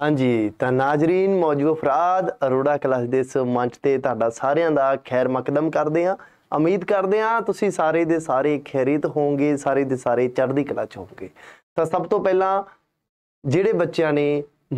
ਹਾਂਜੀ ਤਾਂ ਨਾਜ਼ਰੀਨ ਮੌਜੂ ਅਫਰਾਦ ਅਰੋੜਾ ਕਲਾਸ ਦੇ ਇਸ ਮੰਚ ਤੇ ਤੁਹਾਡਾ ਸਾਰਿਆਂ ਦਾ ਖੈਰ ਮਕਦਮ ਕਰਦੇ ਆਂ ਉਮੀਦ ਕਰਦੇ ਆਂ ਤੁਸੀਂ ਸਾਰੇ ਦੇ ਸਾਰੇ ਖੈਰੀਤ ਹੋਵੋਗੇ ਸਾਰੇ ਦੇ ਸਾਰੇ ਚੜ੍ਹਦੀ ਕਲਾ ਚ ਹੋਵੋਗੇ ਤਾਂ ਸਭ ਤੋਂ ਪਹਿਲਾਂ ਜਿਹੜੇ ਬੱਚਿਆਂ ਨੇ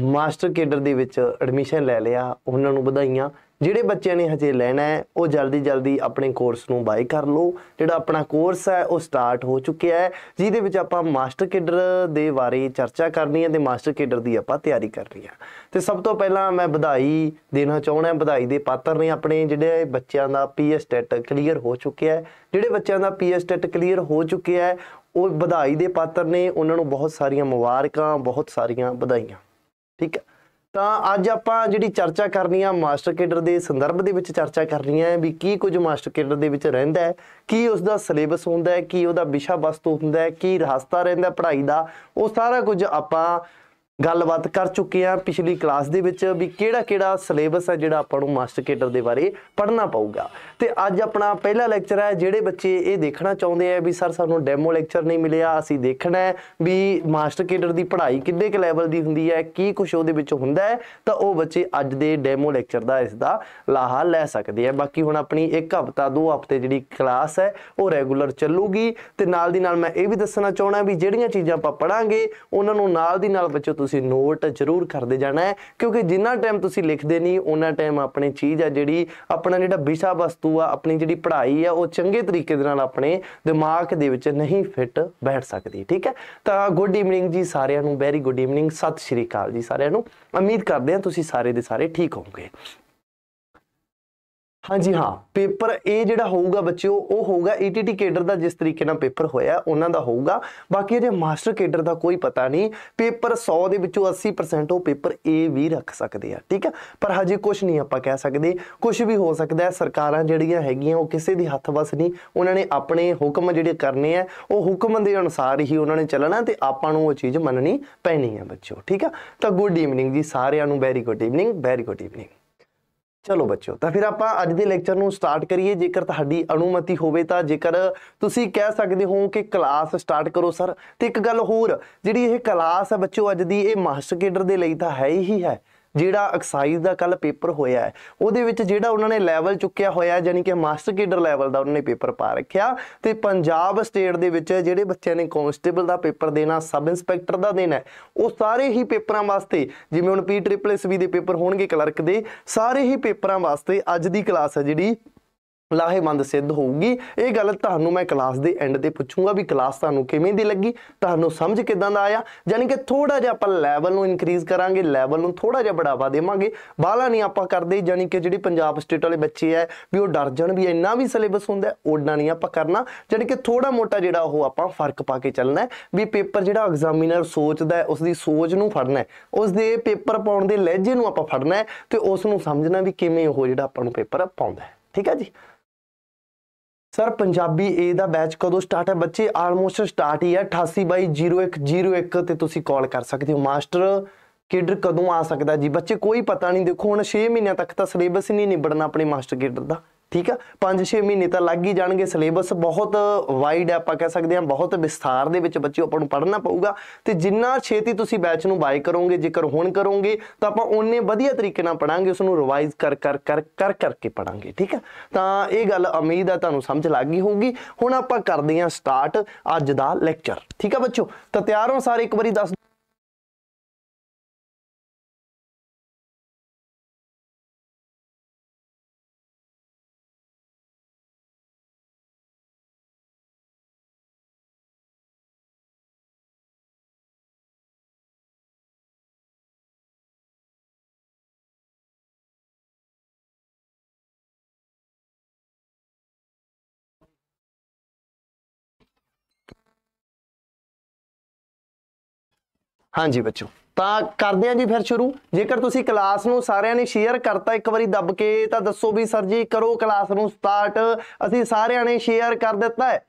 ਮਾਸਟਰ ਕੇਡਰ ਦੇ ਵਿੱਚ ਐਡਮਿਸ਼ਨ ਲੈ ਲਿਆ ਉਹਨਾਂ ਨੂੰ ਵਧਾਈਆਂ ਜਿਹੜੇ ਬੱਚਿਆਂ ਨੇ ਹਜੇ ਲੈਣਾ ਹੈ ਉਹ ਜਲਦੀ ਜਲਦੀ ਆਪਣੇ ਕੋਰਸ ਨੂੰ ਬਾਈ ਕਰ ਲਓ ਜਿਹੜਾ ਆਪਣਾ ਕੋਰਸ ਹੈ ਉਹ ਸਟਾਰਟ ਹੋ ਚੁੱਕਿਆ ਹੈ ਜਿਹਦੇ ਵਿੱਚ ਆਪਾਂ ਮਾਸਟਰ ਕੇਡਰ ਦੇ ਬਾਰੇ ਚਰਚਾ ਕਰਨੀ ਹੈ ਤੇ ਮਾਸਟਰ ਕੇਡਰ ਦੀ ਆਪਾਂ ਤਿਆਰੀ ਕਰ ਰਹੀ ਹਾਂ ਤੇ ਸਭ ਤੋਂ ਪਹਿਲਾਂ ਮੈਂ ਵਧਾਈ ਦੇਣਾ ਹਾਂ ਵਧਾਈ ਦੇ ਪਾਤਰ ਨੇ ਆਪਣੇ ਜਿਹੜੇ ਬੱਚਿਆਂ ਦਾ ਪੀਐਸ ਟੈਟ ਕਲੀਅਰ ਹੋ ਚੁੱਕਿਆ ਹੈ ਜਿਹੜੇ ਬੱਚਿਆਂ ਦਾ ਪੀਐਸ ਟੈਟ ਕਲੀਅਰ ਹੋ ਚੁੱਕਿਆ ਹੈ ਉਹ ਵਧਾਈ ਦੇ ਪਾਤਰ ਨੇ ਉਹਨਾਂ ਨੂੰ ਬਹੁਤ ਸਾਰੀਆਂ ਮੁਬਾਰਕਾਂ ਬਹੁਤ ਸਾਰੀਆਂ ਵਧਾਈਆਂ ਠੀਕ ਹੈ ਤਾਂ ਅੱਜ ਆਪਾਂ ਜਿਹੜੀ ਚਰਚਾ ਕਰਨੀ ਆ ਮਾਸਟਰ ਕੇਡਰ ਦੇ ਸੰਦਰਭ ਦੇ ਵਿੱਚ ਚਰਚਾ ਕਰਨੀ ਆ ਵੀ ਕੀ ਕੁਝ ਮਾਸਟਰ ਕੇਡਰ ਦੇ ਵਿੱਚ ਰਹਿੰਦਾ ਹੈ ਕੀ ਉਸ ਦਾ ਸਿਲੇਬਸ ਹੁੰਦਾ ਹੈ ਕੀ ਉਹਦਾ ਵਿਸ਼ਾ ਵਸਤੂ ਹੁੰਦਾ ਹੈ ਕੀ ਰਸਤਾ ਰਹਿੰਦਾ ਪੜ੍ਹਾਈ ਦਾ ਉਹ ਸਾਰਾ ਕੁਝ ਆਪਾਂ ਗੱਲਬਾਤ ਕਰ ਚੁੱਕੇ ਆ ਪਿਛਲੀ ਕਲਾਸ ਦੇ ਵਿੱਚ ਵੀ ਕਿਹੜਾ ਕਿਹੜਾ ਸਿਲੇਬਸ ਹੈ ਜਿਹੜਾ ਆਪਾਂ ਨੂੰ ਮਾਸਟਰ ਕੇਡਰ ਦੇ ਬਾਰੇ ਪੜ੍ਹਨਾ ਪਊਗਾ ਤੇ ਅੱਜ ਆਪਣਾ ਪਹਿਲਾ ਲੈਕਚਰ ਹੈ ਜਿਹੜੇ ਬੱਚੇ ਇਹ ਦੇਖਣਾ ਚਾਹੁੰਦੇ ਆ ਵੀ ਸਰ ਸਾਨੂੰ ਡੈਮੋ ਲੈਕਚਰ ਨਹੀਂ ਮਿਲਿਆ ਅਸੀਂ ਦੇਖਣਾ ਹੈ ਵੀ ਮਾਸਟਰ ਕੇਡਰ ਦੀ ਪੜ੍ਹਾਈ ਕਿੰਨੇ ਕੁ ਲੈਵਲ ਦੀ ਹੁੰਦੀ ਹੈ ਕੀ ਕੁਝ ਉਹਦੇ ਵਿੱਚ ਹੁੰਦਾ ਹੈ ਤਾਂ ਉਹ ਬੱਚੇ ਅੱਜ ਦੇ ਡੈਮੋ ਲੈਕਚਰ ਦਾ ਇਸ ਦਾ ਲਾਹਾ ਲੈ ਸਕਦੇ ਆ ਬਾਕੀ ਹੁਣ ਆਪਣੀ ਇੱਕ ਹਫਤਾ ਦੋ ਹਫਤੇ ਜਿਹੜੀ ਕਲਾਸ ਹੈ ਉਹ ਰੈਗੂਲਰ ਚੱਲੂਗੀ ਤੇ ਨਾਲ ਦੀ ਨਾਲ ਮੈਂ ਇਹ ਵੀ ਦੱਸਣਾ ਚਾਹਣਾ ਵੀ ਜਿਹੜੀਆਂ ਚੀਜ਼ਾਂ ਆਪਾਂ ਪੜਾਂਗੇ ਉਹਨਾਂ ਨੂੰ ਨਾਲ ਦੀ ਨਾਲ ਬੱਚੇ ਤੁਸੀਂ ਨੋਟ ਜ਼ਰੂਰ ਕਰਦੇ ਜਾਣਾ ਹੈ ਕਿਉਂਕਿ ਜਿੰਨਾ ਟਾਈਮ ਤੁਸੀਂ ਲਿਖਦੇ ਨਹੀਂ ਉਹਨਾਂ ਟਾਈਮ ਆਪਣੀ ਚੀਜ਼ ਆ ਜਿਹੜੀ ਆਪਣਾ ਜਿਹੜਾ ਵਿਸ਼ਾ ਵਸਤੂ ਆ ਆਪਣੀ ਜਿਹੜੀ ਪੜ੍ਹਾਈ ਆ ਉਹ ਚੰਗੇ ਤਰੀਕੇ ਦੇ ਨਾਲ ਆਪਣੇ ਦਿਮਾਗ ਦੇ ਵਿੱਚ ਨਹੀਂ ਫਿੱਟ ਬੈਠ ਸਕਦੀ ਠੀਕ ਹੈ ਤਾਂ ਗੁੱਡ ਈਵਨਿੰਗ ਜੀ ਸਾਰਿਆਂ ਨੂੰ ਵੈਰੀ ਗੁੱਡ ਈਵਨਿੰਗ ਸਤਿ ਸ਼੍ਰੀ ਅਕਾਲ ਜੀ ਸਾਰਿਆਂ ਨੂੰ ਉਮੀਦ ਕਰਦੇ ਹਾਂ ਤੁਸੀਂ ਸਾਰੇ ਦੇ ਸਾਰੇ ਠੀਕ ਹੋਵੋਗੇ ਹਾਂਜੀ ਹਾਂ ਪੇਪਰ ਇਹ ਜਿਹੜਾ ਹੋਊਗਾ ਬੱਚਿਓ ਉਹ ਹੋਊਗਾ ETT ਕੇਡਰ ਦਾ ਜਿਸ ਤਰੀਕੇ ਨਾਲ ਪੇਪਰ ਹੋਇਆ ਉਹਨਾਂ ਦਾ ਹੋਊਗਾ ਬਾਕੀ ਜੇ ਮਾਸਟਰ ਕੇਡਰ ਦਾ ਕੋਈ ਪਤਾ ਨਹੀਂ ਪੇਪਰ 100 ਦੇ ਵਿੱਚੋਂ 80% ਉਹ ਪੇਪਰ A ਵੀ ਰੱਖ ਸਕਦੇ ਆ ਠੀਕ ਆ ਪਰ ਹਜੇ ਕੁਝ ਨਹੀਂ ਆਪਾਂ ਕਹਿ ਸਕਦੇ ਕੁਝ ਵੀ ਹੋ ਸਕਦਾ ਹੈ ਸਰਕਾਰਾਂ ਜਿਹੜੀਆਂ ਹੈਗੀਆਂ ਉਹ ਕਿਸੇ ਦੀ ਹੱਥ ਵਸ ਨਹੀਂ ਉਹਨਾਂ ਨੇ ਆਪਣੇ ਹੁਕਮ ਜਿਹੜੇ ਕਰਨੇ ਆ ਉਹ ਹੁਕਮ ਦੇ ਅਨੁਸਾਰ ਹੀ ਉਹਨਾਂ ਨੇ ਚੱਲਣਾ ਤੇ ਆਪਾਂ ਨੂੰ ਉਹ ਚੀਜ਼ ਮੰਨਣੀ ਪੈਣੀ ਆ ਬੱਚਿਓ ਠੀਕ ਆ ਤਾਂ ਗੁੱਡ ਈਵਨਿੰਗ ਜੀ ਸਾਰਿਆਂ ਨੂੰ very good evening very good evening ਚਲੋ ਬੱਚਿਓ ਤਾਂ ਫਿਰ ਆਪਾਂ ਅੱਜ ਦੇ ਲੈਕਚਰ ਨੂੰ ਸਟਾਰਟ ਕਰੀਏ ਜੇਕਰ ਤੁਹਾਡੀ ਅਨੁਮਤੀ ਹੋਵੇ ਤਾਂ ਜੇਕਰ ਤੁਸੀਂ ਕਹਿ ਸਕਦੇ ਹੋ ਕਿ ਕਲਾਸ ਸਟਾਰਟ ਕਰੋ ਸਰ ਤੇ ਇੱਕ ਗੱਲ ਹੋਰ ਜਿਹੜੀ ਇਹ ਕਲਾਸ ਹੈ ਬੱਚਿਓ ਅੱਜ ਦੀ ਇਹ ਮਾਸਟਰ ਕੇਡਰ ਦੇ ਲਈ ਤਾਂ ਹੈ ਹੀ ਹੈ ਜਿਹੜਾ ਐਕਸਾਈਜ਼ ਦਾ ਕੱਲ ਪੇਪਰ ਹੋਇਆ ਹੈ ਉਹਦੇ ਵਿੱਚ ਜਿਹੜਾ ਉਹਨਾਂ ਨੇ ਲੈਵਲ ਚੁੱਕਿਆ ਹੋਇਆ ਯਾਨੀ ਕਿ ਮਾਸਟਰ ਕੇਡਰ ਲੈਵਲ ਦਾ ਉਹਨਾਂ ਨੇ ਪੇਪਰ ਪਾ ਰੱਖਿਆ ਤੇ ਪੰਜਾਬ ਸਟੇਟ ਦੇ ਵਿੱਚ ਜਿਹੜੇ ਬੱਚਿਆਂ ਨੇ ਕਨਸਟੇਬਲ ਦਾ ਪੇਪਰ ਦੇਣਾ ਸਬ ਇੰਸਪੈਕਟਰ ਦਾ ਦੇਣਾ ਉਹ ਸਾਰੇ ਹੀ ਪੇਪਰਾਂ ਵਾਸਤੇ ਜਿਵੇਂ ਹੁਣ ਪੀ ਟ੍ਰਿਪਲ ਐਸ ਵੀ ਦੇ ਪੇਪਰ ਹੋਣਗੇ ਕਲਰਕ ਦੇ ਸਾਰੇ ਹੀ ਪੇਪਰਾਂ ਵਾਸਤੇ ਅੱਜ ਦੀ ਕਲਾਸ ਹੈ ਜਿਹੜੀ ਲਾਹੇਵੰਦ ਸਿੱਧ ਹੋਊਗੀ ਇਹ ਗੱਲ ਤੁਹਾਨੂੰ ਮੈਂ ਕਲਾਸ ਦੇ ਐਂਡ ਤੇ ਪੁੱਛੂੰਗਾ ਵੀ ਕਲਾਸ ਤੁਹਾਨੂੰ ਕਿਵੇਂ ਦੀ ਲੱਗੀ ਤੁਹਾਨੂੰ ਸਮਝ ਕਿਦਾਂ ਦਾ ਆਇਆ ਯਾਨੀ ਕਿ ਥੋੜਾ ਜਿਹਾ ਆਪਾਂ ਲੈਵਲ ਨੂੰ ਇਨਕਰੀਜ਼ ਕਰਾਂਗੇ ਲੈਵਲ ਨੂੰ ਥੋੜਾ ਜਿਹਾ ਬੜਾਵਾ ਦੇਵਾਂਗੇ ਬਾਹਲਾ ਨਹੀਂ ਆਪਾਂ ਕਰਦੇ ਯਾਨੀ ਕਿ ਜਿਹੜੀ ਪੰਜਾਬ ਸਟੇਟ ਵਾਲੇ ਬੱਚੇ ਐ ਵੀ ਉਹ ਡਰ ਜਾਣ ਵੀ ਇੰਨਾ ਵੀ ਸਿਲੇਬਸ ਹੁੰਦਾ ਉਡਣਾ ਨਹੀਂ ਆਪਾਂ ਕਰਨਾ ਯਾਨੀ ਕਿ ਥੋੜਾ ਮੋਟਾ ਜਿਹੜਾ ਉਹ ਆਪਾਂ ਫਰਕ ਪਾ ਕੇ ਚੱਲਣਾ ਵੀ ਪੇਪਰ ਜਿਹੜਾ ਐਗਜ਼ਾਮੀਨਰ ਸੋਚਦਾ ਉਸ ਦੀ ਸੋਚ ਨੂੰ ਫੜਨਾ ਉਸ ਦੇ ਪੇਪਰ ਪਾਉਣ ਦੇ ਲਹਿਜੇ ਨੂੰ ਆਪਾਂ ਫੜਨਾ ਤੇ ਉਸ ਨੂੰ ਸਮਝਣਾ ਵੀ ਕਿਵੇਂ ਉਹ ਜਿਹੜਾ ਆਪਾਂ ਨੂੰ ਪੇਪਰ ਪਾਉਂਦਾ ਠੀਕ ਹੈ ਜੀ ਸਰ ਪੰਜਾਬੀ A ਦਾ ਬੈਚ ਕਦੋਂ ਸਟਾਰਟ ਹੈ ਬੱਚੇ ਆਲਮੋਸਟ ਸਟਾਰਟ ਹੀ ਹੈ 88/0101 ਤੇ ਤੁਸੀਂ ਕਾਲ ਕਰ ਸਕਦੇ ਹੋ ਮਾਸਟਰ ਕਿਡਰ ਕਦੋਂ ਆ ਸਕਦਾ ਜੀ ਬੱਚੇ ਕੋਈ ਪਤਾ ਨਹੀਂ ਦੇਖੋ ਹੁਣ 6 ਮਹੀਨਿਆਂ ਤੱਕ ਤਾਂ ਸਿਲੇਬਸ ਹੀ ਨਹੀਂ ਨਿਬੜਨਾ ਆਪਣੇ ਮਾਸਟਰ ਕਿਡਰ ਦਾ ਠੀਕ ਆ 5-6 ਮਹੀਨੇ ਤਾਂ ਲੱਗ ਹੀ ਜਾਣਗੇ ਸਿਲੇਬਸ ਬਹੁਤ ਵਾਈਡ ਹੈ ਆਪਾਂ ਕਹਿ ਸਕਦੇ ਹਾਂ ਬਹੁਤ ਵਿਸਥਾਰ ਦੇ ਵਿੱਚ ਬੱਚਿਓ ਆਪਾਂ ਨੂੰ ਪੜ੍ਹਨਾ ਪਊਗਾ ਤੇ ਜਿੰਨਾ ਛੇਤੀ ਤੁਸੀਂ ਬੈਚ ਨੂੰ ਬਾਈ ਕਰੋਗੇ ਜੇਕਰ ਹੁਣ ਕਰੋਗੇ ਤਾਂ ਆਪਾਂ ਉਹਨੇ ਵਧੀਆ ਤਰੀਕੇ ਨਾਲ ਪੜਾਂਗੇ ਉਸ ਨੂੰ ਰਿਵਾਈਜ਼ ਕਰ ਕਰ ਕਰ ਕਰ ਕਰਕੇ ਪੜਾਂਗੇ ਠੀਕ ਆ ਤਾਂ ਇਹ ਗੱਲ ਉਮੀਦ ਹੈ ਤੁਹਾਨੂੰ ਸਮਝ ਲੱਗ ਗਈ ਹੋਊਗੀ ਹੁਣ ਆਪਾਂ ਕਰਦੇ ਹਾਂ ਸਟਾਰਟ ਅੱਜ ਦਾ ਲੈਕਚਰ ਠੀਕ ਆ ਬੱਚਿਓ ਤਾਂ ਤਿਆਰ ਹੋ ਸਾਰੇ ਇੱਕ ਵਾਰੀ ਦੱਸ ਹਾਂਜੀ ਬੱਚੋ ਤਾਂ ਕਰਦੇ ਆਂ ਜੀ ਫਿਰ ਸ਼ੁਰੂ ਜੇਕਰ ਤੁਸੀਂ ਕਲਾਸ ਨੂੰ ਸਾਰਿਆਂ ਨੇ ਸ਼ੇਅਰ ਕਰਤਾ ਇੱਕ ਵਾਰੀ ਦੱਬ ਕੇ ਤਾਂ ਦੱਸੋ ਵੀ ਸਰ ਜੀ ਕਰੋ ਕਲਾਸ ਨੂੰ ਸਟਾਰਟ ਅਸੀਂ ਸਾਰਿਆਂ ਨੇ ਸ਼ੇਅਰ ਕਰ ਦਿੱਤਾ ਹੈ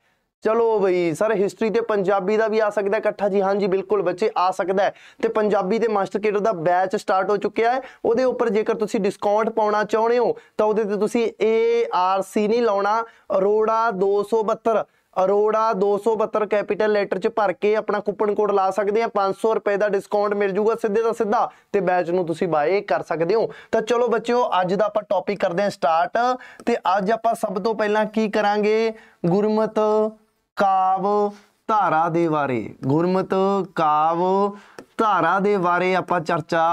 ਚਲੋ ਬਈ ਸਰ ਹਿਸਟਰੀ ਤੇ ਪੰਜਾਬੀ ਦਾ ਵੀ ਆ ਸਕਦਾ ਇਕੱਠਾ ਜੀ ਹਾਂਜੀ ਬਿਲਕੁਲ ਬੱਚੇ ਆ ਸਕਦਾ ਤੇ ਪੰਜਾਬੀ ਦੇ ਮਾਸਟਰ ਕੇਡਰ ਦਾ ਬੈਚ ਸਟਾਰਟ ਹੋ ਚੁੱਕਿਆ ਹੈ ਉਹਦੇ ਉੱਪਰ ਜੇਕਰ ਤੁਸੀਂ ਡਿਸਕਾਊਂਟ ਪਾਉਣਾ ਚਾਹੁੰਦੇ ਹੋ ਤਾਂ ਉਹਦੇ ਤੇ ਤੁਸੀਂ ARC ਨਹੀਂ ਲਾਉਣਾ ਅਰੋੜਾ 272 ਅਰੋੜਾ 272 ਕੈਪੀਟਲ ਲੈਟਰ ਚ ਭਰ ਕੇ ਆਪਣਾ ਕੂਪਨ ਕੋਡ ਲਾ ਸਕਦੇ ਆ 500 ਰੁਪਏ ਦਾ ਡਿਸਕਾਊਂਟ ਮਿਲ ਜੂਗਾ ਸਿੱਧੇ ਦਾ ਸਿੱਧਾ ਤੇ ਬੈਚ ਨੂੰ ਤੁਸੀਂ ਬਾਏ ਕਰ ਸਕਦੇ ਹੋ ਤਾਂ ਚਲੋ ਬੱਚਿਓ ਅੱਜ ਦਾ ਆਪਾਂ ਟੌਪਿਕ ਕਰਦੇ ਆ ਸਟਾਰਟ ਤੇ ਅੱਜ ਆਪਾਂ ਸਭ ਤੋਂ ਪਹਿਲਾਂ ਕੀ ਕਰਾਂਗੇ ਗੁਰਮਤ ਕਾਵ ਧਾਰਾ ਦੇ ਬਾਰੇ ਗੁਰਮਤ ਕਾਵ ਧਾਰਾ ਦੇ ਬਾਰੇ ਆਪਾਂ ਚਰਚਾ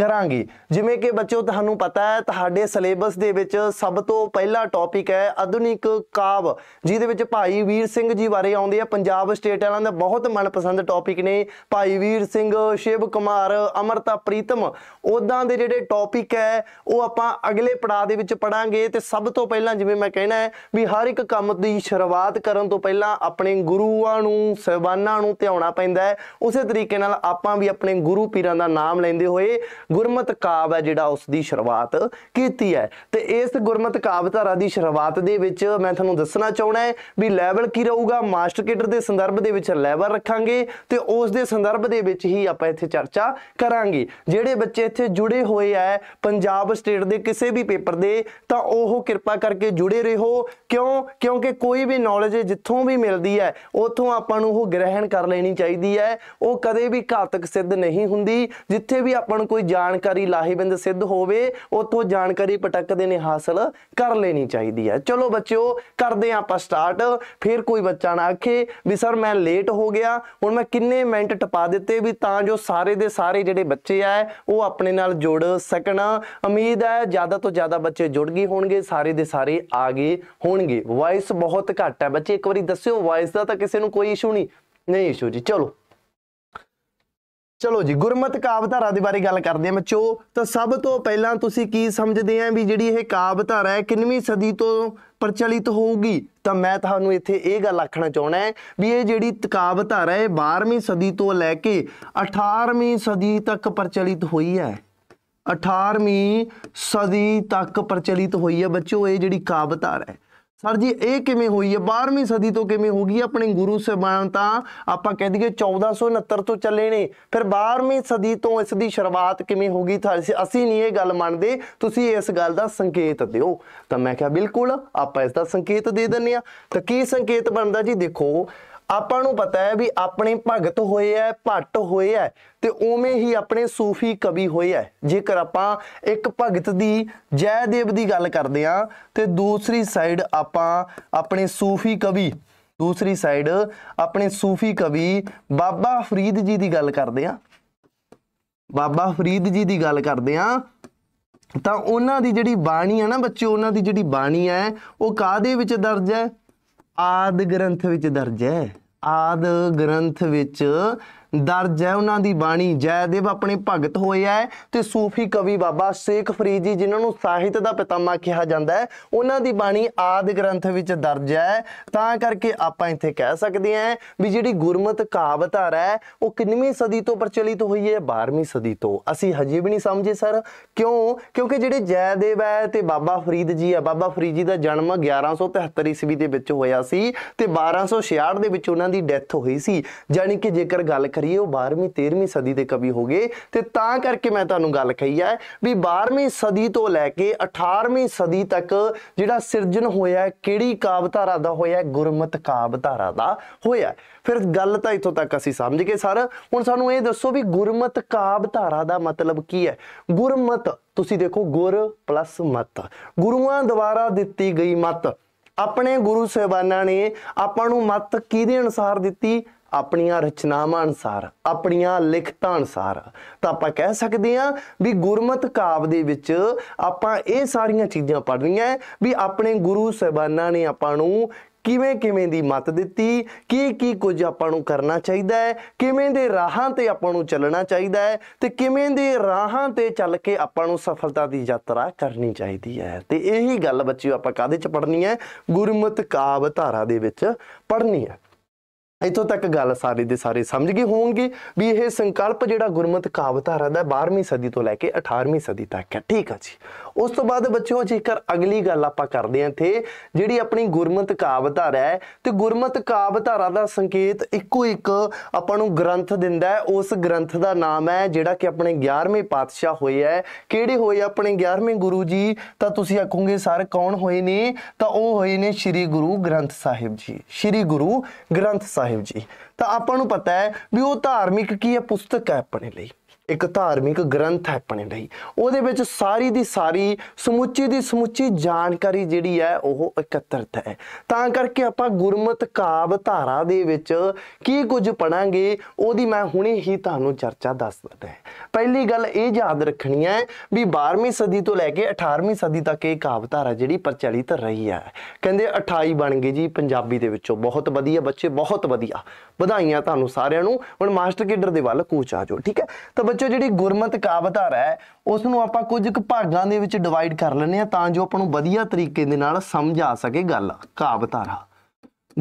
ਕਰਾਂਗੇ ਜਿਵੇਂ ਕਿ ਬੱਚਿਓ ਤੁਹਾਨੂੰ ਪਤਾ ਹੈ ਤੁਹਾਡੇ ਸਿਲੇਬਸ ਦੇ ਵਿੱਚ ਸਭ ਤੋਂ ਪਹਿਲਾ ਟੌਪਿਕ ਹੈ ਆਧੁਨਿਕ ਕਾਵ ਜਿਹਦੇ ਵਿੱਚ ਭਾਈ ਵੀਰ ਸਿੰਘ ਜੀ ਬਾਰੇ ਆਉਂਦੇ ਆ ਪੰਜਾਬ ਸਟੇਟ ਵਾਲਿਆਂ ਦਾ ਬਹੁਤ ਮਨਪਸੰਦ ਟੌਪਿਕ ਨੇ ਭਾਈ ਵੀਰ ਸਿੰਘ ਸ਼ਿਵ ਕੁਮਾਰ ਅਮਰਤਾ ਪ੍ਰੀਤਮ ਉਹਦਾਂ ਦੇ ਜਿਹੜੇ ਟੌਪਿਕ ਹੈ ਉਹ ਆਪਾਂ ਅਗਲੇ ਪੜਾਅ ਦੇ ਵਿੱਚ ਪੜਾਂਗੇ ਤੇ ਸਭ ਤੋਂ ਪਹਿਲਾਂ ਜਿਵੇਂ ਮੈਂ ਕਹਿਣਾ ਹੈ ਵੀ ਹਰ ਇੱਕ ਕੰਮ ਦੀ ਸ਼ੁਰੂਆਤ ਕਰਨ ਤੋਂ ਪਹਿਲਾਂ ਆਪਣੇ ਗੁਰੂਆਂ ਨੂੰ ਸਹਿਬਾਨਾਂ ਨੂੰ ਧਿਆਉਣਾ ਪੈਂਦਾ ਹੈ ਉਸੇ ਤਰੀਕੇ ਨਾਲ ਆਪਾਂ ਵੀ ਆਪਣੇ ਗੁਰੂ ਪੀਰਾਂ ਦਾ ਨਾਮ ਲੈਂਦੇ ਹੋਏ ਗੁਰਮਤ ਕਾਵ ਹੈ ਜਿਹੜਾ ਉਸ ਦੀ ਸ਼ੁਰੂਆਤ ਕੀਤੀ ਹੈ ਤੇ ਇਸ ਗੁਰਮਤ ਕਾਵ ਧਾਰਾ ਦੀ ਸ਼ੁਰੂਆਤ ਦੇ ਵਿੱਚ ਮੈਂ ਤੁਹਾਨੂੰ ਦੱਸਣਾ ਚਾਹਣਾ ਹੈ ਵੀ ਲੈਵਲ ਕੀ ਰਹੂਗਾ ਮਾਸਟਰ ਕੇਡਰ ਦੇ ਸੰਦਰਭ ਦੇ ਵਿੱਚ ਲੈਵਲ ਰੱਖਾਂਗੇ ਤੇ ਉਸ ਦੇ ਸੰਦਰਭ ਦੇ ਵਿੱਚ ਹੀ ਆਪਾਂ ਇੱਥੇ ਚਰਚਾ ਕਰਾਂਗੇ ਜਿਹੜੇ ਬੱਚੇ ਇੱਥੇ ਜੁੜੇ ਹੋਏ ਆ ਪੰਜਾਬ ਸਟੇਟ ਦੇ ਕਿਸੇ ਵੀ ਪੇਪਰ ਦੇ ਤਾਂ ਉਹ ਕਿਰਪਾ ਕਰਕੇ ਜੁੜੇ ਰਹੋ ਕਿਉਂ ਕਿਉਂਕਿ ਕੋਈ ਵੀ ਨੌਲੇਜ ਜਿੱਥੋਂ ਵੀ ਮਿਲਦੀ ਹੈ ਉਥੋਂ ਆਪਾਂ ਨੂੰ ਉਹ ਗ੍ਰਹਿਣ ਕਰ ਲੈਣੀ ਚਾਹੀਦੀ ਹੈ ਉਹ ਕਦੇ ਵੀ ਘਾਤਕ ਸਿੱਧ ਨਹੀਂ ਹੁੰਦੀ ਜਿੱਥੇ ਵੀ ਆਪਾਂ ਨੂੰ ਕੋਈ ਜਾਣਕਾਰੀ ਲਾਹੇਵੰਦ ਸਿੱਧ ਹੋਵੇ ਉਤੋਂ ਜਾਣਕਾਰੀ ਪਟਕਦੇ ਨੇ ਹਾਸਲ ਕਰ ਲੈਣੀ ਚਾਹੀਦੀ ਹੈ ਚਲੋ ਬੱਚਿਓ ਕਰਦੇ ਆਪਾਂ ਸਟਾਰਟ ਫਿਰ ਕੋਈ ਬੱਚਾ ਨਾ ਆਖੇ ਵੀ ਸਰ ਮੈਂ ਲੇਟ ਹੋ ਗਿਆ ਹੁਣ ਮੈਂ ਕਿੰਨੇ ਮਿੰਟ ਟਪਾ ਦਿੱਤੇ ਵੀ ਤਾਂ ਜੋ ਸਾਰੇ ਦੇ ਸਾਰੇ ਜਿਹੜੇ ਬੱਚੇ ਆ ਉਹ ਆਪਣੇ ਨਾਲ ਜੁੜ ਸਕਣ ਉਮੀਦ ਹੈ ਜ਼ਿਆਦਾ ਤੋਂ ਜ਼ਿਆਦਾ ਬੱਚੇ ਜੁੜ ਗਏ ਹੋਣਗੇ ਸਾਰੇ ਦੇ ਸਾਰੇ ਆ ਗਏ ਹੋਣਗੇ ਵਾਇਸ ਬਹੁਤ ਘੱਟ ਹੈ ਬੱਚੇ ਇੱਕ ਵਾਰੀ ਦੱਸਿਓ ਵਾਇਸ ਦਾ ਤਾਂ ਕਿਸੇ ਨੂੰ ਕੋਈ ਇਸ਼ੂ ਨਹੀਂ ਨਹੀਂ ਇਸ਼ੂ ਜੀ ਚਲੋ ਚਲੋ ਜੀ ਗੁਰਮਤ ਕਾਵ ਧਾਰਾ ਦੇ ਬਾਰੇ ਗੱਲ ਕਰਦੇ ਆ ਬੱਚੋ ਤਾਂ ਸਭ ਤੋਂ ਪਹਿਲਾਂ ਤੁਸੀਂ ਕੀ ਸਮਝਦੇ ਆਂ ਵੀ ਜਿਹੜੀ ਇਹ ਕਾਵ ਧਾਰਾ ਹੈ ਕਿੰਨਵੀਂ ਸਦੀ ਤੋਂ ਪ੍ਰਚਲਿਤ ਹੋਊਗੀ ਤਾਂ ਮੈਂ ਤੁਹਾਨੂੰ ਇੱਥੇ ਇਹ ਗੱਲ ਆਖਣਾ ਚਾਹਣਾ ਹੈ ਵੀ ਇਹ ਜਿਹੜੀ ਕਾਵ ਧਾਰਾ ਹੈ 12ਵੀਂ ਸਦੀ ਤੋਂ ਲੈ ਕੇ 18ਵੀਂ ਸਦੀ ਤੱਕ ਪ੍ਰਚਲਿਤ ਹੋਈ ਹੈ 18ਵੀਂ ਸਦੀ ਤੱਕ ਪ੍ਰਚਲਿਤ ਹੋਈ ਹੈ ਬੱਚੋ ਇਹ ਜਿਹੜੀ ਕਾਵ ਧਾਰਾ ਹੈ ਸਰ ਜੀ ਇਹ ਕਿਵੇਂ ਹੋਈ ਹੈ 12ਵੀਂ ਸਦੀ ਤੋਂ ਕਿਵੇਂ ਹੋ ਗਈ ਆਪਣੇ ਗੁਰੂ ਸਾਹਿਬਾਨ ਤਾਂ ਆਪਾਂ ਕਹਿ ਦਈਏ 1469 ਤੋਂ ਚੱਲੇ ਨੇ ਫਿਰ 12ਵੀਂ ਸਦੀ ਤੋਂ ਇਸ ਦੀ ਸ਼ੁਰੂਆਤ ਕਿਵੇਂ ਹੋ ਗਈ ਅਸੀਂ ਨਹੀਂ ਇਹ ਗੱਲ ਮੰਨਦੇ ਤੁਸੀਂ ਇਸ ਗੱਲ ਦਾ ਸੰਕੇਤ ਦਿਓ ਤਾਂ ਮੈਂ ਕਿਹਾ ਬਿਲਕੁਲ ਆਪਾਂ ਇਸ ਦਾ ਸੰਕੇਤ ਦੇ ਦਿੰਨੇ ਆ ਤਾਂ ਕੀ ਸੰਕੇਤ ਬਣਦਾ ਜੀ ਦੇਖੋ ਆਪਾਂ ਨੂੰ ਪਤਾ ਹੈ ਵੀ ਆਪਣੇ ਭਗਤ ਹੋਏ ਐ ਭੱਟ ਹੋਏ ਐ ਤੇ ਉਵੇਂ ਹੀ ਆਪਣੇ ਸੂਫੀ ਕਵੀ ਹੋਏ ਐ ਜੇਕਰ ਆਪਾਂ ਇੱਕ ਭਗਤ ਦੀ ਜੈਦੇਵ ਦੀ ਗੱਲ ਕਰਦੇ ਆ ਤੇ ਦੂਸਰੀ ਸਾਈਡ ਆਪਾਂ ਆਪਣੇ ਸੂਫੀ ਕਵੀ ਦੂਸਰੀ ਸਾਈਡ ਆਪਣੇ ਸੂਫੀ ਕਵੀ ਬਾਬਾ ਫਰੀਦ ਜੀ ਦੀ ਗੱਲ ਕਰਦੇ ਆ ਬਾਬਾ ਫਰੀਦ ਜੀ ਦੀ ਗੱਲ ਕਰਦੇ ਆ ਤਾਂ ਉਹਨਾਂ ਦੀ ਜਿਹੜੀ ਬਾਣੀ ਆ ਨਾ ਬੱਚਿਓ ਉਹਨਾਂ ਦੀ ਜਿਹੜੀ ਬਾਣੀ ਆ ਉਹ ਕਾਦੇ ਵਿੱਚ ਦਰਜ ਹੈ ਆਦ ਗ੍ਰੰਥ ਵਿੱਚ ਦਰਜ ਹੈ ਆਦ ਗ੍ਰੰਥ ਵਿੱਚ ਦਰਜ ਹੈ ਉਹਨਾਂ ਦੀ ਬਾਣੀ ਜੈਦੇਵ ਆਪਣੇ ਭਗਤ ਹੋਇਆ ਹੈ ਤੇ ਸੂਫੀ ਕਵੀ ਬਾਬਾ ਸ਼ੇਖ ਫਰੀਦ ਜੀ ਜਿਨ੍ਹਾਂ ਨੂੰ ਸਾਹਿਤ ਦਾ ਪਿਤਾਮਾ ਕਿਹਾ ਜਾਂਦਾ ਹੈ ਉਹਨਾਂ ਦੀ ਬਾਣੀ ਆਦਿ ਗ੍ਰੰਥ ਵਿੱਚ ਦਰਜ ਹੈ ਤਾਂ ਕਰਕੇ ਆਪਾਂ ਇੱਥੇ ਕਹਿ ਸਕਦੇ ਹਾਂ ਵੀ ਜਿਹੜੀ ਗੁਰਮਤ ਕਾਵਿਧਾਰ ਹੈ ਉਹ ਕਿੰਨਵੀਂ ਸਦੀ ਤੋਂ ਪ੍ਰਚਲਿਤ ਹੋਈ ਹੈ 12ਵੀਂ ਸਦੀ ਤੋਂ ਅਸੀਂ ਹਜੇ ਵੀ ਨਹੀਂ ਸਮਝੇ ਸਰ ਕਿਉਂ ਕਿਉਂਕਿ ਜਿਹੜੇ ਜੈਦੇਵ ਹੈ ਤੇ ਬਾਬਾ ਫਰੀਦ ਜੀ ਹੈ ਬਾਬਾ ਫਰੀਦ ਜੀ ਦਾ ਜਨਮ 1173 ਈਸਵੀ ਦੇ ਵਿੱਚ ਹੋਇਆ ਸੀ ਤੇ 1266 ਦੇ ਵਿੱਚ ਉਹਨਾਂ ਦੀ ਡੈਥ ਹੋਈ ਸੀ ਜਾਨੀ ਕਿ ਜੇਕਰ ਗੱਲ ਕਰੀਏ ਉਹ 12ਵੀਂ 13ਵੀਂ ਸਦੀ ਦੇ ਕਵੀ ਹੋ ਗਏ ਤੇ ਤਾਂ ਕਰਕੇ ਮੈਂ ਤੁਹਾਨੂੰ ਗੱਲ ਕਹੀ ਹੈ ਵੀ 12ਵੀਂ ਸਦੀ ਤੋਂ ਲੈ ਕੇ 18ਵੀਂ ਸਦੀ ਤੱਕ ਜਿਹੜਾ ਸਿਰਜਣ ਹੋਇਆ ਕਿਹੜੀ ਕਾਵਧਾਰਾ ਦਾ ਹੋਇਆ ਗੁਰਮਤ ਕਾਵਧਾਰਾ ਦਾ ਹੋਇਆ ਫਿਰ ਗੱਲ ਤਾਂ ਇੱਥੋਂ ਤੱਕ ਅਸੀਂ ਸਮਝ ਗਏ ਸਰ ਹੁਣ ਸਾਨੂੰ ਇਹ ਦੱਸੋ ਵੀ ਗੁਰਮਤ ਕਾਵਧਾਰਾ ਦਾ ਮਤਲਬ ਕੀ ਹੈ ਗੁਰਮਤ ਤੁਸੀਂ ਦੇਖੋ ਗੁਰ ਪਲੱਸ ਮਤ ਗੁਰੂਆਂ ਦੁਆਰਾ ਦਿੱਤੀ ਗਈ ਮਤ ਆਪਣੇ ਗੁਰੂ ਸਹਿਬਾਨਾਂ ਨੇ ਆਪਾਂ ਨੂੰ ਮਤ ਕਿਹਦੇ ਅਨੁਸਾਰ ਦਿੱਤੀ ਆਪਣੀਆਂ ਰਚਨਾਵਾਂ ਅਨਸਾਰ ਆਪਣੀਆਂ ਲਿਖਤਾਂ ਅਨਸਾਰ ਤਾਂ ਆਪਾਂ ਕਹਿ ਸਕਦੇ ਹਾਂ ਵੀ ਗੁਰਮਤ ਕਾਵ ਦੇ ਵਿੱਚ ਆਪਾਂ ਇਹ ਸਾਰੀਆਂ ਚੀਜ਼ਾਂ ਪੜ੍ਹ ਵੀ ਆਪਣੇ ਗੁਰੂ ਸਹਿਬਾਨਾਂ ਨੇ ਆਪਾਂ ਨੂੰ ਕਿਵੇਂ ਕਿਵੇਂ ਦੀ ਮਤ ਦਿੱਤੀ ਕੀ ਕੀ ਕੁਝ ਆਪਾਂ ਨੂੰ ਕਰਨਾ ਚਾਹੀਦਾ ਹੈ ਕਿਵੇਂ ਦੇ ਰਾਹਾਂ ਤੇ ਆਪਾਂ ਨੂੰ ਚੱਲਣਾ ਚਾਹੀਦਾ ਹੈ ਤੇ ਕਿਵੇਂ ਦੇ ਰਾਹਾਂ ਤੇ ਚੱਲ ਕੇ ਆਪਾਂ ਨੂੰ ਸਫਲਤਾ ਦੀ ਯਾਤਰਾ ਕਰਨੀ ਚਾਹੀਦੀ ਹੈ ਤੇ ਇਹੀ ਗੱਲ ਬੱਚਿਓ ਆਪਾਂ ਕਾਦੇ ਚ ਪੜ੍ਹਨੀ ਹੈ ਗੁਰਮਤ ਕਾਵ ਧਾਰਾ ਦੇ ਵਿੱਚ ਪੜ੍ਹਨੀ ਹੈ ਇਥੋਂ ਤੱਕ ਗੱਲ ਸਾਰੇ ਦੇ ਸਾਰੇ ਸਮਝ ਗਏ ਹੋਣਗੇ ਵੀ ਇਹ ਸੰਕਲਪ ਜਿਹੜਾ ਗੁਰਮਤ ਕਾਵਤਾਰਾ ਦਾ 12ਵੀਂ ਸਦੀ ਤੋਂ ਲੈ ਕੇ 18ਵੀਂ ਸਦੀ ਤੱਕ ਹੈ ਠੀਕ ਹੈ ਜੀ ਉਸ ਤੋਂ ਬਾਅਦ ਬੱਚਿਓ ਜੇਕਰ ਅਗਲੀ ਗੱਲ ਆਪਾਂ ਕਰਦੇ ਆਂ ਇੱਥੇ ਜਿਹੜੀ ਆਪਣੀ ਗੁਰਮਤ ਧਾਰਾ ਹੈ ਤੇ ਗੁਰਮਤ ਕਾਵਧਾਰਾ ਦਾ ਸੰਕੇਤ ਇੱਕੋ ਇੱਕ ਆਪਾਂ ਨੂੰ ਗ੍ਰੰਥ ਦਿੰਦਾ ਹੈ ਉਸ ਗ੍ਰੰਥ ਦਾ ਨਾਮ ਹੈ ਜਿਹੜਾ ਕਿ ਆਪਣੇ 11ਵੇਂ ਪਾਤਸ਼ਾਹ ਹੋਏ ਹੈ ਕਿਹੜੇ ਹੋਏ ਆਪਣੇ 11ਵੇਂ ਗੁਰੂ ਜੀ ਤਾਂ ਤੁਸੀਂ ਆਖੋਗੇ ਸਰ ਕੌਣ ਹੋਏ ਨੇ ਤਾਂ ਉਹ ਹੋਏ ਨੇ ਸ੍ਰੀ ਗੁਰੂ ਗ੍ਰੰਥ ਸਾਹਿਬ ਜੀ ਸ੍ਰੀ ਗੁਰੂ ਗ੍ਰੰਥ ਸਾਹਿਬ ਜੀ ਤਾਂ ਆਪਾਂ ਨੂੰ ਪਤਾ ਹੈ ਵੀ ਉਹ ਧਾਰਮਿਕ ਕੀ ਹੈ ਪੁਸਤਕ ਹੈ ਆਪਣੇ ਲਈ ਇੱਕ ਧਾਰਮਿਕ ਗ੍ਰੰਥ ਹੈ ਆਪਣੇ ਲਈ ਉਹਦੇ ਵਿੱਚ ਸਾਰੀ ਦੀ ਸਾਰੀ ਸਮੁੱਚੀ ਦੀ ਸਮੁੱਚੀ ਜਾਣਕਾਰੀ ਜਿਹੜੀ ਹੈ ਉਹ ਇਕੱਤਰਤ ਹੈ ਤਾਂ ਕਰਕੇ ਆਪਾਂ ਗੁਰਮਤ ਕਾਵ ਧਾਰਾ ਦੇ ਵਿੱਚ ਕੀ ਕੁਝ ਪੜਾਂਗੇ ਉਹਦੀ ਮੈਂ ਹੁਣੇ ਹੀ ਤੁਹਾਨੂੰ ਚਰਚਾ ਦੱਸ ਦਿੰਦਾ ਪਹਿਲੀ ਗੱਲ ਇਹ ਯਾਦ ਰੱਖਣੀ ਹੈ ਵੀ 12ਵੀਂ ਸਦੀ ਤੋਂ ਲੈ ਕੇ 18ਵੀਂ ਸਦੀ ਤੱਕ ਇਹ ਕਾਵ ਧਾਰਾ ਜਿਹੜੀ ਪ੍ਰਚਲਿਤ ਰਹੀ ਹੈ ਕਹਿੰਦੇ 28 ਬਣ ਗਏ ਜੀ ਪੰਜਾਬੀ ਦੇ ਵਿੱਚੋਂ ਬਹੁਤ ਵਧੀਆ ਬੱਚੇ ਬਹੁਤ ਵਧੀਆ ਵਧਾਈਆਂ ਤੁਹਾਨੂੰ ਸਾਰਿਆਂ ਨੂੰ ਹੁਣ ਮਾਸਟਰ ਕੇਡਰ ਦੇ ਵੱਲ ਕੋਚ ਆ ਜਾਓ ਠੀਕ ਹੈ ਤਾਂ ਵਿੱਚੋਂ ਜਿਹੜੀ ਗੁਰਮਤ ਕਾਵਧਾਰ ਹੈ ਉਸ ਨੂੰ ਆਪਾਂ ਕੁਝ ਕੁ ਭਾਗਾਂ ਦੇ ਵਿੱਚ ਡਿਵਾਈਡ ਕਰ ਲੈਂਦੇ ਆ ਤਾਂ ਜੋ ਆਪਾਂ ਨੂੰ ਵਧੀਆ ਤਰੀਕੇ ਦੇ ਨਾਲ ਸਮਝ ਆ ਸਕੇ ਗੱਲ ਕਾਵਧਾਰਾ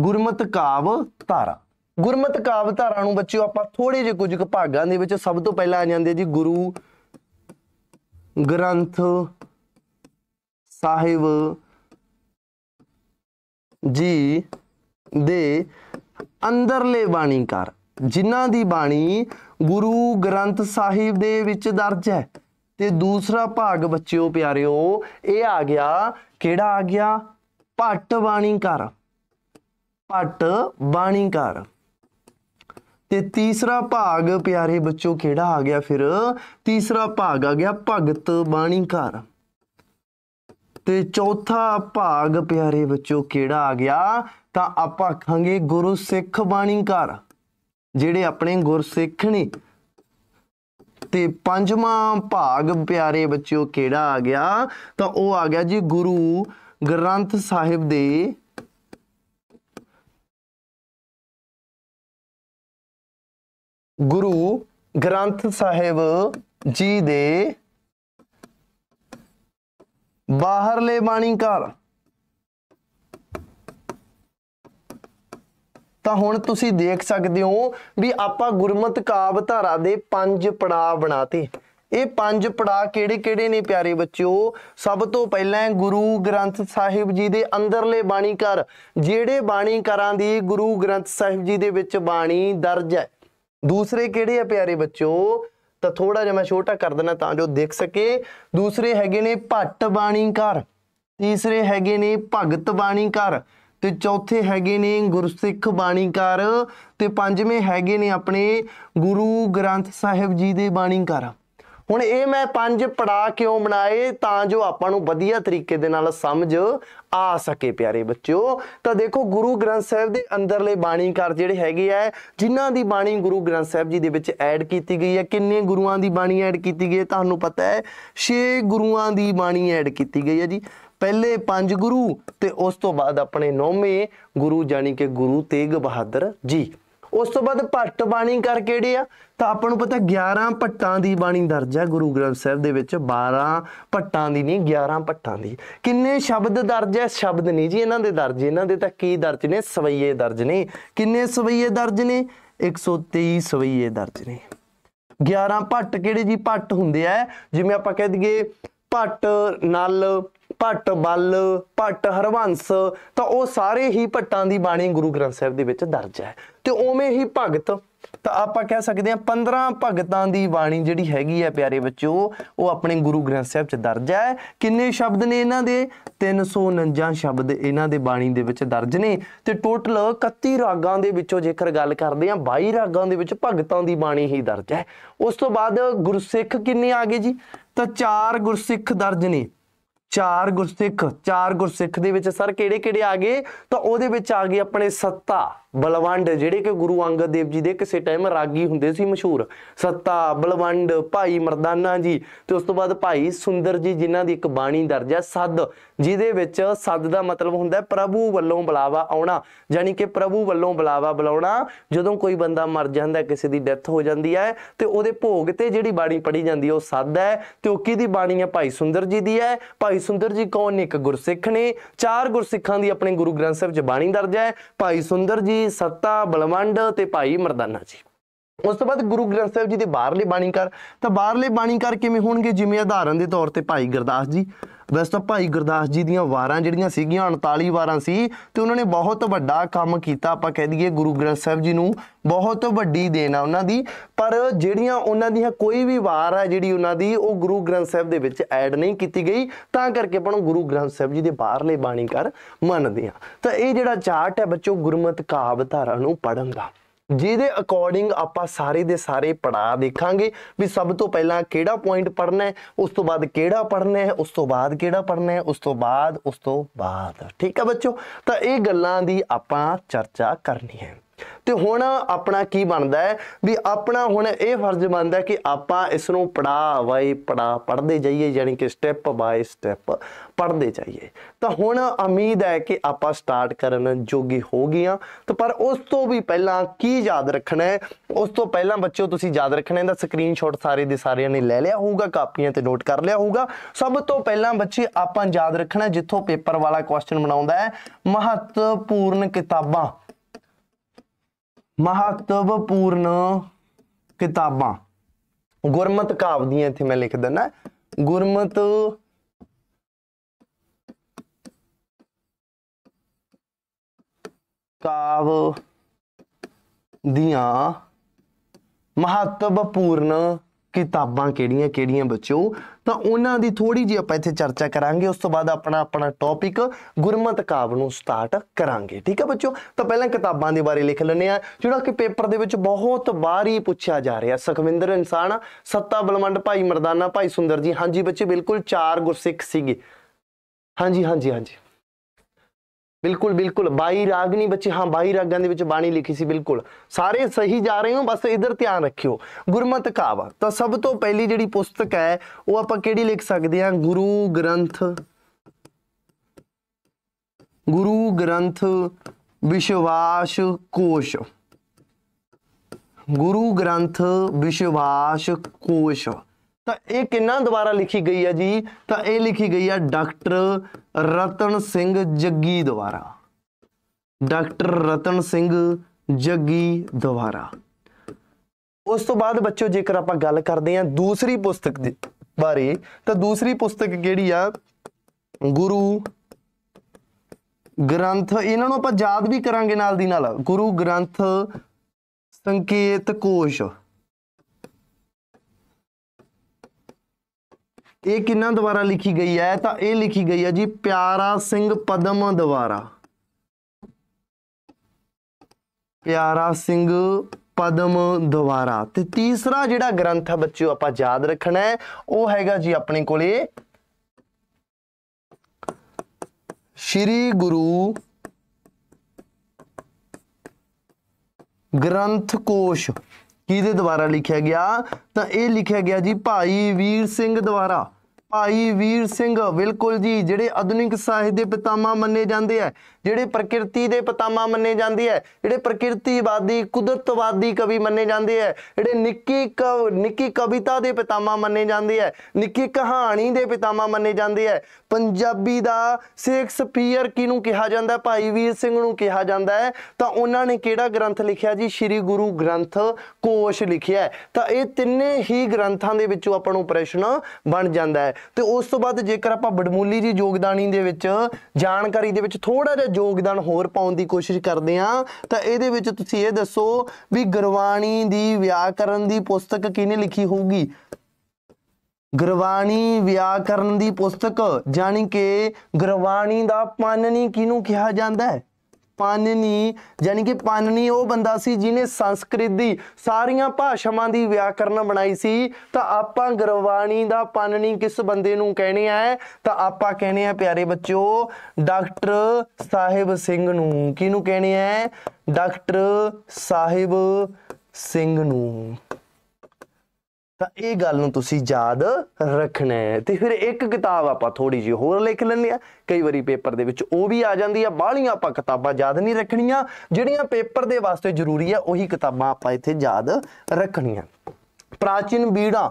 ਗੁਰਮਤ ਕਾਵ ਧਾਰਾ ਗੁਰਮਤ ਕਾਵ ਧਾਰਾ ਨੂੰ ਬੱਚਿਓ ਆਪਾਂ ਥੋੜੇ ਜਿਹੇ ਕੁਝ ਕੁ ਭਾਗਾਂ ਦੇ ਵਿੱਚ ਸਭ ਤੋਂ ਪਹਿਲਾਂ ਆ ਜਾਂਦੇ ਜੀ ਗੁਰੂ ਗ੍ਰੰਥ ਸਾਹਿਬ ਜੀ ਦੇ ਅੰਦਰਲੇ ਬਾਣੀਕਾਰ ਜਿਨ੍ਹਾਂ ਦੀ ਬਾਣੀ ਗੁਰੂ ਗ੍ਰੰਥ ਸਾਹਿਬ ਦੇ ਵਿੱਚ ਦਰਜ ਹੈ ਤੇ ਦੂਸਰਾ ਭਾਗ ਬੱਚਿਓ ਪਿਆਰਿਓ ਇਹ ਆ ਗਿਆ ਕਿਹੜਾ ਆ ਗਿਆ ਕਰ ਬਾਣੀਕਾਰ ਬਾਣੀ ਬਾਣੀਕਾਰ ਤੇ ਤੀਸਰਾ ਭਾਗ ਪਿਆਰੇ ਬੱਚੋ ਕਿਹੜਾ ਆ ਗਿਆ ਫਿਰ ਤੀਸਰਾ ਭਾਗ ਆ ਗਿਆ ਭਗਤ ਬਾਣੀਕਾਰ ਤੇ ਚੌਥਾ ਭਾਗ ਪਿਆਰੇ ਬੱਚੋ ਕਿਹੜਾ ਆ ਗਿਆ ਤਾਂ ਆਪਾਂ ਆਖਾਂਗੇ ਗੁਰੂ ਸਿੱਖ ਬਾਣੀਕਾਰ ਜਿਹੜੇ ਆਪਣੇ ਗੁਰਸਿੱਖ ਨੇ ਤੇ ਪੰਜਵਾਂ ਭਾਗ ਪਿਆਰੇ ਬੱਚਿਓ ਕਿਹੜਾ ਆ ਗਿਆ ਤਾਂ ਉਹ ਆ ਗਿਆ ਜੀ ਗੁਰੂ ਗ੍ਰੰਥ ਸਾਹਿਬ ਦੇ ਗੁਰੂ ਗ੍ਰੰਥ ਸਾਹਿਬ ਜੀ ਦੇ ਬਾਹਰਲੇ ਬਾਣੀਕਾਰ ਤਾਂ ਹੁਣ ਤੁਸੀਂ ਦੇਖ ਸਕਦੇ ਹੋ ਵੀ ਆਪਾਂ ਗੁਰਮਤ ਕਾਵ ਧਾਰਾ ਦੇ ਪੰਜ ਪੜਾਅ ਬਣਾਤੇ ਇਹ ਪੰਜ ਪੜਾ ਕਿਹੜੇ ਕਿਹੜੇ ਨੇ ਪਿਆਰੇ ਬੱਚਿਓ ਸਭ ਤੋਂ ਪਹਿਲਾਂ ਗੁਰੂ ਗ੍ਰੰਥ ਸਾਹਿਬ ਜੀ ਦੇ ਅੰਦਰਲੇ ਬਾਣੀਕਾਰ ਜਿਹੜੇ ਬਾਣੀਕਾਰਾਂ ਦੀ ਗੁਰੂ ਗ੍ਰੰਥ ਸਾਹਿਬ ਜੀ ਦੇ ਵਿੱਚ ਬਾਣੀ ਦਰਜ ਹੈ ਦੂਸਰੇ ਕਿਹੜੇ ਆ ਪਿਆਰੇ ਬੱਚਿਓ ਤਾਂ ਥੋੜਾ ਜਿਹਾ ਮੈਂ ਛੋਟਾ ਕਰ ਦਿੰਦਾ ਤਾਂ ਜੋ ਦੇਖ ਸਕੇ ਦੂਸਰੇ ਹੈਗੇ ਨੇ ਭੱਟ ਬਾਣੀਕਾਰ ਤੀਸਰੇ ਹੈਗੇ ਨੇ ਭਗਤ ਬਾਣੀਕਾਰ ਤੇ ਚੌਥੇ ਹੈਗੇ ਨੇ ਗੁਰਸਿੱਖ ਬਾਣੀਕਾਰ ਤੇ ਪੰਜਵੇਂ ਹੈਗੇ ਨੇ ਆਪਣੇ ਗੁਰੂ ਗ੍ਰੰਥ ਸਾਹਿਬ ਜੀ ਦੇ ਬਾਣੀਕਾਰ ਹੁਣ ਇਹ ਮੈਂ ਪੰਜ ਪੜਾ ਕਿਉਂ ਬਣਾਏ ਤਾਂ ਜੋ ਆਪਾਂ ਨੂੰ ਵਧੀਆ ਤਰੀਕੇ ਦੇ ਨਾਲ ਸਮਝ ਆ ਸਕੇ ਪਿਆਰੇ ਬੱਚਿਓ ਤਾਂ ਦੇਖੋ ਗੁਰੂ ਗ੍ਰੰਥ ਸਾਹਿਬ ਦੇ ਅੰਦਰਲੇ ਬਾਣੀਕਾਰ ਜਿਹੜੇ ਹੈਗੇ ਆ ਜਿਨ੍ਹਾਂ ਦੀ ਬਾਣੀ ਗੁਰੂ ਗ੍ਰੰਥ ਸਾਹਿਬ ਜੀ ਦੇ ਵਿੱਚ ਐਡ ਕੀਤੀ ਗਈ ਹੈ ਕਿੰਨੇ ਗੁਰੂਆਂ ਦੀ ਬਾਣੀ ਐਡ ਕੀਤੀ ਗਈ ਹੈ ਤੁਹਾਨੂੰ ਪਤਾ ਹੈ 6 ਗੁਰੂਆਂ ਦੀ ਬਾਣੀ ਐਡ ਕੀਤੀ ਗਈ ਹੈ ਜੀ ਪਹਿਲੇ ਪੰਜ ਗੁਰੂ ਤੇ ਉਸ ਤੋਂ ਬਾਅਦ ਆਪਣੇ ਨੌਵੇਂ ਗੁਰੂ ਜਾਨੀ ਕਿ ਗੁਰੂ ਤੇਗ ਬਹਾਦਰ ਜੀ ਉਸ ਤੋਂ ਬਾਅਦ ਭੱਟ ਬਾਣੀ ਕਰ ਕਿਹੜੇ ਆ ਤਾਂ ਆਪਾਂ ਨੂੰ ਪਤਾ 11 ਭੱਟਾਂ ਦੀ ਬਾਣੀ ਦਰਜ ਹੈ ਗੁਰੂ ਗ੍ਰੰਥ ਸਾਹਿਬ ਦੇ ਵਿੱਚ 12 ਭੱਟਾਂ ਦੀ ਨਹੀਂ 11 ਭੱਟਾਂ ਦੀ ਕਿੰਨੇ ਸ਼ਬਦ ਦਰਜ ਹੈ ਸ਼ਬਦ ਨਹੀਂ ਜੀ ਇਹਨਾਂ ਦੇ ਦਰਜ ਇਹਨਾਂ ਦੇ ਤਾਂ ਕੀ ਦਰਜ ਨੇ ਸਵਈਏ ਦਰਜ ਨੇ ਕਿੰਨੇ ਸਵਈਏ ਦਰਜ ਨੇ 123 ਸਵਈਏ ਦਰਜ ਨੇ 11 ਭੱਟ ਕਿਹੜੇ ਜੀ ਭੱਟ ਹੁੰਦੇ ਆ ਜਿਵੇਂ ਆਪਾਂ ਕਹਿ ਦਈਏ ਭੱਟ ਨਲ ਭੱਟ ਬੱਲ ਭੱਟ ਹਰਵੰਸ ਤਾਂ ਉਹ ਸਾਰੇ ਹੀ ਭੱਟਾਂ ਦੀ ਬਾਣੀ ਗੁਰੂ ਗ੍ਰੰਥ ਸਾਹਿਬ ਦੇ ਵਿੱਚ ਦਰਜ ਹੈ ਤੇ ਉਵੇਂ ਹੀ ਭਗਤ ਤਾਂ ਆਪਾਂ ਕਹਿ ਸਕਦੇ ਹਾਂ 15 ਭਗਤਾਂ ਦੀ ਬਾਣੀ ਜਿਹੜੀ ਹੈਗੀ ਹੈ ਪਿਆਰੇ ਬੱਚੋ ਉਹ ਆਪਣੇ ਗੁਰੂ ਗ੍ਰੰਥ ਸਾਹਿਬ 'ਚ ਦਰਜ ਹੈ ਕਿੰਨੇ ਸ਼ਬਦ ਨੇ ਇਹਨਾਂ ਦੇ 349 ਸ਼ਬਦ ਇਹਨਾਂ ਦੇ ਬਾਣੀ ਦੇ ਵਿੱਚ ਦਰਜ ਨੇ ਤੇ ਟੋਟਲ 31 ਰਾਗਾਂ ਦੇ ਵਿੱਚੋਂ ਜੇਕਰ ਗੱਲ ਕਰਦੇ ਹਾਂ 22 ਰਾਗਾਂ ਦੇ ਵਿੱਚ ਭਗਤਾਂ ਦੀ ਬਾਣੀ ਹੀ ਦਰਜ ਹੈ ਉਸ ਤੋਂ ਬਾਅਦ ਗੁਰਸਿੱਖ ਕਿੰਨੇ ਆ ਗਏ ਜੀ ਤਾਂ 4 ਗੁਰਸਿੱਖ ਦਰਜ ਨੇ ਚਾਰ ਗੁਰਸਿੱਖ ਚਾਰ ਗੁਰਸਿੱਖ ਦੇ ਵਿੱਚ ਸਰ ਕਿਹੜੇ ਕਿਹੜੇ ਆ ਗਏ ਤਾਂ ਉਹਦੇ ਵਿੱਚ ਆ ਗਏ ਆਪਣੇ ਸੱਤਾ ਬਲਵੰਡ ਜਿਹੜੇ ਕਿ ਗੁਰੂ ਅੰਗਦ ਦੇਵ ਜੀ ਦੇ ਕਿਸੇ ਟਾਈਮ ਰਾਗੀ ਹੁੰਦੇ ਸੀ ਮਸ਼ਹੂਰ ਸੱਤਾ ਬਲਵੰਡ ਭਾਈ ਮਰਦਾਨਾ ਜੀ ਤੇ ਉਸ ਤੋਂ ਬਾਅਦ ਭਾਈ ਸੁੰਦਰ ਜੀ ਜਿਨ੍ਹਾਂ ਦੀ ਇੱਕ ਬਾਣੀ ਦਰਜ ਹੈ ਸੱਦ ਜਿਹਦੇ ਵਿੱਚ ਸੱਦ ਦਾ ਮਤਲਬ ਹੁੰਦਾ ਪ੍ਰਭੂ ਵੱਲੋਂ ਬੁਲਾਵਾ ਆਉਣਾ ਯਾਨੀ ਕਿ ਪ੍ਰਭੂ ਵੱਲੋਂ ਬੁਲਾਵਾ ਬੁਲਾਉਣਾ ਜਦੋਂ ਕੋਈ ਬੰਦਾ ਮਰ ਜਾਂਦਾ ਕਿਸੇ ਦੀ ਡੈਥ ਹੋ ਜਾਂਦੀ ਹੈ ਤੇ ਉਹਦੇ ਭੋਗ ਤੇ ਜਿਹੜੀ ਬਾਣੀ ਪੜੀ ਜਾਂਦੀ ਹੈ ਉਹ ਸੱਦ ਹੈ ਤੇ ਉਹ ਕਿਹਦੀ ਬਾਣੀ ਹੈ ਭਾਈ ਸੁੰਦਰ ਜੀ ਦੀ ਹੈ ਭਾਈ ਸੁੰਦਰ ਜੀ ਕੌਣ ਨੇ ਇੱਕ ਗੁਰਸਿੱਖ ਨੇ ਚਾਰ ਗੁਰਸਿੱਖਾਂ ਦੀ ਆਪਣੇ ਗੁਰੂ ਗ੍ਰੰਥ ਸਾਹਿਬ 'ਚ ਬਾਣੀ ਦਰਜ ਹੈ ਭਾਈ ਸੁੰਦਰ ਜੀ ਸੱਤਾ ਬਲਵੰਡ ਤੇ ਭਾਈ ਮਰਦਾਨਾ ਜੀ ਉਸ ਤੋਂ ਬਾਅਦ ਗੁਰੂ ਗ੍ਰੰਥ ਸਾਹਿਬ ਜੀ ਦੇ ਬਾਹਰਲੇ ਬਾਣੀਕਾਰ ਤਾਂ ਬਾਹਰਲੇ ਬਾਣੀਕਾਰ ਕਿਵੇਂ ਹੋਣਗੇ ਜਿਵੇਂ ਆਧਾਰਨ ਦੇ ਤੌਰ ਤੇ ਭਾਈ ਗੁਰਦਾਸ ਜੀ ਵੈਸੇ ਤਾਂ ਭਾਈ ਗੁਰਦਾਸ ਜੀ ਦੀਆਂ ਵਾਰਾਂ ਜਿਹੜੀਆਂ ਸੀਗੀਆਂ 39 ਵਾਰਾਂ ਸੀ ਤੇ ਉਹਨਾਂ ਨੇ ਬਹੁਤ ਵੱਡਾ ਕੰਮ ਕੀਤਾ ਆਪਾਂ ਕਹਿ ਦਈਏ ਗੁਰੂ ਗ੍ਰੰਥ ਸਾਹਿਬ ਜੀ ਨੂੰ ਬਹੁਤ ਵੱਡੀ ਦੇਣ ਆ ਉਹਨਾਂ ਦੀ ਪਰ ਜਿਹੜੀਆਂ ਉਹਨਾਂ ਦੀਆਂ ਕੋਈ ਵੀ ਵਾਰ ਆ ਜਿਹੜੀ ਉਹਨਾਂ ਦੀ ਉਹ ਗੁਰੂ ਗ੍ਰੰਥ ਸਾਹਿਬ ਦੇ ਵਿੱਚ ਐਡ ਨਹੀਂ ਕੀਤੀ ਗਈ ਤਾਂ ਕਰਕੇ ਆਪਾਂ ਨੂੰ ਗੁਰੂ ਗ੍ਰੰਥ ਸਾਹਿਬ ਜੀ ਦੇ ਬਾਹਰਲੇ ਬਾਣੀਕਾਰ ਮੰਨਦੇ ਆ ਤਾਂ ਇਹ ਜਿਹੜਾ ਚਾਰਟ ਹੈ ਬੱਚੋ ਗੁਰਮਤ ਕਾਵਿ ਧਾਰਾ ਨੂੰ ਪੜਨ ਦਾ ਜਿਹਦੇ ਅਕੋਰਡਿੰਗ ਆਪਾਂ ਸਾਰੇ ਦੇ ਸਾਰੇ ਪੜਾ ਦੇਖਾਂਗੇ ਵੀ ਸਭ ਤੋਂ ਪਹਿਲਾਂ ਕਿਹੜਾ ਪੁਆਇੰਟ ਪੜਨਾ ਹੈ ਉਸ ਤੋਂ ਬਾਅਦ ਕਿਹੜਾ ਪੜਨਾ ਹੈ ਉਸ ਤੋਂ ਬਾਅਦ ਕਿਹੜਾ ਪੜਨਾ ਹੈ ਉਸ ਤੋਂ ਬਾਅਦ ਉਸ ਤੋਂ ਬਾਅਦ ਠੀਕ ਹੈ ਬੱਚੋ ਤਾਂ ਇਹ ਗੱਲਾਂ ਦੀ ਆਪਾਂ ਚਰਚਾ ਕਰਨੀ ਹੈ ਤੇ ਹੁਣ ਆਪਣਾ ਕੀ ਬਣਦਾ ਹੈ ਵੀ ਆਪਣਾ ਹੁਣ ਇਹ ਫਰਜ਼ ਬਣਦਾ ਕਿ ਆਪਾਂ ਇਸ ਨੂੰ ਪੜਾ ਵਾਈ ਪੜਾ ਪੜਦੇ ਜਾਈਏ ਯਾਨੀ ਕਿ ਸਟੈਪ ਬਾਈ ਸਟੈਪ ਪੜ੍ਹਦੇ ਚਾਹੀਏ ਤਾਂ ਹੁਣ ਉਮੀਦ ਹੈ ਕਿ ਆਪਾਂ ਸਟਾਰਟ ਕਰਨ ਜੋਗੀ ਹੋ ਗਈਆਂ ਤਾਂ ਪਰ ਉਸ ਤੋਂ ਵੀ ਪਹਿਲਾਂ ਕੀ ਯਾਦ ਰੱਖਣਾ ਹੈ ਉਸ ਤੋਂ ਪਹਿਲਾਂ ਬੱਚਿਓ ਤੁਸੀਂ ਯਾਦ ਰੱਖਣਾ ਇਹਦਾ ਸਕਰੀਨਸ਼ਾਟ ਸਾਰੇ ਦੇ ਸਾਰਿਆਂ ਨੇ ਲੈ ਲਿਆ ਹੋਊਗਾ ਕਾਪੀਆਂ ਤੇ ਨੋਟ ਕਰ ਲਿਆ ਹੋਊਗਾ ਸਭ ਤੋਂ ਪਹਿਲਾਂ ਬੱਚੇ ਆਪਾਂ ਯਾਦ ਰੱਖਣਾ ਜਿੱਥੋਂ ਪੇਪਰ ਵਾਲਾ ਕੁਐਸਚਨ ਬਣਾਉਂਦਾ ਹੈ ਮਹੱਤਵਪੂਰਨ ਕਿਤਾਬਾਂ ਮਹੱਤਵਪੂਰਨ ਕਿਤਾਬਾਂ ਗੁਰਮਤ ਕਾਵ ਦੀਆਂ ਇੱਥੇ ਮੈਂ ਲਿਖ ਦਿੰਦਾ ਗੁਰਮਤ ਕਾਵ ਦੀਆਂ ਮਹੱਤਵਪੂਰਨ ਕਿਤਾਬਾਂ ਕਿਹੜੀਆਂ-ਕਿਹੜੀਆਂ ਬੱਚਿਓ ਤਾਂ ਉਹਨਾਂ ਦੀ ਥੋੜੀ ਜਿਹੀ ਆਪਾਂ ਇੱਥੇ ਚਰਚਾ ਕਰਾਂਗੇ ਉਸ ਤੋਂ ਬਾਅਦ ਆਪਣਾ ਆਪਣਾ ਟੌਪਿਕ ਗੁਰਮਤ ਕਾਵ ਨੂੰ ਸਟਾਰਟ ਕਰਾਂਗੇ ਠੀਕ ਹੈ ਬੱਚਿਓ ਤਾਂ ਪਹਿਲਾਂ ਕਿਤਾਬਾਂ ਦੇ ਬਾਰੇ ਲਿਖ ਲੈਣੇ ਆ ਜਿਹੜਾ ਕਿ ਪੇਪਰ ਦੇ ਵਿੱਚ ਬਹੁਤ ਵਾਰੀ ਪੁੱਛਿਆ ਜਾ ਰਿਹਾ ਸੁਖਵਿੰਦਰ ਇਨਸਾਨ ਸੱਤਾ ਬਲਵੰਡ ਭਾਈ ਮਰਦਾਨਾ ਭਾਈ ਸੁੰਦਰ ਜੀ ਹਾਂਜੀ ਬੱਚੇ ਬਿਲਕੁਲ ਚਾਰ ਗੁਰਸਿੱਖ ਸੀਗੇ ਹਾਂਜੀ ਹਾਂਜੀ ਹਾਂਜੀ ਬਿਲਕੁਲ ਬਿਲਕੁਲ 22 ਰਾਗ ਨਹੀਂ ਬੱਚੇ ਹਾਂ 22 ਰਾਗਾਂ ਦੇ ਵਿੱਚ ਬਾਣੀ ਲਿਖੀ ਸੀ ਬਿਲਕੁਲ ਸਾਰੇ ਸਹੀ ਜਾ ਰਹੇ ਹੋ ਬਸ ਇਧਰ ਧਿਆਨ ਰੱਖਿਓ ਗੁਰਮਤ ਕਾਵ ਤਾਂ ਸਭ ਤੋਂ ਪਹਿਲੀ ਜਿਹੜੀ ਪੁਸਤਕ ਹੈ ਉਹ ਆਪਾਂ ਕਿਹੜੀ ਲਿਖ ਸਕਦੇ ਹਾਂ ਗੁਰੂ ਗ੍ਰੰਥ ਗੁਰੂ ਗ੍ਰੰਥ ਵਿਸ਼ਵਾਸ ਕੋਸ਼ ਗੁਰੂ ਗ੍ਰੰਥ ਵਿਸ਼ਵਾਸ ਕੋਸ਼ ਤਾਂ ਇਹ ਕਿੰਨਾ ਦੁਆਰਾ ਲਿਖੀ ਗਈ ਹੈ ਜੀ ਤਾਂ ਇਹ ਲਿਖੀ ਗਈ ਹੈ ਡਾਕਟਰ ਰਤਨ ਸਿੰਘ ਜੱਗੀ ਦੁਆਰਾ ਡਾਕਟਰ ਰਤਨ ਸਿੰਘ ਜੱਗੀ ਦੁਆਰਾ ਉਸ ਤੋਂ ਬਾਅਦ ਬੱਚੋ ਜੇਕਰ ਆਪਾਂ ਗੱਲ ਕਰਦੇ ਹਾਂ ਦੂਸਰੀ ਪੁਸਤਕ ਬਾਰੇ ਤਾਂ ਦੂਸਰੀ ਪੁਸਤਕ ਕਿਹੜੀ ਆ ਗੁਰੂ ਗ੍ਰੰਥ ਇਹਨਾਂ ਨੂੰ ਆਪਾਂ ਯਾਦ ਵੀ ਕਰਾਂਗੇ ਨਾਲ ਦੀ ਨਾਲ ਗੁਰੂ ਗ੍ਰੰਥ ਸੰਕੇਤ ਕੋਸ਼ ਇਹ ਕਿੰਨਾਂ ਦੁਆਰਾ ਲਿਖੀ ਗਈ ਹੈ ਤਾਂ ਇਹ ਲਿਖੀ ਗਈ ਹੈ ਜੀ ਪਿਆਰਾ ਸਿੰਘ ਪਦਮ ਦੁਆਰਾ ਪਿਆਰਾ ਸਿੰਘ ਪਦਮ ਦੁਆਰਾ ਤੇ ਤੀਸਰਾ ਜਿਹੜਾ ਗ੍ਰੰਥ ਹੈ ਬੱਚਿਓ ਆਪਾਂ ਯਾਦ ਰੱਖਣਾ ਹੈ ਉਹ ਹੈਗਾ ਜੀ ਆਪਣੇ ਕੋਲੇ ਸ਼੍ਰੀ ਗੁਰੂ ਗ੍ਰੰਥ ਕੋਸ਼ ਕਿਹਦੇ ਦੁਆਰਾ ਲਿਖਿਆ ਗਿਆ ਤਾਂ ਇਹ ਲਿਖਿਆ ਗਿਆ ਜੀ ਭਾਈ ਵੀਰ ਸਿੰਘ ਦੁਆਰਾ ਭਾਈ ਵੀਰ ਸਿੰਘ ਬਿਲਕੁਲ ਜੀ ਜਿਹੜੇ ਆਧੁਨਿਕ ਸਾਹਿਤ ਦੇ ਪਿਤਾਮਾ ਮੰਨੇ ਜਾਂਦੇ ਆ ਜਿਹੜੇ ਪ੍ਰਕਿਰਤੀ ਦੇ ਪਿਤਾਮਾ ਮੰਨੇ ਜਾਂਦੇ ਆ ਜਿਹੜੇ ਪ੍ਰਕਿਰਤੀਵਾਦੀ ਕੁਦਰਤਵਾਦੀ ਕਵੀ ਮੰਨੇ ਜਾਂਦੇ ਆ ਜਿਹੜੇ ਨਿੱਕੀ ਨਿੱਕੀ ਕਵਿਤਾ ਦੇ ਪਿਤਾਮਾ ਮੰਨੇ ਜਾਂਦੇ ਆ ਨਿੱਕੀ ਕਹਾਣੀ ਦੇ ਪਿਤਾਮਾ ਮੰਨੇ ਜਾਂਦੇ ਆ ਪੰਜਾਬੀ ਦਾ ਸ਼ੇਕਸਪੀਅਰ ਕਿਹਨੂੰ ਕਿਹਾ ਜਾਂਦਾ ਭਾਈ ਵੀਰ ਸਿੰਘ ਨੂੰ ਕਿਹਾ ਜਾਂਦਾ ਹੈ ਤਾਂ ਉਹਨਾਂ ਨੇ ਕਿਹੜਾ ਗ੍ਰੰਥ ਲਿਖਿਆ ਜੀ ਸ੍ਰੀ ਗੁਰੂ ਗ੍ਰੰਥ ਕੋਸ਼ ਲਿਖਿਆ ਤਾਂ ਇਹ ਤਿੰਨੇ ਹੀ ਗ੍ਰੰਥਾਂ ਦੇ ਵਿੱਚੋਂ ਆਪਾਂ ਨੂੰ ਪ੍ਰਸ਼ਨ ਬਣ ਜਾਂਦਾ ਹੈ ਤੇ ਉਸ ਤੋਂ ਬਾਅਦ ਜੇਕਰ ਆਪਾਂ ਬੜਮੂਲੀ ਜੀ ਯੋਗਦਾਨੀ ਦੇ ਵਿੱਚ ਜਾਣਕਾਰੀ ਦੇ ਵਿੱਚ ਥੋੜਾ ਜਿਹਾ ਯੋਗਦਾਨ ਹੋਰ ਪਾਉਣ ਦੀ ਕੋਸ਼ਿਸ਼ ਕਰਦੇ ਆ ਤਾਂ ਇਹਦੇ ਵਿੱਚ ਤੁਸੀਂ ਇਹ ਦੱਸੋ ਵੀ ਗੁਰਬਾਣੀ ਦੀ ਵਿਆਕਰਨ ਦੀ ਪੁਸਤਕ ਕਿਹਨੇ ਲਿਖੀ ਹੋਊਗੀ ਗੁਰਬਾਣੀ ਵਿਆਕਰਨ ਦੀ ਪੁਸਤਕ ਜਾਨੀ ਕਿ ਗੁਰਬਾਣੀ ਦਾ ਪਾਨਨੀ ਕਿਹਨੂੰ ਕਿਹਾ ਜਾਂਦਾ ਹੈ ਪਾਨਨੀ ਯਾਨੀ ਕਿ ਪਾਨਨੀ ਉਹ ਬੰਦਾ ਸੀ ਜਿਨੇ ਸੰਸਕ੍ਰਿਤ ਦੀ ਸਾਰੀਆਂ ਭਾਸ਼ਾਵਾਂ ਦੀ ਵਿਆਕਰਨ ਬਣਾਈ ਸੀ ਤਾਂ ਆਪਾਂ ਗਰਵਾਣੀ ਦਾ ਪਾਨਨੀ ਕਿਸ ਬੰਦੇ ਨੂੰ ਕਹਿਣੇ ਆ ਤਾਂ ਆਪਾਂ ਕਹਿਣੇ ਆ ਪਿਆਰੇ ਬੱਚਿਓ ਡਾਕਟਰ ਸਾਹਿਬ ਸਿੰਘ ਨੂੰ ਕਿਹਨੂੰ ਕਹਿਣੇ ਆ ਡਾਕਟਰ ਸਾਹਿਬ ਸਿੰਘ ਨੂੰ ਤਾਂ ਇਹ ਗੱਲ ਨੂੰ ਤੁਸੀਂ ਯਾਦ ਰੱਖਣਾ ਹੈ ਤੇ ਫਿਰ ਇੱਕ ਕਿਤਾਬ ਆਪਾਂ ਥੋੜੀ ਜਿਹੀ ਹੋਰ ਲਿਖ ਲੈਂਦੇ ਆ ਕਈ ਵਾਰੀ ਪੇਪਰ ਦੇ ਵਿੱਚ ਉਹ ਵੀ ਆ ਜਾਂਦੀ ਆ ਬਾਹਲੀਆਂ ਆਪਾਂ ਕਿਤਾਬਾਂ ਯਾਦ ਨਹੀਂ ਰੱਖਣੀਆਂ ਜਿਹੜੀਆਂ ਪੇਪਰ ਦੇ ਵਾਸਤੇ ਜ਼ਰੂਰੀ ਆ ਉਹੀ ਕਿਤਾਬਾਂ ਆਪਾਂ ਇੱਥੇ ਯਾਦ ਰੱਖਣੀਆਂ ਪ੍ਰਾਚੀਨ ਬੀੜਾਂ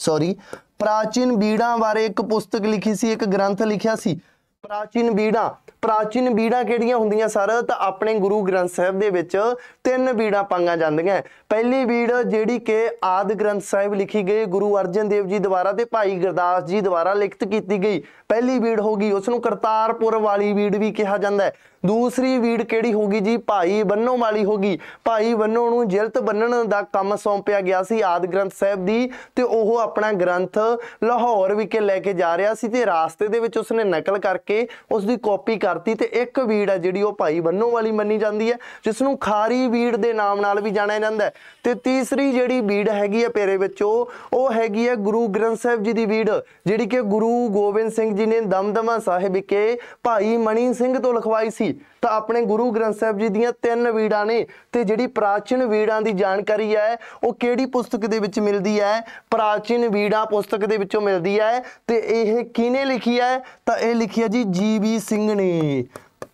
ਸੌਰੀ ਪ੍ਰਾਚੀਨ ਬੀੜਾਂ ਬਾਰੇ ਇੱਕ ਪੁਸਤਕ ਲਿਖੀ ਸੀ ਇੱਕ ਗ੍ਰੰਥ ਲਿਖਿਆ ਸੀ ਪ੍ਰਾਚੀਨ ਬੀੜਾਂ ਪ੍ਰਾਚੀਨ ਬੀੜਾਂ ਕਿਹੜੀਆਂ ਹੁੰਦੀਆਂ ਸਰ ਤਾਂ ਆਪਣੇ ਗੁਰੂ ਗ੍ਰੰਥ ਸਾਹਿਬ ਦੇ ਵਿੱਚ ਤਿੰਨ ਬੀੜਾਂ ਪਾਈਆਂ ਜਾਂਦੀਆਂ ਪਹਿਲੀ ਬੀੜ ਜਿਹੜੀ ਕਿ ਆਦ ਗ੍ਰੰਥ ਸਾਹਿਬ ਲਿਖੀ ਗਈ ਗੁਰੂ ਅਰਜਨ ਦੇਵ ਜੀ ਦੁਆਰਾ ਤੇ ਭਾਈ ਗੁਰਦਾਸ ਜੀ ਦੁਆਰਾ ਲਿਖਤ ਕੀਤੀ ਗਈ ਪਹਿਲੀ ਬੀੜ ਹੋਗੀ ਉਸ ਨੂੰ ਕਰਤਾਰਪੁਰ ਵਾਲੀ ਬੀੜ ਵੀ ਕਿਹਾ ਜਾਂਦਾ ਹੈ ਦੂਸਰੀ ਵੀੜ ਕਿਹੜੀ ਹੋਗੀ ਜੀ ਭਾਈ ਬੰਨੋ ਵਾਲੀ ਹੋਗੀ ਭਾਈ ਬੰਨੋ ਨੂੰ ਜਿਲਤ ਬੰਨਣ ਦਾ ਕੰਮ ਸੌਂਪਿਆ ਗਿਆ ਸੀ ਆਦ ਗ੍ਰੰਥ ਸਾਹਿਬ ਦੀ ਤੇ ਉਹ ਆਪਣਾ ਗ੍ਰੰਥ ਲਾਹੌਰ ਵਿਖੇ ਲੈ ਕੇ ਜਾ ਰਿਹਾ ਸੀ ਤੇ ਰਾਸਤੇ ਦੇ ਵਿੱਚ ਉਸਨੇ ਨਕਲ ਕਰਕੇ ਉਸ ਦੀ ਕਾਪੀ ਕਰਤੀ ਤੇ ਇੱਕ ਵੀੜ ਹੈ ਜਿਹੜੀ ਉਹ ਭਾਈ ਬੰਨੋ ਵਾਲੀ ਮੰਨੀ ਜਾਂਦੀ ਹੈ ਜਿਸ ਨੂੰ ਖਾਰੀ ਵੀੜ ਦੇ ਨਾਮ ਨਾਲ ਵੀ ਜਾਣਿਆ ਜਾਂਦਾ ਹੈ ਤੇ ਤੀਸਰੀ ਜਿਹੜੀ ਵੀੜ ਹੈਗੀ ਹੈ ਪੇਰੇ ਵਿੱਚੋਂ ਉਹ ਹੈਗੀ ਹੈ ਗੁਰੂ ਗ੍ਰੰਥ ਸਾਹਿਬ ਜੀ ਦੀ ਵੀੜ ਜਿਹੜੀ ਕਿ ਗੁਰੂ ਗੋਬਿੰਦ ਸਿੰਘ ਜੀ ਨੇ ਦਮਦਮਾ ਸਾਹਿਬ ਕੇ ਭਾਈ ਮਣੀ ਸਿੰਘ ਤੋਂ ਲਿਖਵਾਈ ਸੀ ਤਾਂ ਆਪਣੇ ਗੁਰੂ ਗ੍ਰੰਥ ਸਾਹਿਬ ਜੀ ਦੀਆਂ ਤਿੰਨ ਵੀੜਾਂ ਨੇ ਤੇ ਜਿਹੜੀ ਪ੍ਰਾਚੀਨ ਵੀੜਾਂ ਦੀ ਜਾਣਕਾਰੀ ਹੈ ਉਹ ਕਿਹੜੀ ਪੁਸਤਕ ਦੇ ਵਿੱਚ ਮਿਲਦੀ ਹੈ ਪ੍ਰਾਚੀਨ ਵੀੜਾਂ ਪੁਸਤਕ ਦੇ ਵਿੱਚੋਂ ਮਿਲਦੀ ਹੈ ਤੇ ਇਹ ਕਿਹਨੇ ਲਿਖੀ ਹੈ ਤਾਂ ਇਹ ਲਿਖੀ ਹੈ ਜੀ ਜੀਵੀ ਸਿੰਘ ਨੇ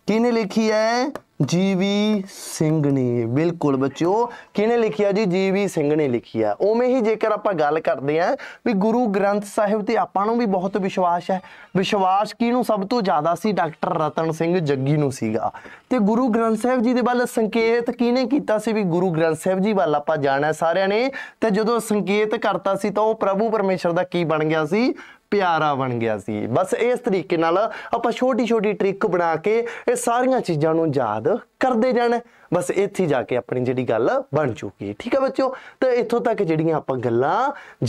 ਕਿਹਨੇ ਲਿਖੀ ਹੈ ਜੀਵੀ ਸਿੰਘ ਨੇ ਬਿਲਕੁਲ ਬੱਚਿਓ ਕਿਹਨੇ ਲਿਖਿਆ ਜੀ ਜੀਵੀ ਸਿੰਘ ਨੇ ਲਿਖਿਆ ਉਵੇਂ ਹੀ ਜੇਕਰ ਆਪਾਂ ਗੱਲ ਕਰਦੇ ਆਂ ਵੀ ਗੁਰੂ ਗ੍ਰੰਥ ਸਾਹਿਬ ਤੇ ਆਪਾਂ ਨੂੰ ਵੀ ਬਹੁਤ ਵਿਸ਼ਵਾਸ ਹੈ ਵਿਸ਼ਵਾਸ ਕਿਹਨੂੰ ਸਭ ਤੋਂ ਜ਼ਿਆਦਾ ਸੀ ਡਾਕਟਰ ਰਤਨ ਸਿੰਘ ਜੱਗੀ ਨੂੰ ਸੀਗਾ ਤੇ ਗੁਰੂ ਗ੍ਰੰਥ ਸਾਹਿਬ ਜੀ ਦੇ ਵੱਲ ਸੰਕੇਤ ਕਿਹਨੇ ਕੀਤਾ ਸੀ ਵੀ ਗੁਰੂ ਗ੍ਰੰਥ ਸਾਹਿਬ ਜੀ ਵੱਲ ਆਪਾਂ ਜਾਣਾ ਸਾਰਿਆਂ ਨੇ ਤੇ ਜਦੋਂ ਸੰਕੇਤ ਕਰਤਾ ਸੀ ਤਾਂ ਉਹ ਪ੍ਰਭੂ ਪਰਮੇਸ਼ਰ ਦਾ ਕੀ ਬਣ ਗਿਆ ਸੀ ਪਿਆਰਾ ਬਣ ਗਿਆ ਸੀ ਬਸ ਇਸ ਤਰੀਕੇ ਨਾਲ ਆਪਾਂ ਛੋਟੀ ਛੋਟੀ ਟ੍ਰਿਕ ਬਣਾ ਕੇ ਇਹ ਸਾਰੀਆਂ ਚੀਜ਼ਾਂ ਨੂੰ ਯਾਦ ਕਰਦੇ ਜਾਣਾ ਬਸ ਇੱਥੇ ਜਾ ਕੇ ਆਪਣੀ ਜਿਹੜੀ ਗੱਲ ਬਣ ਚੁੱਕੀ ਠੀਕ ਹੈ ਬੱਚਿਓ ਤਾਂ ਇੱਥੋਂ ਤੱਕ ਜਿਹੜੀਆਂ ਆਪਾਂ ਗੱਲਾਂ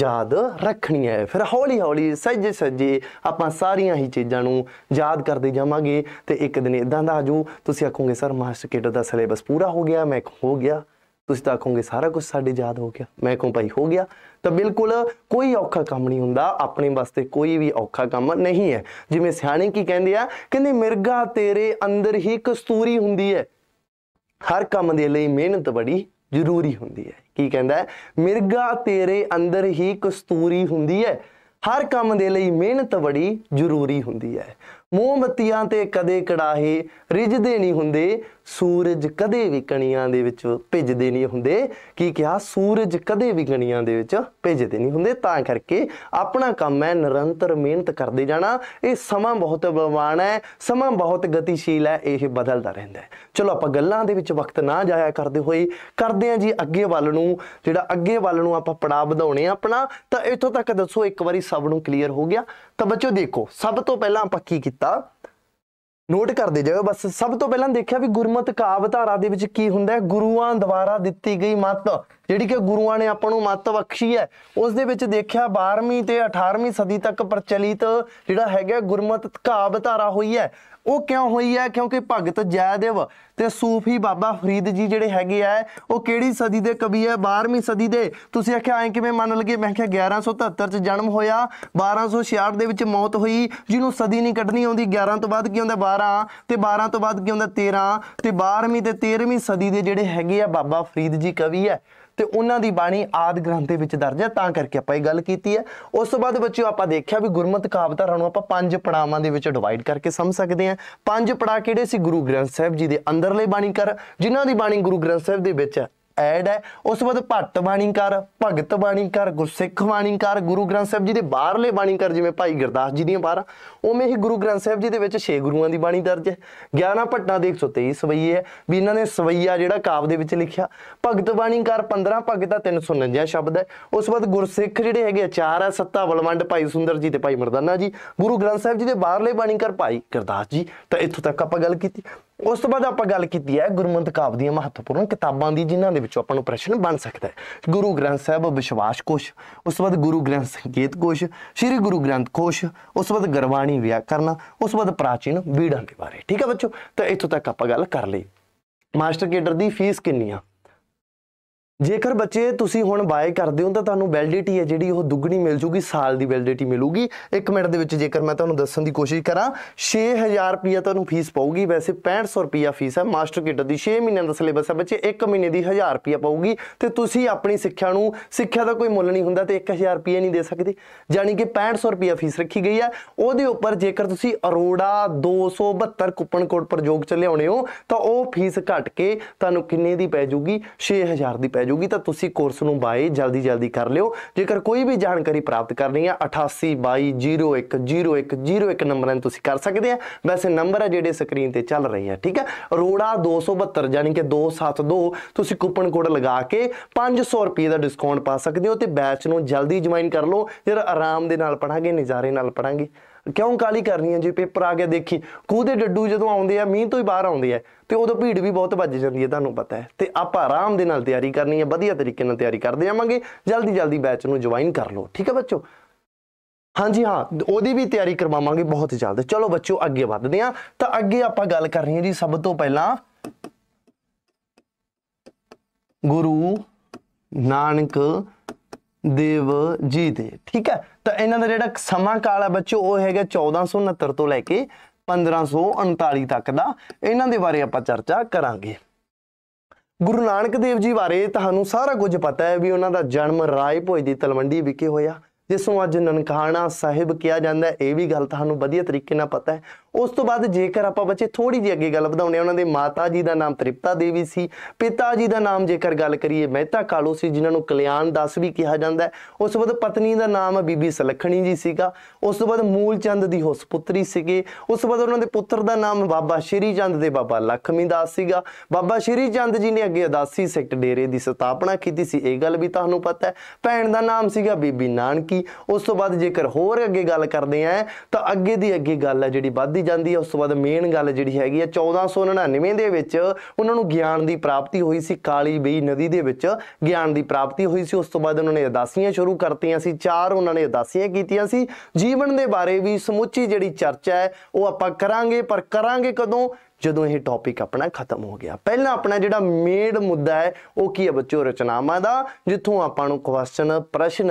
ਯਾਦ ਰੱਖਣੀਆਂ ਹੈ ਫਿਰ ਹੌਲੀ ਹੌਲੀ ਸੱਜੇ ਸੱਜੇ ਆਪਾਂ ਸਾਰੀਆਂ ਹੀ ਚੀਜ਼ਾਂ ਨੂੰ ਯਾਦ ਕਰਦੇ ਜਾਵਾਂਗੇ ਤੇ ਇੱਕ ਦਿਨ ਇਦਾਂ ਦਾ ਆਜੂ ਤੁਸੀਂ ਆਖੋਗੇ ਸਰ ਮਾਸਟਰ ਕਿਡ ਦਾ ਸਿਲੇਬਸ ਪੂਰਾ ਹੋ ਗਿਆ ਮੈਂ ਹੋ ਗਿਆ ਤੁਸੀਂ ਤਾਂ ਆਖੋਗੇ ਸਾਰਾ ਕੁਝ ਸਾਡੇ ਯਾਦ ਹੋ ਗਿਆ ਮੈਂ ਕਹੂੰ ਭਾਈ ਹੋ ਗਿਆ ਤਾਂ ਬਿਲਕੁਲ ਕੋਈ ਔਖਾ ਕੰਮ ਨਹੀਂ ਹੁੰਦਾ ਆਪਣੇ ਵਾਸਤੇ ਕੋਈ ਵੀ ਔਖਾ ਕੰਮ ਨਹੀਂ ਹੈ ਜਿਵੇਂ ਸਿਆਣੇ ਕੀ ਕਹਿੰਦੇ ਆ ਕਹਿੰਦੇ ਮਿਰਗਾ ਤੇਰੇ ਅੰਦਰ ਹੀ ਕਸਤੂਰੀ ਹੁੰਦੀ ਹੈ ਹਰ ਕੰਮ ਦੇ ਲਈ ਮਿਹਨਤ ਬੜੀ ਜ਼ਰੂਰੀ ਹੁੰਦੀ ਹੈ ਕੀ ਕਹਿੰਦਾ ਮਿਰਗਾ ਤੇਰੇ ਅੰਦਰ ਹੀ ਕਸਤੂਰੀ ਹੁੰਦੀ ਹੈ ਹਰ ਕੰਮ ਦੇ ਲਈ ਮਿਹਨਤ ਬੜੀ ਜ਼ਰੂਰੀ ਹੁੰਦੀ ਹੈ ਮੋਮਬਤੀਆਂ ਤੇ ਕਦੇ ਕੜਾਹੇ ਰਿਜਦੇ ਨਹੀਂ ਹੁੰਦੇ ਸੂਰਜ ਕਦੇ ਵੀ ਕਣੀਆਂ ਦੇ ਵਿੱਚ ਭਿੱਜਦੇ ਨਹੀਂ ਹੁੰਦੇ ਕੀ ਕਿਹਾ ਸੂਰਜ ਕਦੇ ਵੀ ਕਣੀਆਂ ਦੇ ਵਿੱਚ ਭਿੱਜਦੇ ਨਹੀਂ ਹੁੰਦੇ ਤਾਂ ਕਰਕੇ ਆਪਣਾ ਕੰਮ ਹੈ ਨਿਰੰਤਰ ਮਿਹਨਤ ਕਰਦੇ ਜਾਣਾ ਇਹ ਸਮਾਂ ਬਹੁਤ ਬਲਵਾਨ ਹੈ ਸਮਾਂ ਬਹੁਤ ਗਤੀਸ਼ੀਲ ਹੈ ਇਹ ਬਦਲਦਾ ਰਹਿੰਦਾ ਹੈ ਚਲੋ ਆਪਾਂ ਗੱਲਾਂ ਦੇ ਵਿੱਚ ਵਕਤ ਨਾ ਜਾਇਆ ਕਰਦੇ ਹੋਏ ਕਰਦੇ ਹਾਂ ਜੀ ਅੱਗੇ ਵੱਲ ਨੂੰ ਜਿਹੜਾ ਅੱਗੇ ਵੱਲ ਨੂੰ ਆਪਾਂ ਪੜਾਅ ਵਧਾਉਣੇ ਆਪਣਾ ਤਾਂ ਇੱਥੋਂ ਤੱਕ ਦੱਸੋ ਇੱਕ ਵਾਰੀ ਸਭ ਨੂੰ ਕਲੀਅਰ ਹੋ ਗਿਆ ਤਾਂ ਬੱਚੋ ਦੇਖੋ ਸਭ ਤੋਂ ਪਹਿਲਾਂ ਆਪਾਂ ਕੀ ਕੀਤਾ ਨੋਟ ਕਰਦੇ ਜਾਓ ਬਸ ਸਭ ਤੋਂ ਪਹਿਲਾਂ ਦੇਖਿਆ ਵੀ ਗੁਰਮਤ ਕਾਵ ਧਾਰਾ ਦੇ ਵਿੱਚ ਕੀ ਹੁੰਦਾ ਹੈ ਗੁਰੂਆਂ ਦੁਆਰਾ ਦਿੱਤੀ ਗਈ ਮਤ ਜਿਹੜੀ ਕਿ ਗੁਰੂਆਂ ਨੇ ਆਪਾਂ ਨੂੰ ਮਤ ਬਖਸ਼ੀ ਹੈ ਉਸ ਦੇ ਵਿੱਚ ਦੇਖਿਆ 12ਵੀਂ ਤੇ 18ਵੀਂ ਸਦੀ ਤੱਕ ਪ੍ਰਚਲਿਤ ਜਿਹੜਾ ਹੈਗਾ ਗੁਰਮਤ ਕਾਵ ਧਾਰਾ ਹੋਈ ਹੈ ਉਹ ਕਿਉਂ ਹੋਈ ਹੈ ਕਿਉਂਕਿ ਭਗਤ ਜੈਦੇਵ ਤੇ ਸੂਫੀ ਬਾਬਾ ਫਰੀਦ ਜੀ ਜਿਹੜੇ ਹੈਗੇ ਆ ਉਹ ਕਿਹੜੀ ਸਦੀ ਦੇ ਕਵੀ ਹੈ 12ਵੀਂ ਸਦੀ ਦੇ ਤੁਸੀਂ ਆਖਿਆ ਐ ਕਿਵੇਂ ਮੰਨ ਲਗੇ ਮੈਂ ਕਿਹਾ 1173 ਚ ਜਨਮ ਹੋਇਆ 1266 ਦੇ ਵਿੱਚ ਮੌਤ ਹੋਈ ਜਿਹਨੂੰ ਸਦੀ ਨਹੀਂ ਕੱਢਣੀ ਆਉਂਦੀ 11 ਤੋਂ ਬਾਅਦ ਕੀ ਹੁੰਦਾ 12 ਤੇ 12 ਤੋਂ ਬਾਅਦ ਕੀ ਹੁੰਦਾ 13 ਤੇ 12ਵੀਂ ਤੇ 13ਵੀਂ ਸਦੀ ਦੇ ਜਿਹੜੇ ਹੈਗੇ ਆ ਬਾਬਾ ਫਰੀਦ ਜੀ ਕਵੀ ਹੈ ਤੇ ਉਹਨਾਂ ਦੀ ਬਾਣੀ ਆਦ ਗ੍ਰੰਥ ਦੇ ਵਿੱਚ ਦਰਜ ਹੈ ਤਾਂ ਕਰਕੇ ਆਪਾਂ ਇਹ ਗੱਲ ਕੀਤੀ ਹੈ ਉਸ ਤੋਂ ਬਾਅਦ ਬੱਚਿਓ ਆਪਾਂ ਦੇਖਿਆ ਵੀ ਕਾਵਿ ਕਾਵਤਾਰਾਂ ਨੂੰ ਆਪਾਂ ਪੰਜ ਪੜਾਵਾਂ ਦੇ ਵਿੱਚ ਡਿਵਾਈਡ ਕਰਕੇ ਸਮਝ ਸਕਦੇ ਹਾਂ ਪੰਜ ਪੜਾ ਕਿਹੜੇ ਸੀ ਗੁਰੂ ਗ੍ਰੰਥ ਸਾਹਿਬ ਜੀ ਦੇ ਅੰਦਰਲੇ ਬਾਣੀ ਕਰ ਜਿਨ੍ਹਾਂ ਦੀ ਬਾਣੀ ਗੁਰੂ ਗ੍ਰੰਥ ਸਾਹਿਬ ਦੇ ਵਿੱਚ ਹੈ ਐਡ ਹੈ ਉਸ ਤੋਂ ਬਾਅਦ ਭੱਟ ਬਾਣੀ ਕਰ ਭਗਤ ਬਾਣੀ ਕਰ ਗੁਰਸਿੱਖ ਬਾਣੀ ਕਰ ਗੁਰੂ ਗ੍ਰੰਥ ਸਾਹਿਬ ਜੀ ਦੇ ਬਾਹਰਲੇ ਬਾਣੀ ਕਰ ਜਿਵੇਂ ਭਾਈ ਗੁਰਦਾਸ ਜੀ ਦੀਆਂ ਬਾਰਾਂ ਉਵੇਂ ਹੀ ਗੁਰੂ ਗ੍ਰੰਥ ਸਾਹਿਬ ਜੀ ਦੇ ਵਿੱਚ 6 ਗੁਰੂਆਂ ਦੀ ਬਾਣੀ ਦਰਜ ਹੈ ਗਿਆਨਾ ਭੱਟਾਂ ਦੇ 123 ਸਵਈਏ ਹੈ ਵੀ ਇਹਨਾਂ ਨੇ ਸਵਈਆ ਜਿਹੜਾ ਕਾਵ ਦੇ ਵਿੱਚ ਲਿਖਿਆ ਭਗਤ ਬਾਣੀ ਕਰ 15 ਭਗਤ ਦਾ 349 ਸ਼ਬਦ ਹੈ ਉਸ ਤੋਂ ਬਾਅਦ ਗੁਰਸਿੱਖ ਜਿਹੜੇ ਹੈਗੇ ਆਚਾਰ ਹੈ ਸੱਤਾ ਬਲਵੰਡ ਭਾਈ ਸੁੰਦਰ ਜੀ ਤੇ ਭਾਈ ਮਰਦਾਨਾ ਜੀ ਗੁਰੂ ਗ੍ਰੰਥ ਸਾਹਿਬ ਜੀ ਦੇ ਬਾਹਰਲੇ ਬਾਣੀ ਕਰ ਭਾਈ ਗੁਰਦਾਸ ਜੀ ਤਾਂ ਇੱਥੋਂ ਤੱਕ ਆਪਾਂ ਗੱਲ ਕੀਤੀ ਉਸ ਤੋਂ ਬਾਅਦ ਆਪਾਂ ਗੱਲ ਕੀਤੀ ਹੈ ਗੁਰਮੰਤ ਕਾਵ ਦੀਆਂ ਮਹੱਤਵਪੂਰਨ ਕਿਤਾਬਾਂ ਦੀ ਜਿਨ੍ਹਾਂ ਦੇ ਵਿੱਚੋਂ ਆਪਾਂ ਨੂੰ ਪ੍ਰਸ਼ਨ ਬਣ ਸਕਦਾ ਹੈ ਗੁਰੂ ਗ੍ਰੰਥ ਸਾਹਿਬ ਵਿਸ਼ਵਾਸ ਕੋਸ਼ ਉਸ ਤੋਂ ਬਾਅਦ ਗੁਰੂ ਗ੍ਰੰਥ ਸੰਕੇਤ ਕੋਸ਼ ਸ੍ਰੀ ਗੁਰੂ ਗ੍ਰੰਥ ਕੋਸ਼ ਉਸ ਤੋਂ ਬਾਅਦ ਗਰਵਾਣੀ ਵਿਆਕਰਨ ਉਸ ਤੋਂ ਬਾਅਦ ਪ੍ਰਾਚੀਨ ਵੀੜਾਂ ਦੇ ਬਾਰੇ ਠੀਕ ਹੈ ਬੱਚੋ ਤਾਂ ਇੱਥੋਂ ਤੱਕ ਆਪਾਂ ਗੱਲ ਕਰ ਲਈ ਮਾਸਟਰ ਕੇਡਰ ਦੀ ਫੀਸ ਕਿੰਨੀ ਆ ਜੇਕਰ ਬੱਚੇ ਤੁਸੀਂ ਹੁਣ ਬਾਏ ਕਰਦੇ ਹੋ ਤਾਂ ਤੁਹਾਨੂੰ ਵੈਲਿਡਿਟੀ ਹੈ ਜਿਹੜੀ ਉਹ ਦੁੱਗਣੀ ਮਿਲ ਜੂਗੀ ਸਾਲ ਦੀ ਵੈਲਿਡਿਟੀ ਮਿਲੂਗੀ 1 ਮਿੰਟ ਦੇ ਵਿੱਚ ਜੇਕਰ ਮੈਂ ਤੁਹਾਨੂੰ ਦੱਸਣ ਦੀ ਕੋਸ਼ਿਸ਼ ਕਰਾਂ 6000 ਰੁਪਏ ਤੁਹਾਨੂੰ ਫੀਸ ਪਾਊਗੀ ਵੈਸੇ 6500 ਰੁਪਏ ਫੀਸ ਹੈ ਮਾਸਟਰ ਕਿਟ ਦੀ 6 ਮਹੀਨਿਆਂ ਦਾ ਸਿਲੇਬਸ ਹੈ ਬੱਚੇ 1 ਮਹੀਨੇ ਦੀ 1000 ਰੁਪਏ ਪਾਊਗੀ ਤੇ ਤੁਸੀਂ ਆਪਣੀ ਸਿੱਖਿਆ ਨੂੰ ਸਿੱਖਿਆ ਦਾ ਕੋਈ ਮੁੱਲ ਨਹੀਂ ਹੁੰਦਾ ਤੇ 1000 ਰੁਪਏ ਨਹੀਂ ਦੇ ਸਕਦੇ ਜਾਨੀ ਕਿ 6500 ਰੁਪਏ ਫੀਸ ਰੱਖੀ ਗਈ ਹੈ ਉਹਦੇ ਉੱਪਰ ਜੇਕਰ ਤੁਸੀਂ ਅਰੋੜਾ 272 ਕੂਪਨ ਕੋਡ ਪ੍ਰਯੋਗ ਚ ਲਿਆਉਣੇ ਹੋ ਤਾਂ ਉਹ ਫੀਸ ਘਟ ਕੇ ਤੁਹਾਨੂੰ ਕਿੰਨੇ ਦੀ ਪੈ ਜੂਗੀ 6000 ਦੀ ਪੈ ਜਾਊਗੀ ਤਾਂ ਤੁਸੀਂ ਕੋਰਸ ਨੂੰ ਬਾਏ ਜਲਦੀ ਜਲਦੀ ਕਰ ਲਿਓ ਜੇਕਰ ਕੋਈ ਵੀ ਜਾਣਕਾਰੀ ਪ੍ਰਾਪਤ ਕਰਨੀ ਹੈ 8822010101 ਨੰਬਰਾਂ 'ਤੇ ਤੁਸੀਂ ਕਰ ਸਕਦੇ ਆ ਵੈਸੇ ਨੰਬਰ ਆ ਜਿਹੜੇ ਸਕਰੀਨ ਤੇ ਚੱਲ ਰਹੇ ਆ ਠੀਕ ਹੈ ਰੋੜਾ 272 ਯਾਨੀ ਕਿ 272 ਤੁਸੀਂ ਕੂਪਨ ਕੋਡ ਲਗਾ ਕੇ 500 ਰੁਪਏ ਦਾ ਡਿਸਕਾਊਂਟ ਪਾ ਸਕਦੇ ਹੋ ਤੇ ਬੈਚ ਨੂੰ ਜਲਦੀ ਜੁਆਇਨ ਕਰ ਲਓ ਫਿਰ ਆਰਾਮ ਦੇ ਨਾਲ ਪੜਾਂਗੇ ਨਜ਼ਾਰੇ ਨਾਲ ਪੜਾਂਗੇ ਕਿਉਂ ਕਾਲੀ ਕਰਨੀ ਹੈ ਜੀ ਪੇਪਰ ਆ ਗਿਆ ਦੇਖੀ ਖੂਹ ਦੇ ਡੱਡੂ ਜਦੋਂ ਆਉਂਦੇ ਆ ਮੀਂਹ ਤੋਂ ਹੀ ਬਾਹਰ ਆਉਂਦੇ ਆ ਤੇ ਉਦੋਂ ਭੀੜ ਵੀ ਬਹੁਤ ਵੱਜ ਜਾਂਦੀ ਹੈ ਤੁਹਾਨੂੰ ਪਤਾ ਹੈ ਤੇ ਆਪਾਂ ਆਰਾਮ ਦੇ ਨਾਲ ਤਿਆਰੀ ਕਰਨੀ ਹੈ ਵਧੀਆ ਤਰੀਕੇ ਨਾਲ ਤਿਆਰੀ ਕਰਦੇ ਜਾਵਾਂਗੇ ਜਲਦੀ ਜਲਦੀ ਬੈਚ ਨੂੰ ਜੁਆਇਨ ਕਰ ਲਓ ਠੀਕ ਹੈ ਬੱਚੋ ਹਾਂਜੀ ਹਾਂ ਉਹਦੀ ਵੀ ਤਿਆਰੀ ਕਰਵਾਵਾਂਗੇ ਬਹੁਤ ਜਲਦ ਚਲੋ ਬੱਚੋ ਅੱਗੇ ਵੱਧਦੇ ਆ ਤਾਂ ਅੱਗੇ ਆਪਾਂ ਗੱਲ ਕਰਨੀ ਹੈ ਜੀ ਸਭ ਤੋਂ ਪਹਿਲਾਂ ਗੁਰੂ ਨਾਨਕ ਦੇਵ ਜੀ ਦੇ ਠੀਕ ਹੈ ਤਾਂ ਇਹਨਾਂ ਦਾ ਜਿਹੜਾ ਸਮਾਂ ਕਾਲ ਹੈ ਬੱਚੋ ਉਹ ਹੈਗਾ 1469 ਤੋਂ ਲੈ ਕੇ 1539 ਤੱਕ ਦਾ ਇਹਨਾਂ ਦੇ ਬਾਰੇ ਆਪਾਂ ਚਰਚਾ ਕਰਾਂਗੇ ਗੁਰੂ ਨਾਨਕ ਦੇਵ ਜੀ ਬਾਰੇ ਤੁਹਾਨੂੰ ਸਾਰਾ ਕੁਝ ਪਤਾ ਹੈ ਵੀ ਉਹਨਾਂ ਦਾ ਜਨਮ ਰਾਏ ਭੋਜ ਦੀ ਤਲਵੰਡੀ ਵਿਖੇ ਹੋਇਆ ਜਿਸ ਨੂੰ ਅੱਜ ਨਨਕਾਣਾ ਸਾਹਿਬ ਕਿਹਾ ਜਾਂਦਾ ਇਹ ਵੀ ਗੱਲ ਤੁਹਾਨੂੰ ਵਧੀਆ ਤਰੀਕੇ ਨਾਲ ਪਤਾ ਹੈ ਉਸ ਤੋਂ ਬਾਅਦ ਜੇਕਰ ਆਪਾਂ ਬੱਚੇ ਥੋੜੀ ਜਿਹੀ ਅੱਗੇ ਗੱਲ ਵਧਾਉਂਦੇ ਆ ਉਹਨਾਂ ਦੇ ਮਾਤਾ ਜੀ ਦਾ ਨਾਮ ਤ੍ਰਿਪਤਾ ਦੇਵੀ ਸੀ ਪਿਤਾ ਜੀ ਦਾ ਨਾਮ ਜੇਕਰ ਗੱਲ ਕਰੀਏ ਮਹਿਤਾ ਕਾਲੋ ਸੀ ਜਿਨ੍ਹਾਂ ਨੂੰ ਕਲਿਆਣ ਦਾਸ ਵੀ ਕਿਹਾ ਜਾਂਦਾ ਹੈ ਉਸ ਤੋਂ ਬਾਅਦ ਪਤਨੀ ਦਾ ਨਾਮ ਬੀਬੀ ਸਲਖਣੀ ਜੀ ਸੀਗਾ ਉਸ ਤੋਂ ਬਾਅਦ ਮੂਲਚੰਦ ਦੀ ਪੁੱਤਰੀ ਸੀਗੇ ਉਸ ਤੋਂ ਬਾਅਦ ਉਹਨਾਂ ਦੇ ਪੁੱਤਰ ਦਾ ਨਾਮ ਬਾਬਾ ਸ਼੍ਰੀ ਚੰਦ ਦੇ ਬਾਬਾ ਲਖਮੀ ਦਾਸ ਸੀਗਾ ਬਾਬਾ ਸ਼੍ਰੀ ਚੰਦ ਜੀ ਨੇ ਅੱਗੇ ਅਦਾਸੀ ਸਿੱਖ ਡੇਰੇ ਦੀ ਸਥਾਪਨਾ ਕੀਤੀ ਸੀ ਇਹ ਗੱਲ ਵੀ ਤੁਹਾਨੂੰ ਪਤਾ ਹੈ ਭੈਣ ਦਾ ਨਾਮ ਸੀਗਾ ਬੀਬੀ ਨਾਨਕੀ ਉਸ ਤੋਂ ਬਾਅਦ ਜੇਕਰ ਹੋਰ ਅੱਗੇ ਗੱਲ ਕਰਦੇ ਆ ਤਾਂ ਅੱਗੇ ਦੀ ਅੱਗੇ ਗੱਲ ਹੈ ਜਿਹੜੀ ਵੱਧ ਵੱਧਦੀ ਜਾਂਦੀ ਹੈ ਉਸ ਤੋਂ ਬਾਅਦ ਮੇਨ ਗੱਲ ਜਿਹੜੀ ਹੈਗੀ ਹੈ 1499 ਦੇ ਵਿੱਚ ਉਹਨਾਂ ਨੂੰ ਗਿਆਨ ਦੀ ਪ੍ਰਾਪਤੀ ਹੋਈ ਸੀ ਕਾਲੀ ਬਈ ਨਦੀ ਦੇ ਵਿੱਚ ਗਿਆਨ ਦੀ ਪ੍ਰਾਪਤੀ ਹੋਈ ਸੀ ਉਸ ਤੋਂ ਬਾਅਦ ਉਹਨਾਂ ਨੇ ਅਦਾਸੀਆਂ ਸ਼ੁਰੂ ਕਰਤੀਆਂ ਸੀ ਚਾਰ ਉਹਨਾਂ ਨੇ ਅਦਾਸੀਆਂ ਕੀਤੀਆਂ ਸੀ ਜੀਵਨ ਦੇ ਬਾਰੇ ਵੀ ਸਮੁੱਚੀ ਜਿਹੜੀ ਚਰਚਾ ਹੈ ਉਹ ਆਪਾਂ ਕਰਾਂਗੇ ਪਰ ਕਰਾਂਗੇ ਕਦੋਂ ਜਦੋਂ ਇਹ ਟੌਪਿਕ ਆਪਣਾ ਖਤਮ ਹੋ ਗਿਆ ਪਹਿਲਾਂ ਆਪਣਾ ਜਿਹੜਾ ਮੇਨ ਮੁੱਦਾ ਹੈ ਉਹ ਕੀ ਹੈ ਬੱਚਿਓ ਰਚਨਾਵਾਂ ਦਾ ਜਿੱਥੋਂ ਆਪਾਂ ਨੂੰ ਕੁਐਸਚਨ ਪ੍ਰਸ਼ਨ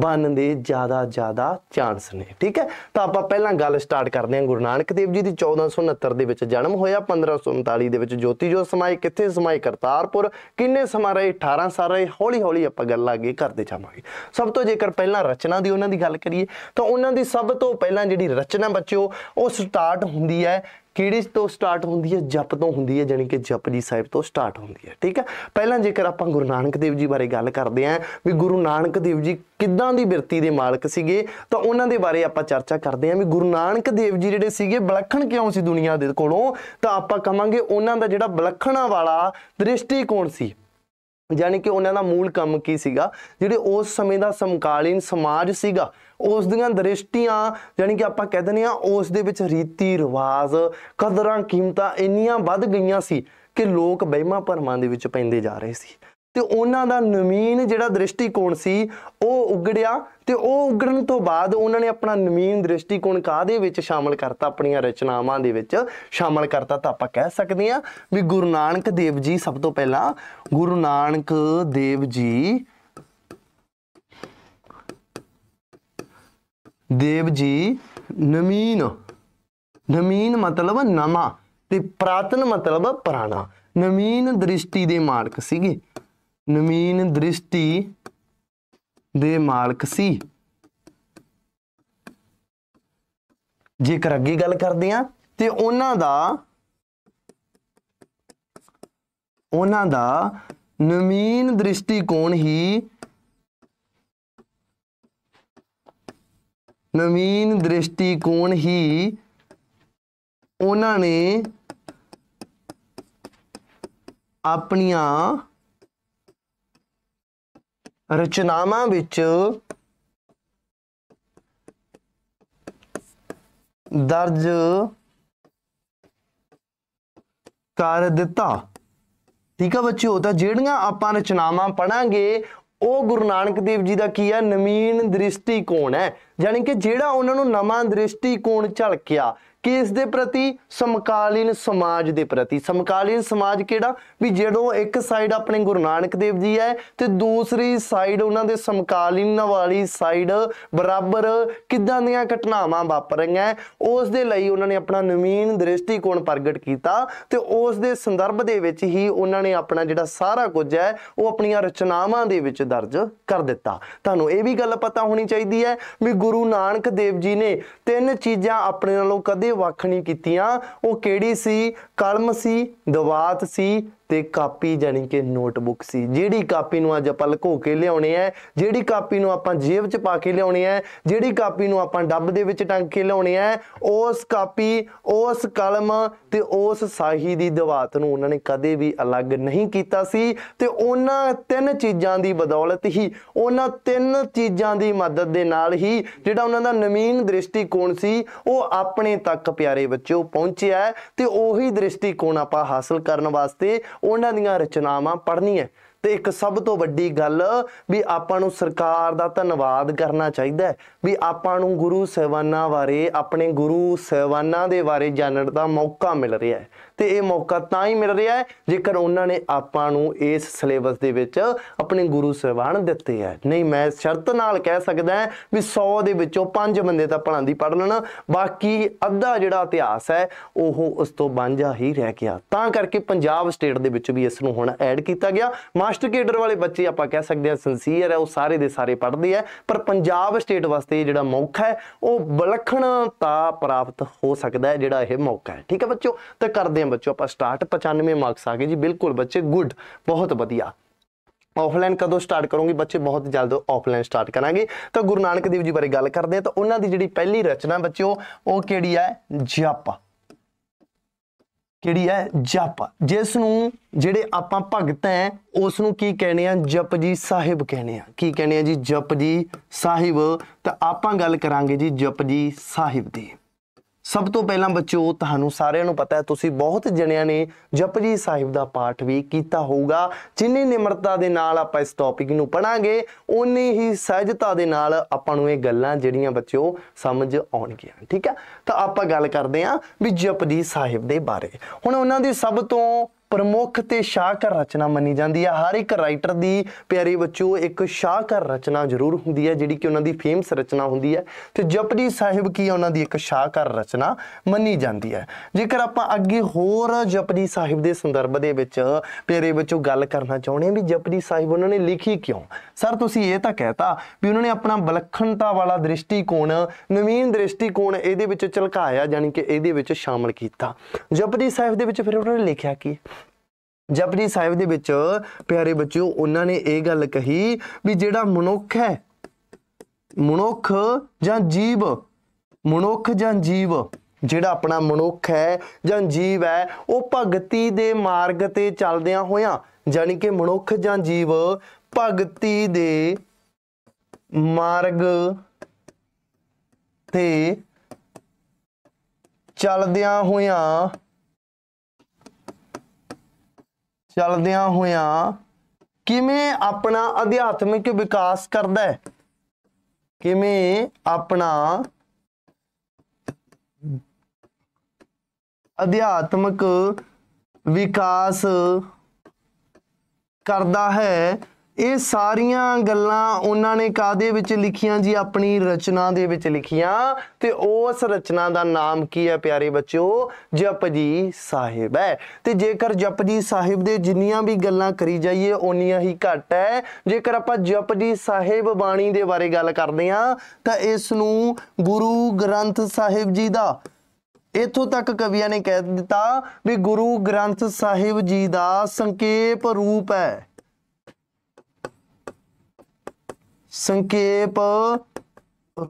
ਬਣਨ ਦੇ ਜ਼ਿਆਦਾ ਜ਼ਿਆਦਾ ਚਾਂਸ ਨੇ ਠੀਕ ਹੈ ਤਾਂ ਆਪਾਂ ਪਹਿਲਾਂ ਗੱਲ ਸਟਾਰਟ ਕਰਦੇ ਹਾਂ ਗੁਰੂ ਨਾਨਕ ਦੇਵ ਜੀ ਦੀ 1469 ਦੇ ਵਿੱਚ ਜਨਮ ਹੋਇਆ 1539 ਦੇ ਵਿੱਚ ਜੋਤੀ ਜੋ ਸਮਾਏ ਕਿੱਥੇ ਸਮਾਏ ਕਰਤਾਰਪੁਰ ਕਿੰਨੇ ਸਮਾ ਰਹੇ 18 ਸਾਰੇ ਹੌਲੀ ਹੌਲੀ ਆਪਾਂ ਗੱਲ ਅੱਗੇ ਕਰਦੇ ਜਾਵਾਂਗੇ ਸਭ ਤੋਂ ਜੇਕਰ ਪਹਿਲਾਂ ਰਚਨਾ ਦੀ ਉਹਨਾਂ ਦੀ ਗੱਲ ਕਰੀਏ ਤਾਂ ਉਹਨਾਂ ਦੀ ਸਭ ਤੋਂ ਪਹਿਲਾਂ ਜਿਹੜੀ ਰਚਨਾ ਬੱਚਿਓ ਉਹ ਸਟਾਰਟ ਹੁੰਦੀ ਹੈ ਕਿਹੜੇ ਤੋਂ ਸਟਾਰਟ ਹੁੰਦੀ ਹੈ ਜਪ ਤੋਂ ਹੁੰਦੀ ਹੈ ਜਾਨੀ ਕਿ ਜਪਜੀ ਸਾਹਿਬ ਤੋਂ ਸਟਾਰਟ ਹੁੰਦੀ ਹੈ ਠੀਕ ਹੈ ਪਹਿਲਾਂ ਜੇਕਰ ਆਪਾਂ ਗੁਰੂ ਨਾਨਕ ਦੇਵ ਜੀ ਬਾਰੇ ਗੱਲ ਕਰਦੇ ਆਂ ਵੀ ਗੁਰੂ ਨਾਨਕ ਦੇਵ ਜੀ ਕਿੱਦਾਂ ਦੀ ਬਿਰਤੀ ਦੇ ਮਾਲਕ ਸੀਗੇ ਤਾਂ ਉਹਨਾਂ ਦੇ ਬਾਰੇ ਆਪਾਂ ਚਰਚਾ ਕਰਦੇ ਆਂ ਵੀ ਗੁਰੂ ਨਾਨਕ ਦੇਵ ਜੀ ਜਿਹੜੇ ਸੀਗੇ ਬਲਖਣ ਕਿਉਂ ਸੀ ਦੁਨੀਆ ਦੇ ਕੋਲੋਂ ਤਾਂ ਆਪਾਂ ਕਵਾਂਗੇ ਉਹਨਾਂ ਦਾ ਜਿਹੜਾ ਬਲਖਣਾ ਵਾਲਾ ਦ੍ਰਿਸ਼ਟੀਕੋਣ ਸੀ ਜਾਨੀ ਕਿ ਉਹਨਾਂ ਦਾ ਮੂਲ ਕੰਮ ਕੀ ਸੀਗਾ ਜਿਹੜੇ ਉਸ ਸਮੇਂ ਦਾ ਸਮਕਾਲੀਨ ਸਮਾਜ ਸੀਗਾ ਉਸ ਦੀਆਂ ਦ੍ਰਿਸ਼ਟੀਆਂ ਯਾਨੀ ਕਿ ਆਪਾਂ ਕਹਿ ਦਿੰਦੇ ਆ ਉਸ ਦੇ ਵਿੱਚ ਰੀਤੀ ਰਿਵਾਜ ਕਦਰਾਂ ਕੀਮਤਾਂ ਇੰਨੀਆਂ ਵੱਧ ਗਈਆਂ ਸੀ ਕਿ ਲੋਕ ਬਹਿਮਾ ਭਰਮਾਂ ਦੇ ਵਿੱਚ ਪੈਂਦੇ ਜਾ ਰਹੇ ਸੀ ਤੇ ਉਹਨਾਂ ਦਾ ਨਵੀਨ ਜਿਹੜਾ ਦ੍ਰਿਸ਼ਟੀਕੋਣ ਸੀ ਉਹ ਉਗੜਿਆ ਤੇ ਉਹ ਉਗੜਨ ਤੋਂ ਬਾਅਦ ਉਹਨਾਂ ਨੇ ਆਪਣਾ ਨਵੀਨ ਦ੍ਰਿਸ਼ਟੀਕੋਣ ਕਾਦੇ ਵਿੱਚ ਸ਼ਾਮਲ ਕਰਤਾ ਆਪਣੀਆਂ ਰਚਨਾਵਾਂ ਦੇ ਵਿੱਚ ਸ਼ਾਮਲ ਕਰਤਾ ਤਾਂ ਆਪਾਂ ਕਹਿ ਸਕਦੇ ਆ ਵੀ ਗੁਰੂ ਨਾਨਕ ਦੇਵ ਜੀ ਸਭ ਤੋਂ ਪਹਿਲਾਂ ਗੁਰੂ ਨਾਨਕ ਦੇਵ ਜੀ ਦੇਵ ਜੀ ਨਮੀਨ ਨਮੀਨ ਮਤਲਬ ਨਮਾ ਤੇ ਪ੍ਰਾਤਨ ਮਤਲਬ ਪ੍ਰਾਣਾ ਨਮੀਨ ਦ੍ਰਿਸ਼ਟੀ ਦੇ ਮਾਲਕ ਸੀਗੇ ਨਮੀਨ ਦ੍ਰਿਸ਼ਟੀ ਦੇ ਮਾਲਕ ਸੀ ਜੇਕਰ ਅੱਗੇ ਗੱਲ ਕਰਦੇ ਆ ਤੇ ਉਹਨਾਂ ਦਾ ਉਹਨਾਂ ਦਾ ਦ੍ਰਿਸ਼ਟੀ ਦ੍ਰਿਸ਼ਟੀਕੋਣ ਹੀ ਨਵੀਨ ਦ੍ਰਿਸ਼ਟੀਕੋਣ ਹੀ ਉਹਨਾਂ ਨੇ ਆਪਣੀਆਂ ਰਚਨਾਵਾਂ ਵਿੱਚ ਦਰਜ ਕਰ ਦਿੱਤਾ ਠੀਕ ਆ ਬੱਚਿਓ ਤਾਂ ਜਿਹੜੀਆਂ ਆਪਾਂ ਰਚਨਾਵਾਂ ਪੜਾਂਗੇ ਉਹ ਗੁਰੂ ਨਾਨਕ ਦੇਵ ਜੀ ਦਾ ਕੀ ਹੈ ਨਵੀਨ ਦ੍ਰਿਸ਼ਟੀਕੋਣ ਹੈ ਜਾਨੀ ਕਿ ਜਿਹੜਾ ਉਹਨਾਂ ਨੂੰ ਨਵਾਂ ਦ੍ਰਿਸ਼ਟੀਕੋਣ ਝਲਕਿਆ ਕਿਸ ਦੇ ਪ੍ਰਤੀ ਸਮਕਾਲੀਨ ਸਮਾਜ ਦੇ ਪ੍ਰਤੀ ਸਮਕਾਲੀਨ ਸਮਾਜ ਕਿਹੜਾ ਵੀ ਜਦੋਂ ਇੱਕ ਸਾਈਡ ਆਪਣੇ ਗੁਰੂ ਨਾਨਕ ਦੇਵ ਜੀ ਹੈ ਤੇ ਦੂਸਰੀ ਸਾਈਡ ਉਹਨਾਂ ਦੇ ਸਮਕਾਲੀਨ ਵਾਲੀ ਸਾਈਡ ਬਰਾਬਰ ਕਿਦਾਂ ਦੀਆਂ ਘਟਨਾਵਾਂ ਵਾਪਰ ਰਹੀਆਂ ਉਸ ਦੇ ਲਈ ਉਹਨਾਂ ਨੇ ਆਪਣਾ ਨਵੀਨ ਦ੍ਰਿਸ਼ਟੀਕੋਣ ਪ੍ਰਗਟ ਕੀਤਾ ਤੇ ਉਸ ਦੇ ਸੰਦਰਭ ਦੇ ਵਿੱਚ ਹੀ ਉਹਨਾਂ ਨੇ ਆਪਣਾ ਜਿਹੜਾ ਸਾਰਾ ਕੁਝ ਹੈ ਉਹ ਆਪਣੀਆਂ ਰਚਨਾਵਾਂ ਦੇ ਵਿੱਚ ਦਰਜ ਕਰ ਦਿੱਤਾ ਤੁਹਾਨੂੰ ਇਹ ਵੀ ਗੱਲ ਪਤਾ ਹੋਣੀ ਚਾਹੀਦੀ ਹੈ ਵੀ ਗੁਰੂ ਨਾਨਕ ਦੇਵ ਜੀ ਨੇ ਤਿੰਨ ਚੀਜ਼ਾਂ ਆਪਣੇ ਨਾਲੋਂ ਕਦੇ ਵੱਖ ਨਹੀਂ ਕੀਤੀਆਂ ਉਹ ਕਿਹੜੀ ਸੀ ਕਲਮ ਸੀ ਦਵਾਤ ਸੀ ਤੇ ਕਾਪੀ ਜਾਨੀ ਕਿ ਨੋਟਬੁੱਕ ਸੀ ਜਿਹੜੀ ਕਾਪੀ ਨੂੰ ਅੱਜ ਆਪਾਂ ਲਕੋ ਕੇ ਲਿਆਉਣੇ ਆ ਜਿਹੜੀ ਕਾਪੀ ਨੂੰ ਆਪਾਂ ਜੇਬ 'ਚ ਪਾ ਕੇ ਲਿਆਉਣੇ ਆ ਜਿਹੜੀ ਕਾਪੀ ਨੂੰ ਆਪਾਂ ਡੱਬ ਦੇ ਵਿੱਚ ਟੰਗ ਕੇ ਲਿਆਉਣੇ ਆ ਉਸ ਕਾਪੀ ਉਸ ਕਲਮ ਤੇ ਉਸ ਸਾਹੀ ਦੀ ਦਵਾਤ ਨੂੰ ਉਹਨਾਂ ਨੇ ਕਦੇ ਵੀ ਅਲੱਗ ਨਹੀਂ ਕੀਤਾ ਸੀ ਤੇ ਉਹਨਾਂ ਤਿੰਨ ਚੀਜ਼ਾਂ ਦੀ ਬਦੌਲਤ ਹੀ ਉਹਨਾਂ ਤਿੰਨ ਚੀਜ਼ਾਂ ਦੀ ਮਦਦ ਦੇ ਨਾਲ ਹੀ ਜਿਹੜਾ ਉਹਨਾਂ ਦਾ ਨਵੀਨ ਦ੍ਰਿਸ਼ਟੀਕੋਣ ਸੀ ਉਹ ਆਪਣੇ ਤੱਕ ਪਿਆਰੇ ਬੱਚਿਓ ਪਹੁੰਚਿਆ ਤੇ ਉਹੀ ਦ੍ਰਿਸ਼ਟੀਕੋਣ ਆਪਾਂ ਹਾਸਲ ਕਰਨ ਵਾਸਤੇ ਉਹਨਾਂ ਦੀਆਂ ਰਚਨਾਵਾਂ ਪੜ੍ਹਨੀਆਂ ਤੇ ਇੱਕ ਸਭ ਤੋਂ ਵੱਡੀ ਗੱਲ ਵੀ ਆਪਾਂ ਨੂੰ ਸਰਕਾਰ ਦਾ ਧੰਨਵਾਦ ਕਰਨਾ ਚਾਹੀਦਾ ਹੈ ਵੀ ਆਪਾਂ ਨੂੰ ਗੁਰੂ ਸਹਿਬਾਨਾਂ ਬਾਰੇ ਆਪਣੇ ਗੁਰੂ ਸਹਿਬਾਨਾਂ ਦੇ ਬਾਰੇ ਜਾਣਨ ਦਾ ਮੌਕਾ ਮਿਲ ਰਿਹਾ ਹੈ ਤੇ ਇਹ ਮੌਕਾ ਤਾਂ ਹੀ ਮਿਲ ਰਿਹਾ ਹੈ ਜੇਕਰ ਉਹਨਾਂ ਨੇ ਆਪਾਂ ਨੂੰ ਇਸ ਸਿਲੇਬਸ ਦੇ ਵਿੱਚ ਆਪਣੇ ਗੁਰੂ ਸਹਿਬਾਨ ਦਿੱਤੇ ਹੈ ਨਹੀਂ ਮੈਂ ਸ਼ਰਤ ਨਾਲ ਕਹਿ ਸਕਦਾ ਵੀ 100 ਦੇ ਵਿੱਚੋਂ 5 ਬੰਦੇ ਤਾਂ ਭਲਾਂਦੀ ਪੜ ਲੈਣ ਬਾਕੀ ਅੱਧਾ ਜਿਹੜਾ ਇਤਿਹਾਸ ਹੈ ਉਹ ਉਸ ਤੋਂ ਬਾਂਝਾ ਹੀ ਰਹਿ ਗਿਆ ਤਾਂ ਕਰਕੇ ਪੰਜਾਬ ਸਟੇਟ ਦੇ ਵਿੱਚ ਵੀ ਇਸ ਨੂੰ ਹੁਣ ਐਡ ਕੀਤਾ ਗਿਆ ਮਾਸਟਰ ਕੇਡਰ ਵਾਲੇ ਬੱਚੇ ਆਪਾਂ ਕਹਿ ਸਕਦੇ ਹਾਂ ਸਿੰਸੀਅਰ ਹੈ ਉਹ ਸਾਰੇ ਦੇ ਸਾਰੇ ਪੜ੍ਹਦੇ ਆ ਪਰ ਪੰਜਾਬ ਸਟੇਟ ਵਾਸਤੇ ਜਿਹੜਾ ਮੌਕਾ ਹੈ ਉਹ ਵਿਲੱਖਣਤਾ ਪ੍ਰਾਪਤ ਹੋ ਸਕਦਾ ਹੈ ਜਿਹੜਾ ਇਹ ਮੌਕਾ ਹੈ ਠੀਕ ਹੈ ਬੱਚੋ ਤਾਂ ਕਰਦੇ ਬੱਚੋ ਆਪਾਂ ਸਟਾਰਟ 95 ਮਾਰਕਸ ਆ ਗਏ ਜੀ ਬਿਲਕੁਲ ਬੱਚੇ ਗੁੱਡ ਬਹੁਤ ਵਧੀਆ ਆਫਲਾਈਨ ਕਦੋਂ ਸਟਾਰਟ ਕਰੋਗੇ ਬੱਚੇ ਬਹੁਤ ਜਲਦ ਆਫਲਾਈਨ ਸਟਾਰਟ ਕਰਾਂਗੇ ਤਾਂ ਗੁਰੂ ਨਾਨਕ ਦੇਵ ਜੀ ਬਾਰੇ ਗੱਲ ਕਰਦੇ ਆ ਤਾਂ ਉਹਨਾਂ ਦੀ ਜਿਹੜੀ ਪਹਿਲੀ ਰਚਨਾ ਬੱਚਿਓ ਉਹ ਕਿਹੜੀ ਹੈ ਜਪ ਕਿਹੜੀ ਹੈ ਜਪ ਜਿਸ ਨੂੰ ਜਿਹੜੇ ਆਪਾਂ ਭਗਤ ਹੈ ਉਸ ਨੂੰ ਕੀ ਕਹਿੰਦੇ ਆ ਜਪ ਜੀ ਸਾਹਿਬ ਕਹਿੰਦੇ ਆ ਕੀ ਕਹਿੰਦੇ ਆ ਜੀ ਜਪ ਜੀ ਸਾਹਿਬ ਤਾਂ ਆਪਾਂ ਗੱਲ ਕਰਾਂਗੇ ਜੀ ਜਪ ਜੀ ਸਾਹਿਬ ਦੀ ਸਭ ਤੋਂ ਪਹਿਲਾਂ ਬੱਚਿਓ ਤੁਹਾਨੂੰ ਸਾਰਿਆਂ ਨੂੰ ਪਤਾ ਹੈ ਤੁਸੀਂ ਬਹੁਤ ਜਣਿਆਂ ਨੇ ਜਪਜੀ ਸਾਹਿਬ ਦਾ ਪਾਠ ਵੀ ਕੀਤਾ ਹੋਊਗਾ ਜਿੰਨੀ ਨਿਮਰਤਾ ਦੇ ਨਾਲ ਆਪਾਂ ਇਸ ਟੌਪਿਕ ਨੂੰ ਪੜਾਂਗੇ ਓਨੀ ਹੀ ਸਹਿਜਤਾ ਦੇ ਨਾਲ ਆਪਾਂ ਨੂੰ ਇਹ ਗੱਲਾਂ ਜਿਹੜੀਆਂ ਬੱਚਿਓ ਸਮਝ ਆਉਣਗੀਆਂ ਠੀਕ ਹੈ ਤਾਂ ਆਪਾਂ ਗੱਲ ਕਰਦੇ ਆਂ ਵੀ ਜਪਜੀ ਸਾਹਿਬ ਦੇ ਬਾਰੇ ਹੁਣ ਉਹਨਾਂ ਦੀ ਸਭ ਤੋਂ ਪ੍ਰਮੁੱਖ ਤੇ ਸ਼ਾਹਕਰ ਰਚਨਾ ਮੰਨੀ ਜਾਂਦੀ ਹੈ ਹਰ ਇੱਕ ਰਾਈਟਰ ਦੀ ਪਿਆਰੇ ਬੱਚਿਓ ਇੱਕ ਸ਼ਾਹਕਰ ਰਚਨਾ ਜ਼ਰੂਰ ਹੁੰਦੀ ਹੈ ਜਿਹੜੀ ਕਿ ਉਹਨਾਂ ਦੀ ਫੇਮਸ ਰਚਨਾ ਹੁੰਦੀ ਹੈ ਤੇ ਜਪਜੀ ਸਾਹਿਬ ਕੀ ਉਹਨਾਂ ਦੀ ਇੱਕ ਸ਼ਾਹਕਰ ਰਚਨਾ ਮੰਨੀ ਜਾਂਦੀ ਹੈ ਜੇਕਰ ਆਪਾਂ ਅੱਗੇ ਹੋਰ ਜਪਜੀ ਸਾਹਿਬ ਦੇ ਸੰਦਰਭ ਦੇ ਵਿੱਚ ਪਿਆਰੇ ਬੱਚਿਓ ਗੱਲ ਕਰਨਾ ਚਾਹੁੰਦੇ ਹਾਂ ਵੀ ਜਪਜੀ ਸਾਹਿਬ ਉਹਨਾਂ ਨੇ ਲਿਖੀ ਕਿਉਂ ਸਰ ਤੁਸੀਂ ਇਹ ਤਾਂ ਕਹਿਤਾ ਵੀ ਉਹਨਾਂ ਨੇ ਆਪਣਾ ਬਲਖਣਤਾ ਵਾਲਾ ਦ੍ਰਿਸ਼ਟੀਕੋਣ ਨਵੀਨ ਦ੍ਰਿਸ਼ਟੀਕੋਣ ਇਹਦੇ ਵਿੱਚ ਝਲਕਾਇਆ ਜਾਨੀ ਕਿ ਇਹਦੇ ਵਿੱਚ ਸ਼ਾਮਲ ਕੀਤਾ ਜਪਜੀ ਸਾਹਿਬ ਦੇ ਵਿੱਚ ਫਿਰ ਉਹਨਾਂ ਨੇ ਲਿਖਿਆ ਕੀ ਜਪਜੀ ਸਾਹਿਬ ਦੇ ਵਿੱਚ ਪਿਆਰੇ ਬੱਚਿਓ ਉਹਨਾਂ ਨੇ ਇਹ ਗੱਲ ਕਹੀ ਵੀ ਜਿਹੜਾ ਮਨੁੱਖ ਹੈ ਮਨੁੱਖ ਜਾਂ ਜੀਵ ਮਨੁੱਖ ਜਾਂ ਜੀਵ ਜਿਹੜਾ ਆਪਣਾ ਮਨੁੱਖ ਹੈ ਜਾਂ ਜੀਵ ਹੈ ਉਹ ਭਗਤੀ ਦੇ ਮਾਰਗ ਤੇ ਚੱਲਦਿਆਂ ਹੋਇਆਂ ਜਾਨੀ ਕਿ ਮਨੁੱਖ ਜਾਂ ਜੀਵ ਭਗਤੀ ਦੇ ਮਾਰਗ ਤੇ ਚੱਲਦਿਆਂ ਹੋਇਆਂ ਚੱਲਦਿਆਂ ਹੋਇਆਂ ਕਿਵੇਂ ਆਪਣਾ ਅਧਿਆਤਮਿਕ ਵਿਕਾਸ ਕਰਦਾ ਹੈ ਕਿਵੇਂ ਆਪਣਾ ਅਧਿਆਤਮਿਕ ਵਿਕਾਸ ਕਰਦਾ ਹੈ ਇਹ ਸਾਰੀਆਂ ਗੱਲਾਂ ਉਹਨਾਂ ਨੇ ਕਾਦੇ ਵਿੱਚ ਲਿਖੀਆਂ ਜੀ ਆਪਣੀ ਰਚਨਾ ਦੇ ਵਿੱਚ ਲਿਖੀਆਂ ਤੇ ਉਸ ਰਚਨਾ ਦਾ ਨਾਮ ਕੀ ਹੈ ਪਿਆਰੇ ਬੱਚਿਓ ਜਪਜੀ ਸਾਹਿਬ ਹੈ ਤੇ ਜੇਕਰ ਜਪਜੀ ਸਾਹਿਬ ਦੇ ਜਿੰਨੀਆਂ ਵੀ ਗੱਲਾਂ ਕਰੀ ਜਾਈਏ ਓਨੀਆਂ ਹੀ ਘੱਟ ਹੈ ਜੇਕਰ ਆਪਾਂ ਜਪਜੀ ਸਾਹਿਬ ਬਾਣੀ ਦੇ ਬਾਰੇ ਗੱਲ ਕਰਦੇ ਆ ਤਾਂ ਇਸ ਨੂੰ ਗੁਰੂ ਗ੍ਰੰਥ ਸਾਹਿਬ ਜੀ ਦਾ ਇਥੋਂ ਤੱਕ ਕਵੀਆਂ ਨੇ ਕਹਿ ਦਿੱਤਾ ਵੀ ਗੁਰੂ ਗ੍ਰੰਥ ਸਾਹਿਬ ਜੀ ਦਾ ਸੰਖੇਪ ਰੂਪ ਹੈ ਸੰਖੇਪ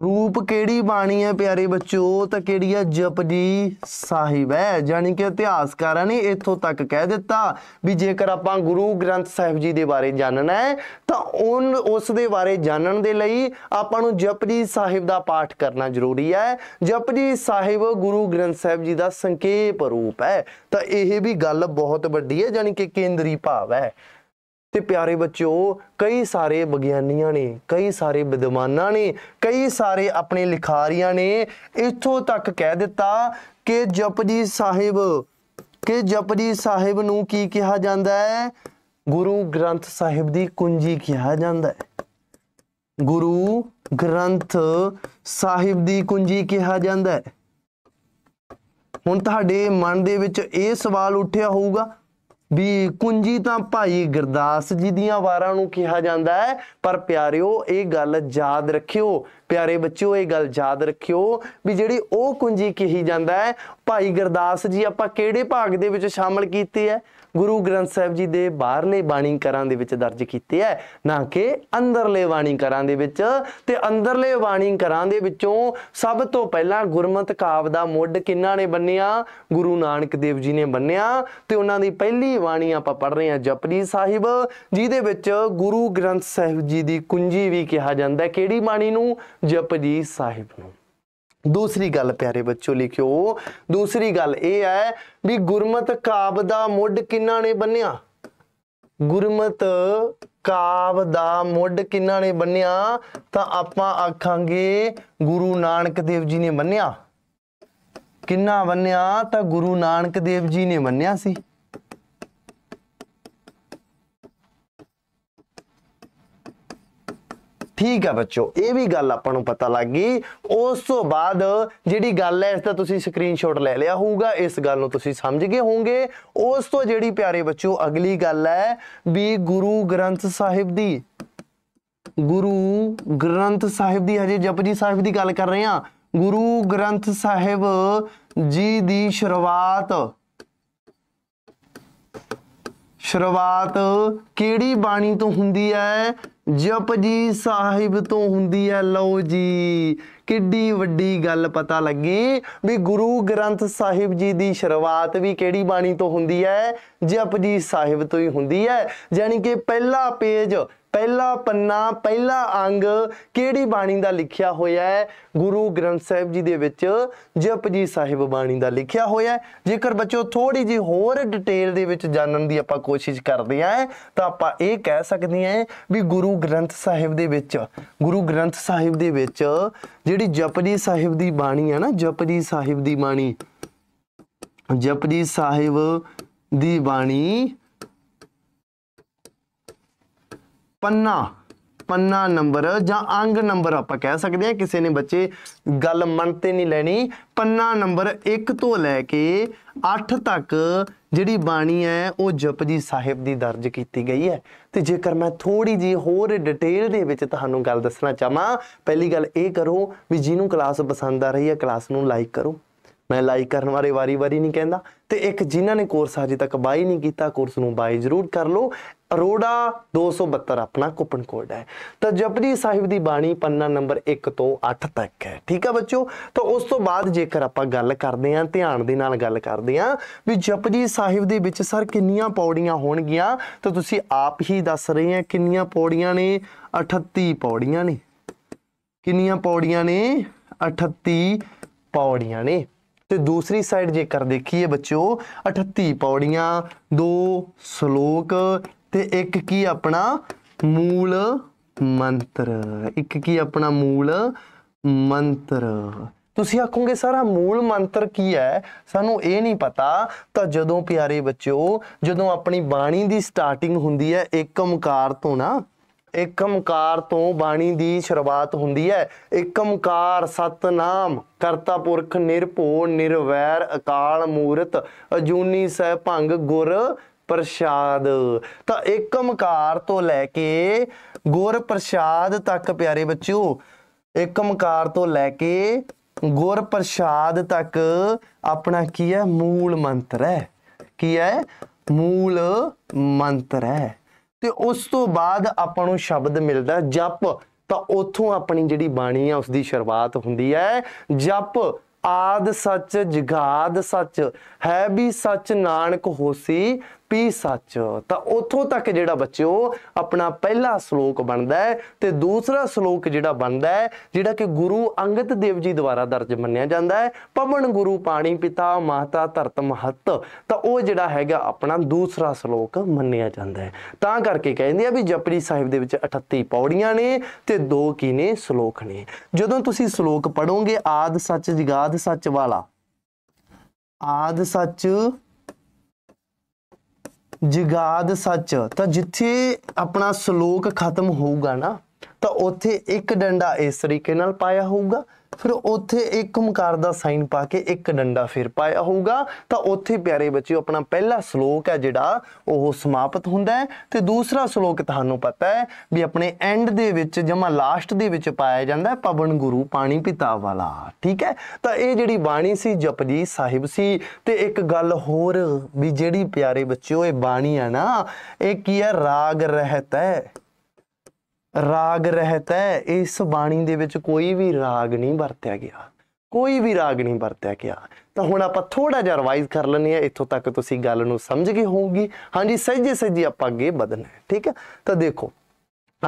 ਰੂਪ ਕਿਹੜੀ ਬਾਣੀ ਹੈ ਪਿਆਰੇ ਬੱਚੋ ਤਾਂ ਕਿਹੜੀ ਹੈ ਜਪਜੀ ਸਾਹਿਬ ਹੈ ਜਾਨੀ ਕਿ ਇਤਿਹਾਸਕਾਰਾਂ ਨੇ ਇੱਥੋਂ ਤੱਕ ਕਹਿ ਦਿੱਤਾ ਵੀ ਜੇਕਰ ਆਪਾਂ ਗੁਰੂ ਗ੍ਰੰਥ ਸਾਹਿਬ ਜੀ ਦੇ ਬਾਰੇ ਜਾਣਨਾ ਹੈ ਤਾਂ ਉਹਨ ਉਸ ਦੇ ਬਾਰੇ ਜਾਣਨ ਦੇ ਲਈ ਆਪਾਂ ਨੂੰ ਜਪਜੀ ਸਾਹਿਬ ਦਾ ਪਾਠ ਕਰਨਾ ਜ਼ਰੂਰੀ ਹੈ ਜਪਜੀ ਸਾਹਿਬ ਗੁਰੂ ਗ੍ਰੰਥ ਸਾਹਿਬ ਜੀ ਦਾ ਸੰਖੇਪ ਰੂਪ ਹੈ ਤਾਂ ਇਹ ਵੀ ਗੱਲ ਬਹੁਤ ਵੱਡੀ ਹੈ ਜਾਨੀ ਕਿ ਕੇਂਦਰੀ ਭਾਵ ਹੈ ਤੇ ਪਿਆਰੇ ਬੱਚਿਓ ਕਈ ਸਾਰੇ ਵਿਗਿਆਨੀਆਂ ਨੇ ਕਈ ਸਾਰੇ ਵਿਦਵਾਨਾਂ ਨੇ ਕਈ ਸਾਰੇ ਆਪਣੇ ਲਿਖਾਰੀਆਂ ਨੇ ਇੱਥੋਂ ਤੱਕ ਕਹਿ ਦਿੱਤਾ ਕਿ ਜਪਜੀ ਸਾਹਿਬ ਕਿ ਜਪਜੀ ਸਾਹਿਬ ਨੂੰ ਕੀ ਕਿਹਾ ਜਾਂਦਾ ਹੈ ਗੁਰੂ ਗ੍ਰੰਥ ਸਾਹਿਬ ਦੀ ਕੁੰਜੀ ਕਿਹਾ ਜਾਂਦਾ ਹੈ ਗੁਰੂ ਗ੍ਰੰਥ ਸਾਹਿਬ ਦੀ ਕੁੰਜੀ ਕਿਹਾ ਜਾਂਦਾ ਹੈ ਹੁਣ ਤੁਹਾਡੇ ਮਨ ਦੇ ਵਿੱਚ ਇਹ ਸਵਾਲ ਉੱਠਿਆ ਹੋਊਗਾ ਵੀ ਕੁੰਜੀ ਤਾਂ ਭਾਈ ਗਰਦਾਸ ਜੀ ਦੀਆਂ ਵਾਰਾਂ ਨੂੰ ਕਿਹਾ ਜਾਂਦਾ ਹੈ ਪਰ ਪਿਆਰਿਓ ਇਹ ਗੱਲ ਯਾਦ ਰੱਖਿਓ ਪਿਆਰੇ ਬੱਚਿਓ ਇਹ ਗੱਲ ਯਾਦ ਰੱਖਿਓ ਵੀ ਜਿਹੜੀ ਉਹ ਕੁੰਜੀ ਕਹੀ ਜਾਂਦਾ ਹੈ ਭਾਈ ਗਰਦਾਸ ਜੀ ਆਪਾਂ ਕਿਹੜੇ ਭਾਗ ਦੇ ਵਿੱਚ ਸ਼ਾਮਲ ਕੀਤੀ ਹੈ ਗੁਰੂ ਗ੍ਰੰਥ ਸਾਹਿਬ ਜੀ ਦੇ ਬਾਹਰਲੇ ਬਾਣੀ ਕਰਾਂ ਦੇ ਵਿੱਚ ਦਰਜ ਕੀਤੇ ਹੈ ਨਾ ਕਿ ਅੰਦਰਲੇ ਬਾਣੀ ਕਰਾਂ ਦੇ ਵਿੱਚ ਤੇ ਅੰਦਰਲੇ ਬਾਣੀ ਕਰਾਂ ਦੇ ਵਿੱਚੋਂ ਸਭ ਤੋਂ ਪਹਿਲਾਂ ਗੁਰਮਤਿ ਕਾਵ ਦਾ ਮੁੱਢ ਕਿੰਨਾ ਨੇ ਬੰਨਿਆ ਗੁਰੂ ਨਾਨਕ ਦੇਵ ਜੀ ਨੇ ਬੰਨਿਆ ਤੇ ਉਹਨਾਂ ਦੀ ਪਹਿਲੀ ਬਾਣੀ ਆਪਾਂ ਪੜ ਰਹੇ ਹਾਂ ਜਪਜੀ ਸਾਹਿਬ ਜਿਹਦੇ ਵਿੱਚ ਗੁਰੂ ਗ੍ਰੰਥ ਸਾਹਿਬ ਜੀ ਦੀ ਕੁੰਜੀ ਵੀ ਕਿਹਾ ਜਾਂਦਾ ਹੈ ਕਿਹੜੀ ਬਾਣੀ ਨੂੰ ਜਪਜੀ ਸਾਹਿਬ ਨੂੰ ਦੂਸਰੀ ਗੱਲ ਪਿਆਰੇ ਬੱਚੋ ਲਿਖਿਓ ਦੂਸਰੀ ਗੱਲ ਇਹ ਹੈ ਵੀ ਗੁਰਮਤ ਕਾਵ ਦਾ ਮੁੱਢ ਕਿੰਨਾ ਨੇ ਬੰਨਿਆ ਗੁਰਮਤ ਕਾਵ ਦਾ ਮੁੱਢ ਕਿੰਨਾ ਨੇ ਬੰਨਿਆ ਤਾਂ ਆਪਾਂ ਆਖਾਂਗੇ ਗੁਰੂ ਨਾਨਕ ਦੇਵ ਜੀ ਨੇ ਬੰਨਿਆ ਕਿੰਨਾ ਬੰਨਿਆ ਤਾਂ ਗੁਰੂ ਨਾਨਕ ਦੇਵ ਜੀ ਨੇ ਬੰਨਿਆ ਸੀ ਠੀਕ ਹੈ ਬੱਚੋ ਇਹ ਵੀ ਗੱਲ ਆਪਾਂ ਨੂੰ ਪਤਾ ਲੱਗ ਗਈ ਉਸ ਤੋਂ ਬਾਅਦ ਜਿਹੜੀ ਗੱਲ ਹੈ ਇਸ ਦਾ ਤੁਸੀਂ ਸਕਰੀਨਸ਼ਾਟ ਲੈ ਲਿਆ ਹੋਊਗਾ ਇਸ ਗੱਲ ਨੂੰ ਤੁਸੀਂ ਸਮਝ ਗਏ ਹੋਵੋਗੇ ਉਸ ਤੋਂ ਜਿਹੜੀ ਪਿਆਰੇ ਬੱਚੋ ਅਗਲੀ ਗੱਲ ਹੈ ਵੀ ਗੁਰੂ ਗ੍ਰੰਥ ਸਾਹਿਬ ਦੀ ਗੁਰੂ ਗ੍ਰੰਥ ਸਾਹਿਬ ਦੀ ਹਜੇ ਜਪਜੀ ਸਾਹਿਬ ਦੀ ਗੱਲ ਕਰ ਰਹੇ ਹਾਂ ਗੁਰੂ ਗ੍ਰੰਥ ਸਾਹਿਬ ਜੀ ਦੀ ਸ਼ੁਰੂਆਤ ਸ਼ੁਰੂਆਤ ਕਿਹੜੀ ਬਾਣੀ ਤੋਂ ਹੁੰਦੀ ਹੈ ਜਪਜੀ ਸਾਹਿਬ ਤੋਂ ਹੁੰਦੀ ਹੈ ਲਓ ਜੀ ਕਿੱਡੀ ਵੱਡੀ ਗੱਲ ਪਤਾ ਲੱਗੀ ਵੀ ਗੁਰੂ ਗ੍ਰੰਥ ਸਾਹਿਬ ਜੀ ਦੀ ਸ਼ੁਰੂਆਤ ਵੀ ਕਿਹੜੀ ਬਾਣੀ ਤੋਂ ਹੁੰਦੀ ਹੈ ਜਪਜੀ ਸਾਹਿਬ ਤੋਂ ਹੀ ਹੁੰਦੀ ਹੈ ਯਾਨੀ ਕਿ ਪਹਿਲਾ ਪੇਜ ਪਹਿਲਾ ਪੰਨਾ ਪਹਿਲਾ ਅੰਗ ਕਿਹੜੀ ਬਾਣੀ ਦਾ ਲਿਖਿਆ ਹੋਇਆ ਹੈ ਗੁਰੂ ਗ੍ਰੰਥ ਸਾਹਿਬ ਜੀ ਦੇ ਵਿੱਚ ਜਪਜੀ ਸਾਹਿਬ ਬਾਣੀ ਦਾ ਲਿਖਿਆ ਹੋਇਆ ਹੈ ਜੇਕਰ ਬੱਚੋ ਥੋੜੀ ਜੀ ਹੋਰ ਡਿਟੇਲ ਦੇ ਵਿੱਚ ਜਾਣਨ ਦੀ ਆਪਾਂ ਕੋਸ਼ਿਸ਼ ਕਰਦੇ ਆਂ ਤਾਂ ਆਪਾਂ ਇਹ ਕਹਿ ਸਕਦੇ ਆਂ ਵੀ ਗੁਰੂ ਗ੍ਰੰਥ ਸਾਹਿਬ ਦੇ ਵਿੱਚ ਗੁਰੂ ਗ੍ਰੰਥ ਸਾਹਿਬ ਦੇ ਵਿੱਚ ਜਿਹੜੀ ਜਪਜੀ ਸਾਹਿਬ ਦੀ ਬਾਣੀ ਹੈ ਨਾ ਜਪਜੀ ਸਾਹਿਬ ਦੀ ਬਾਣੀ ਜਪਜੀ ਸਾਹਿਬ ਦੀ ਬਾਣੀ ਪੰਨਾ ਪੰਨਾ ਨੰਬਰ ਜਾਂ ਅੰਗ ਨੰਬਰ ਆਪਾਂ ਕਹਿ ਸਕਦੇ ਆ ਕਿਸੇ ਨੇ ਬੱਚੇ ਗੱਲ ਮੰਨ ਤੇ ਨਹੀਂ ਲੈਣੀ ਪੰਨਾ ਨੰਬਰ 1 ਤੋਂ ਲੈ ਕੇ 8 ਤੱਕ ਜਿਹੜੀ ਬਾਣੀ ਹੈ ਉਹ ਜਪਜੀ ਸਾਹਿਬ ਦੀ ਦਰਜ ਕੀਤੀ ਗਈ ਹੈ ਤੇ ਜੇਕਰ ਮੈਂ ਥੋੜੀ ਜੀ ਹੋਰ ਡਿਟੇਲ ਦੇ ਵਿੱਚ ਤੁਹਾਨੂੰ ਗੱਲ ਦੱਸਣਾ ਚਾਹਾਂ ਪਹਿਲੀ ਗੱਲ ਇਹ ਕਰੋ ਵੀ ਜਿਹਨੂੰ ਕਲਾਸ ਪਸੰਦ ਆ ਰਹੀ ਹੈ ਕਲਾਸ ਨੂੰ ਲਾਈਕ ਕਰੋ ਮੈਂ ਲਾਈਕ ਕਰਨ ਵਾਲੇ ਵਾਰੀ-ਵਾਰੀ ਨਹੀਂ ਕਹਿੰਦਾ ਤੇ ਇੱਕ ਜਿਨ੍ਹਾਂ ਨੇ ਕੋਰਸ ਹਜੇ ਤੱਕ ਬਾਈ ਨਹੀਂ ਕੀਤਾ ਕੋਰਸ ਨੂੰ ਬਾਈ ਜ਼ਰੂਰ ਕਰ ਲਓ ਅਰੋੜਾ 272 ਆਪਣਾ ਕੂਪਨ ਕੋਡ ਹੈ ਤਾਂ ਜਪਜੀ ਸਾਹਿਬ ਦੀ ਬਾਣੀ ਪੰਨਾ ਨੰਬਰ 1 ਤੋਂ 8 ਤੱਕ ਹੈ ਠੀਕ ਹੈ ਬੱਚੋ ਤਾਂ ਉਸ ਤੋਂ ਬਾਅਦ ਜੇਕਰ ਆਪਾਂ ਗੱਲ ਕਰਦੇ ਆਂ ਧਿਆਨ ਦੇ ਨਾਲ ਗੱਲ ਕਰਦੇ ਆਂ ਵੀ ਜਪਜੀ ਸਾਹਿਬ ਦੇ ਵਿੱਚ ਸਰ ਕਿੰਨੀਆਂ ਪੌੜੀਆਂ ਹੋਣਗੀਆਂ ਤਾਂ ਤੁਸੀਂ ਆਪ ਹੀ ਦੱਸ ਰਹੇ ਆਂ ਕਿੰਨੀਆਂ ਪੌੜੀਆਂ ਨੇ 38 ਪੌੜੀਆਂ ਨੇ ਕਿੰਨੀਆਂ ਪੌੜੀਆਂ ਨੇ 38 ਪੌੜੀਆਂ ਨੇ ਤੇ ਦੂਸਰੀ ਸਾਈਡ ਜੇਕਰ ਦੇਖੀਏ ਬੱਚਿਓ 38 ਪੌੜੀਆਂ ਦੋ ਸ਼ਲੋਕ ਤੇ ਇੱਕ ਕੀ ਆਪਣਾ ਮੂਲ ਮੰਤਰ ਇੱਕ ਕੀ ਆਪਣਾ ਮੂਲ ਮੰਤਰ ਤੁਸੀਂ ਆਖੋਗੇ ਸਾਰਾ ਮੂਲ ਮੰਤਰ ਕੀ ਹੈ ਸਾਨੂੰ ਇਹ ਨਹੀਂ ਪਤਾ ਤਾਂ ਜਦੋਂ ਪਿਆਰੇ ਬੱਚਿਓ ਜਦੋਂ ਆਪਣੀ ਬਾਣੀ ਦੀ ਸਟਾਰਟਿੰਗ ਹੁੰਦੀ ਹੈ ਓਮਕਾਰ ਤੋਂ ਨਾ ਇਕਮਕਾਰ ਤੋਂ ਬਾਣੀ ਦੀ ਸ਼ੁਰੂਆਤ ਹੁੰਦੀ ਹੈ ਇਕਮਕਾਰ ਸਤਨਾਮ ਕਰਤਾ ਪੁਰਖ ਨਿਰਭਉ ਨਿਰਵੈਰ ਅਕਾਲ ਮੂਰਤ ਅਜੂਨੀ ਸਹਿ ਭੰਗ ਗੁਰ ਪ੍ਰਸ਼ਾਦ ਤਾਂ ਇਕਮਕਾਰ ਤੋਂ ਲੈ ਕੇ ਗੁਰ ਪ੍ਰਸ਼ਾਦ ਤੱਕ ਪਿਆਰੇ ਬੱਚਿਓ ਇਕਮਕਾਰ ਤੋਂ ਲੈ ਕੇ ਗੁਰ ਪ੍ਰਸ਼ਾਦ ਤੱਕ ਆਪਣਾ ਕੀ ਹੈ ਮੂਲ ਮੰਤਰ ਹੈ ਕੀ ਹੈ ਮੂਲ ਮੰਤਰ ਹੈ ਤੇ ਉਸ ਤੋਂ ਬਾਅਦ ਆਪਾਂ ਨੂੰ ਸ਼ਬਦ ਮਿਲਦਾ ਜਪ ਤਾਂ ਉਥੋਂ ਆਪਣੀ ਜਿਹੜੀ ਬਾਣੀ ਆ ਉਸ ਦੀ ਸ਼ੁਰੂਆਤ ਹੁੰਦੀ ਹੈ ਜਪ ਆਦ ਸੱਚ ਜਗਾਦ ਸੱਚ ਹੈ ਵੀ ਸੱਚ ਨਾਨਕ ਹੋਸੀ ਪੀ ਸੱਚ ਤਾਂ ਉਥੋਂ ਤੱਕ ਜਿਹੜਾ ਬੱਚਿਓ ਆਪਣਾ ਪਹਿਲਾ ਸ਼ਲੋਕ ਬਣਦਾ ਹੈ ਤੇ ਦੂਸਰਾ ਸ਼ਲੋਕ ਜਿਹੜਾ ਬਣਦਾ ਹੈ ਜਿਹੜਾ ਕਿ ਗੁਰੂ ਅੰਗਦ ਦੇਵ ਜੀ ਦੁਆਰਾ ਦਰਜ ਮੰਨਿਆ ਜਾਂਦਾ ਹੈ ਪਵਨ ਗੁਰੂ ਪਾਣੀ ਪਿਤਾ ਮਾਤਾ ਧਰਤ ਮਹਤ ਤਾਂ ਉਹ ਜਿਹੜਾ ਹੈਗਾ ਆਪਣਾ ਦੂਸਰਾ ਸ਼ਲੋਕ ਮੰਨਿਆ ਜਾਂਦਾ ਹੈ ਤਾਂ ਕਰਕੇ ਕਹਿੰਦੇ ਆ ਵੀ ਜਪਜੀ ਸਾਹਿਬ ਦੇ ਵਿੱਚ 38 ਪੌੜੀਆਂ ਨੇ ਤੇ ਦੋ ਕੀ ਨੇ ਸ਼ਲੋਕ ਨੇ ਜਦੋਂ ਤੁਸੀਂ ਸ਼ਲੋਕ ਪੜੋਗੇ ਆਦ ਸੱਚ ਜਗਾਦ ਸੱਚ ਵਾਲਾ ਆਦ ਸੱਚ ਜਿਗਾਦ ਸੱਚ ਤਾਂ ਜਿੱਥੇ ਆਪਣਾ ਸ਼ਲੋਕ ਖਤਮ ਹੋਊਗਾ ਨਾ ਤਾਂ ਉੱਥੇ ਇੱਕ ਡੰਡਾ ਇਸ ਤਰੀਕੇ ਨਾਲ ਪਾਇਆ ਹੋਊਗਾ ਫਿਰ ਉੱਥੇ ਇੱਕ ਓਮਕਾਰ ਦਾ ਸਾਈਨ ਪਾ ਕੇ ਇੱਕ ਡੰਡਾ ਫਿਰ ਪਾਇਆ ਹੋਊਗਾ ਤਾਂ ਉੱਥੇ ਪਿਆਰੇ ਬੱਚਿਓ ਆਪਣਾ ਪਹਿਲਾ ਸ਼ਲੋਕ ਹੈ ਜਿਹੜਾ ਉਹ ਸਮਾਪਤ ਹੁੰਦਾ ਹੈ ਤੇ ਦੂਸਰਾ ਸ਼ਲੋਕ ਤੁਹਾਨੂੰ ਪਤਾ ਹੈ ਵੀ ਆਪਣੇ ਐਂਡ ਦੇ ਵਿੱਚ ਜਮਾ ਲਾਸਟ ਦੇ ਵਿੱਚ ਪਾਇਆ ਜਾਂਦਾ ਹੈ ਪਵਨ ਗੁਰੂ ਪਾਣੀ ਪਿਤਾ ਵਾਲਾ ਠੀਕ ਹੈ ਤਾਂ ਇਹ ਜਿਹੜੀ ਬਾਣੀ ਸੀ ਜਪਜੀ ਸਾਹਿਬ ਸੀ ਤੇ ਇੱਕ ਗੱਲ ਹੋਰ ਵੀ ਜਿਹੜੀ ਪਿਆਰੇ ਬੱਚਿਓ ਇਹ ਬਾਣੀ ਆ ਨਾ ਇਹ ਕੀ ਹੈ ਰਾਗ ਰਹਿਤ ਹੈ ਰਾਗ ਰਹਿਤ ਹੈ ਇਸ ਬਾਣੀ ਦੇ ਵਿੱਚ ਕੋਈ ਵੀ ਰਾਗ ਨਹੀਂ ਵਰਤਿਆ ਗਿਆ ਕੋਈ ਵੀ ਰਾਗ ਨਹੀਂ ਵਰਤਿਆ ਗਿਆ ਤਾਂ ਹੁਣ ਆਪਾਂ ਥੋੜਾ ਜਿਹਾ ਰਿਵਾਈਜ਼ ਕਰ ਲੈਣੀ ਹੈ ਇੱਥੋਂ ਤੱਕ ਤੁਸੀਂ ਗੱਲ ਨੂੰ ਸਮਝ ਗਏ ਹੋਵੋਗੇ ਹਾਂਜੀ ਸਹਿਜੇ ਸਹਿਜੇ ਆਪਾਂ ਅੱਗੇ ਵਧਣਾ ਹੈ ਠੀਕ ਹੈ ਤਾਂ ਦੇਖੋ